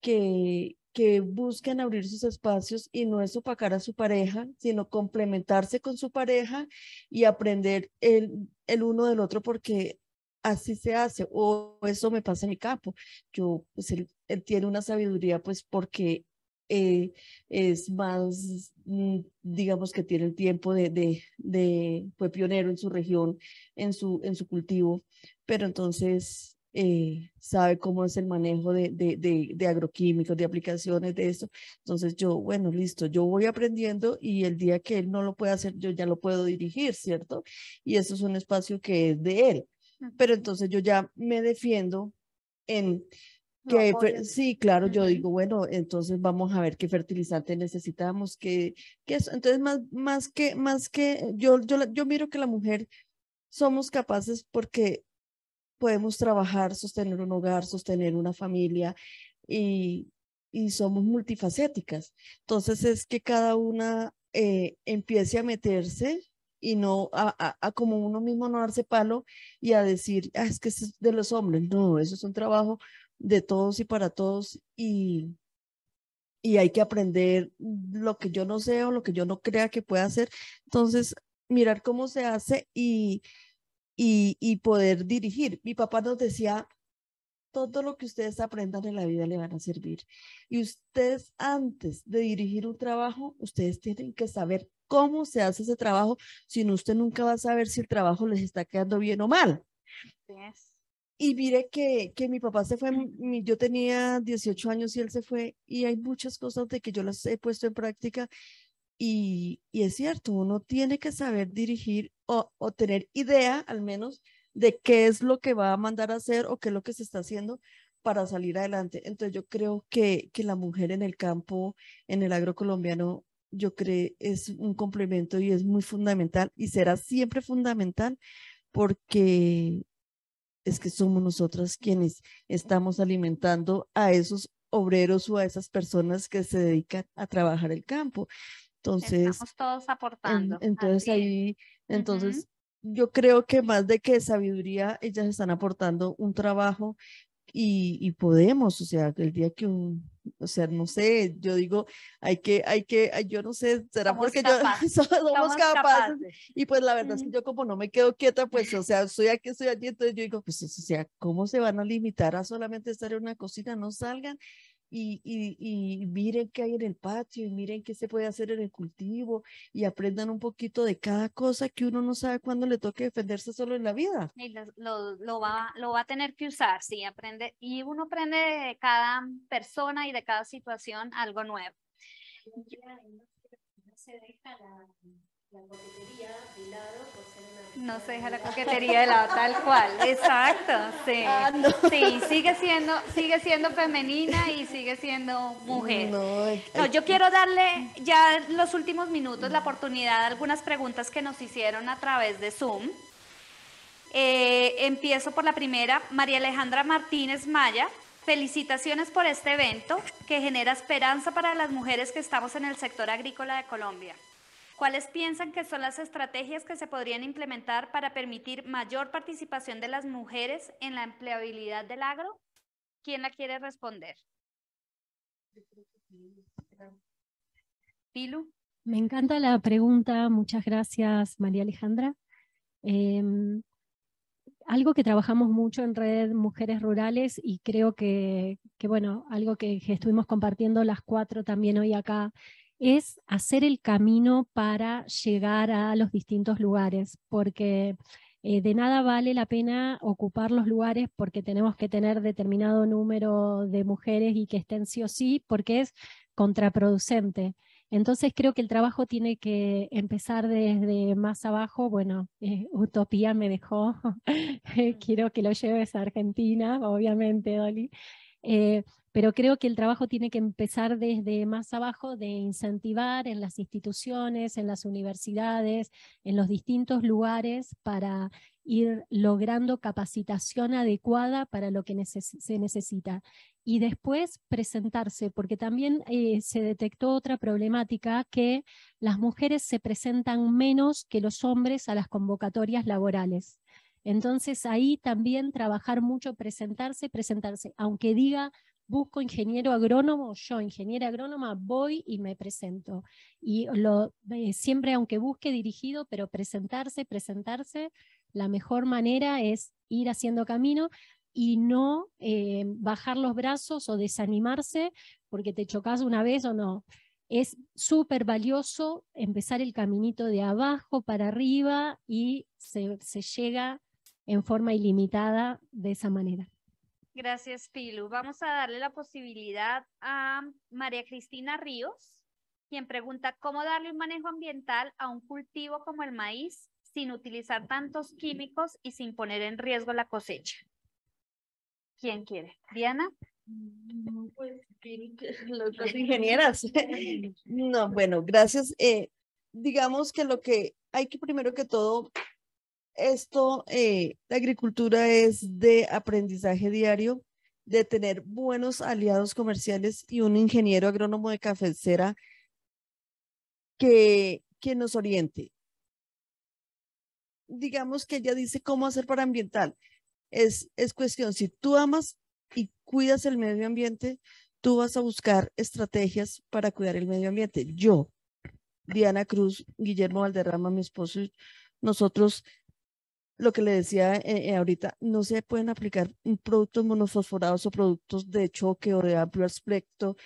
que, que busquen abrir sus espacios y no es opacar a su pareja, sino complementarse con su pareja y aprender el, uno del otro porque así se hace o eso me pasa en mi campo. Yo, pues él tiene una sabiduría pues porque eh, es más, mm, digamos que tiene el tiempo de, fue pionero en su región, en su, en su cultivo, pero entonces eh, sabe cómo es el manejo de, de, agroquímicos, de aplicaciones, de eso, Entonces yo, bueno, listo, yo voy aprendiendo y el día que él no lo puede hacer, yo ya lo puedo dirigir, ¿cierto? Y eso es un espacio que es de él. Pero entonces yo ya me defiendo en sí, claro, yo digo, bueno, entonces vamos a ver qué fertilizante necesitamos, que Entonces, más, más que, más que, yo, yo, yo miro que la mujer somos capaces porque podemos trabajar, sostener un hogar, sostener una familia y, y somos multifacéticas. Entonces es que cada una eh, empiece a meterse y no a, a, como uno mismo no darse palo y a decir, ah, es que es de los hombres. No, eso es un trabajo de todos y para todos y, y hay que aprender lo que yo no sé o lo que yo no crea que pueda hacer. Entonces, mirar cómo se hace y, y, poder dirigir. Mi papá nos decía, todo lo que ustedes aprendan en la vida le van a servir. Y ustedes antes de dirigir un trabajo, ustedes tienen que saber cómo se hace ese trabajo, si no usted nunca va a saber si el trabajo les está quedando bien o mal. Y mire que, que, mi papá se fue, yo tenía 18 años y él se fue, y hay muchas cosas de que yo las he puesto en práctica. Y, y es cierto, uno tiene que saber dirigir o, o, tener idea, al menos, de qué es lo que va a mandar a hacer o qué es lo que se está haciendo para salir adelante. Entonces yo creo que, que la mujer en el campo, en el agro colombiano, yo creo es un complemento y es muy fundamental y será siempre fundamental porque es que somos nosotras quienes estamos alimentando a esos obreros o a esas personas que se dedican a trabajar el campo. Entonces, estamos todos aportando. entonces ahí, entonces yo creo que más de que sabiduría, ellas están aportando un trabajo y, podemos, o sea, el día que un, o sea, no sé, yo digo, hay que, hay que, yo no sé, será porque yo somos, capaces. Y pues la verdad es que yo como no me quedo quieta, pues, o sea, estoy aquí, estoy allí, entonces yo digo, pues, o sea, ¿cómo se van a limitar a solamente estar en una cocina? No salgan y, y, miren qué hay en el patio y miren qué se puede hacer en el cultivo y aprendan un poquito de cada cosa que uno no sabe cuándo le toque defenderse solo en la vida. Y lo, va, a tener que usar, sí, aprende. Y uno aprende de cada persona y de cada situación algo nuevo. No se deja la coquetería de lado tal cual, exacto, sí. Ah, sí, sigue siendo, sigue siendo femenina y sigue siendo mujer. No, yo quiero darle ya los últimos minutos la oportunidad a algunas preguntas que nos hicieron a través de Zoom. Eh, empiezo por la primera, María Alejandra Martínez Maya. Felicitaciones por este evento que genera esperanza para las mujeres que estamos en el sector agrícola de Colombia. ¿Cuáles piensan que son las estrategias que se podrían implementar para permitir mayor participación de las mujeres en la empleabilidad del agro? ¿Quién la quiere responder? Pilu. Me encanta la pregunta. Muchas gracias, María Alejandra. Em, algo que trabajamos mucho en Red Mujeres Rurales y creo que, bueno, algo que estuvimos compartiendo las cuatro también hoy acá es hacer el camino para llegar a los distintos lugares, porque eh, de nada vale la pena ocupar los lugares porque tenemos que tener determinado número de mujeres y que estén sí o sí, porque es contraproducente. Entonces creo que el trabajo tiene que empezar desde más abajo. Bueno, eh, Utopía me dejó, quiero que lo lleves a Argentina, obviamente, Dolly. Eh, pero creo que el trabajo tiene que empezar desde más abajo, de incentivar en las instituciones, en las universidades, en los distintos lugares para ir logrando capacitación adecuada para lo que se necesita. Y después presentarse, porque también eh, se detectó otra problemática que las mujeres se presentan menos que los hombres a las convocatorias laborales. Entonces ahí también trabajar mucho, presentarse, presentarse, aunque diga busco ingeniero agrónomo, yo ingeniera agrónoma voy y me presento. Y lo, eh, siempre, aunque busque dirigido, pero presentarse, presentarse, la mejor manera es ir haciendo camino y no eh, bajar los brazos o desanimarse porque te chocas una vez o no. Es súper valioso empezar el caminito de abajo para arriba y se llega en forma ilimitada de esa manera. Gracias, Pilu. Vamos a darle la posibilidad a María Cristina Ríos, quien pregunta cómo darle un manejo ambiental a un cultivo como el maíz sin utilizar tantos químicos y sin poner en riesgo la cosecha. ¿Quién quiere? Diana. No, mm, Pues, las ingenieras. No, bueno, gracias. Eh, digamos que lo que hay que primero que todo esto, eh, la agricultura es de aprendizaje diario, de tener buenos aliados comerciales y un ingeniero agrónomo de cafecera que, que nos oriente. Digamos que ella dice cómo hacer para ambiental. Es, es cuestión, si tú amas y cuidas el medio ambiente, tú vas a buscar estrategias para cuidar el medio ambiente. Yo, Diana Cruz, Guillermo Valderrama, mi esposo, nosotros lo que le decía eh, eh, ahorita, no se pueden aplicar mm, productos monofosforados o productos de choque o de amplio aspecto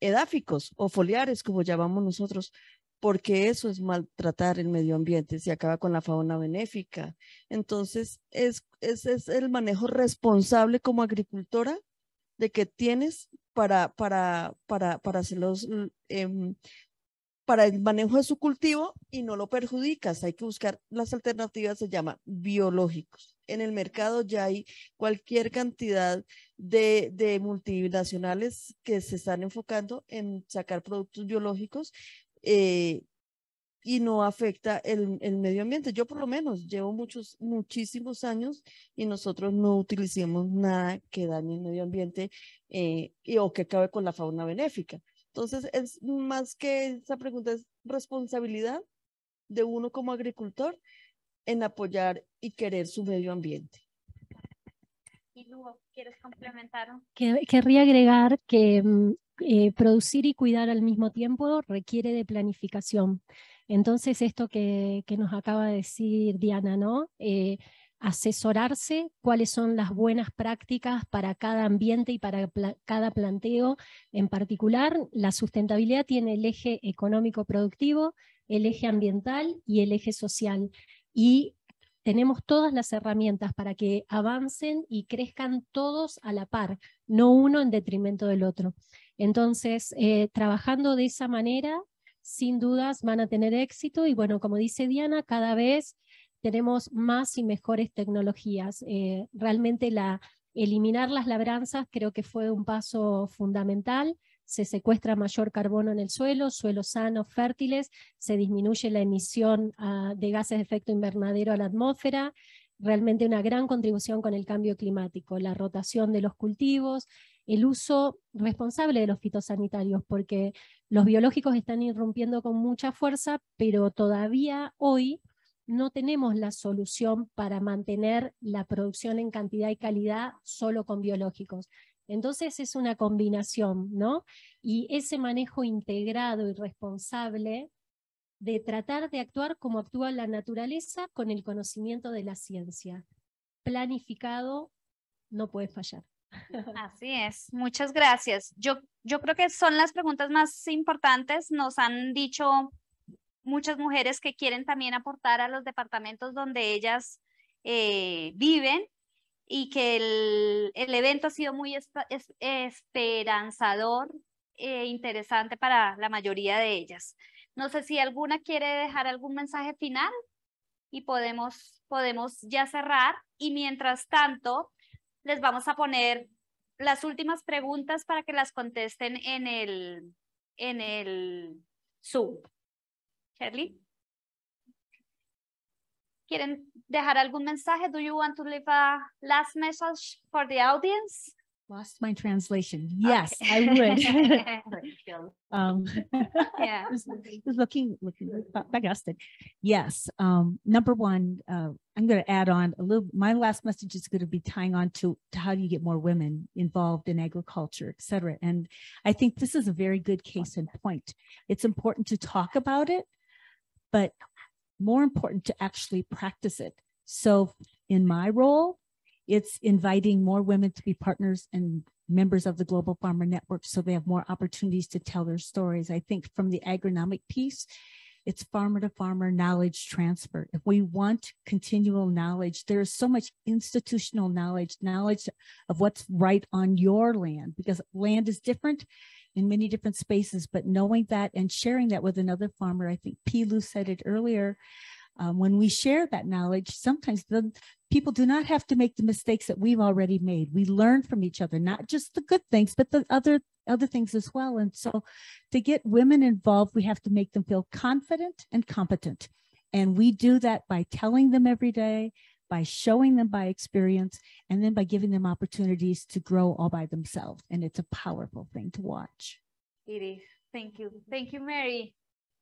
edáficos o foliares, como llamamos nosotros, porque eso es maltratar el medio ambiente, se acaba con la fauna benéfica. Entonces, es, es, es el manejo responsable como agricultora de que tienes para, para, para, para hacerlos mm, em, para el manejo de su cultivo y no lo perjudicas. Hay que buscar las alternativas, se llama biológicos. En el mercado ya hay cualquier cantidad de, de multinacionales que se están enfocando en sacar productos biológicos eh, y no afecta el, medio ambiente. Yo por lo menos llevo muchos, muchísimos años y nosotros no utilicemos nada que dañe el medio ambiente eh, o que acabe con la fauna benéfica entonces, es más que esa pregunta, es responsabilidad de uno como agricultor en apoyar y querer su medio ambiente. Y luego, ¿quieres complementar? querría agregar que mm, eh, producir y cuidar al mismo tiempo requiere de planificación. Entonces, esto que, nos acaba de decir Diana, ¿no? Eh, asesorarse cuáles son las buenas prácticas para cada ambiente y para cada planteo en particular. La sustentabilidad tiene el eje económico-productivo, el eje ambiental y el eje social. Y tenemos todas las herramientas para que avancen y crezcan todos a la par, no uno en detrimento del otro. Entonces, eh, trabajando de esa manera, sin dudas van a tener éxito y bueno, como dice Diana, cada vez tenemos más y mejores tecnologías. Eh, realmente la, eliminar las labranzas creo que fue un paso fundamental. Se secuestra mayor carbono en el suelo, suelos sanos, fértiles, se disminuye la emisión ah, de gases de efecto invernadero a la atmósfera, realmente una gran contribución con el cambio climático, la rotación de los cultivos, el uso responsable de los fitosanitarios, porque los biológicos están irrumpiendo con mucha fuerza, pero todavía hoy no tenemos la solución para mantener la producción en cantidad y calidad solo con biológicos. Entonces es una combinación, ¿no? Y ese manejo integrado y responsable de tratar de actuar como actúa la naturaleza con el conocimiento de la ciencia. Planificado no puede fallar. Así es, muchas gracias. Yo, yo creo que son las preguntas más importantes. Nos han dicho muchas mujeres que quieren también aportar a los departamentos donde ellas eh, viven y que el, el, evento ha sido muy esperanzador e interesante para la mayoría de ellas. No sé si alguna quiere dejar algún mensaje final y podemos, podemos ya cerrar. Y mientras tanto, les vamos a poner las últimas preguntas para que las contesten en el, en el Zoom. Charlie, ¿Quieren dejar algún mensaje? Do you want to leave a last message for the audience? Lost my translation. Yes, okay. I would. um, yeah. Just, looking, looking back Yes. Um, number one, uh, I'm going to add on a little. My last message is going to be tying on to, to how do you get more women involved in agriculture, et cetera. And I think this is a very good case in point. It's important to talk about it but more important to actually practice it. So, in my role, it's inviting more women to be partners and members of the Global Farmer Network so they have more opportunities to tell their stories. I think from the agronomic piece, it's farmer to farmer knowledge transfer. If we want continual knowledge, there's so much institutional knowledge, knowledge of what's right on your land because land is different in many different spaces, but knowing that and sharing that with another farmer, I think P. Lou said it earlier. Um, when we share that knowledge, sometimes the people do not have to make the mistakes that we've already made. We learn from each other, not just the good things, but the other other things as well. And so, to get women involved, we have to make them feel confident and competent. And we do that by telling them every day, by showing them by experience and then by giving them opportunities to grow all by themselves. And it's a powerful thing to watch. It Thank you. Thank you, Mary.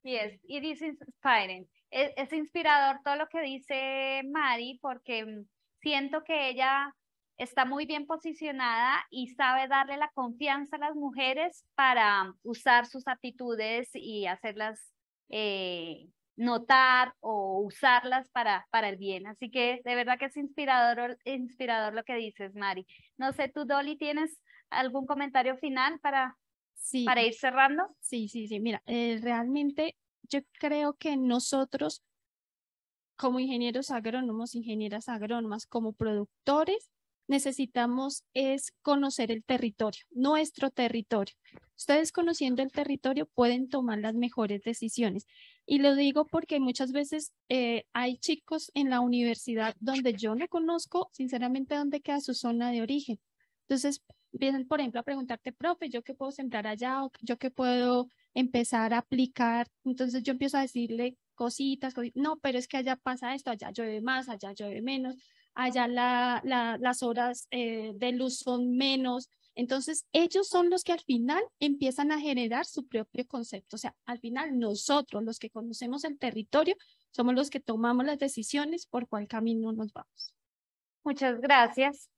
Yes, it is inspiring. E, es, inspirador todo lo que dice Mary porque mm, siento que ella está muy bien posicionada y sabe darle la confianza a las mujeres para mm, usar sus aptitudes y hacerlas eh, notar o usarlas para, para el bien. Así que de verdad que es inspirador, inspirador lo que dices, Mari. No sé, tú, Dolly, ¿tienes algún comentario final para, para ir cerrando? Sí, sí, sí. Mira, eh, realmente yo creo que nosotros, como ingenieros agrónomos, ingenieras agrónomas, como productores, necesitamos es conocer el territorio, nuestro territorio. Ustedes conociendo el territorio pueden tomar las mejores decisiones. Y lo digo porque muchas veces eh, hay chicos en la universidad donde yo no conozco, sinceramente, dónde queda su zona de origen. Entonces, vienen, por ejemplo, a preguntarte, profe, ¿yo qué puedo sembrar allá? ¿O ¿Yo qué puedo empezar a aplicar? Entonces, yo empiezo a decirle cositas, no, pero es que allá pasa esto, allá llueve más, allá llueve menos, allá las horas eh, de luz son menos, entonces, ellos son los que al final empiezan a generar su propio concepto. O sea, al final nosotros, los que conocemos el territorio, somos los que tomamos las decisiones por cuál camino nos vamos. Muchas gracias.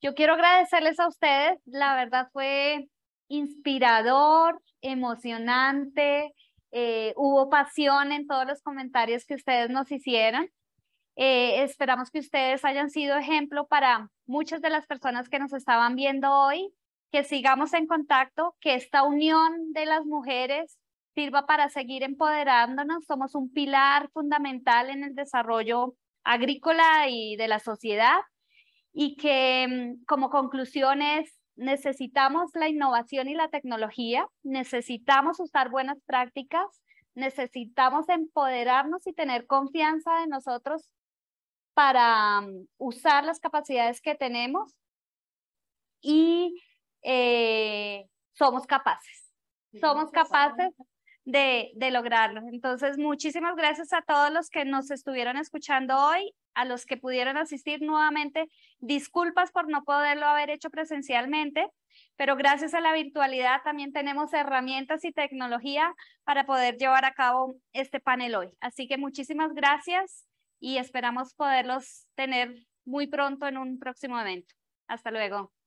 Yo quiero agradecerles a ustedes. La verdad fue inspirador, emocionante. Eh, hubo pasión en todos los comentarios que ustedes nos hicieron. Eh, esperamos que ustedes hayan sido ejemplo para muchas de las personas que nos estaban viendo hoy que sigamos en contacto, que esta unión de las mujeres sirva para seguir empoderándonos. Somos un pilar fundamental en el desarrollo agrícola y de la sociedad y que mm, como conclusiones necesitamos la innovación y la tecnología, necesitamos usar buenas prácticas, necesitamos empoderarnos y tener confianza de nosotros para mm, usar las capacidades que tenemos y eh, somos capaces, somos capaces de, de lograrlo. Entonces, muchísimas gracias a todos los que nos estuvieron escuchando hoy, a los que pudieron asistir nuevamente. Disculpas por no poderlo haber hecho presencialmente, pero gracias a la virtualidad también tenemos herramientas y tecnología para poder llevar a cabo este panel hoy. Así que muchísimas gracias y esperamos poderlos tener muy pronto en un próximo evento. Hasta luego.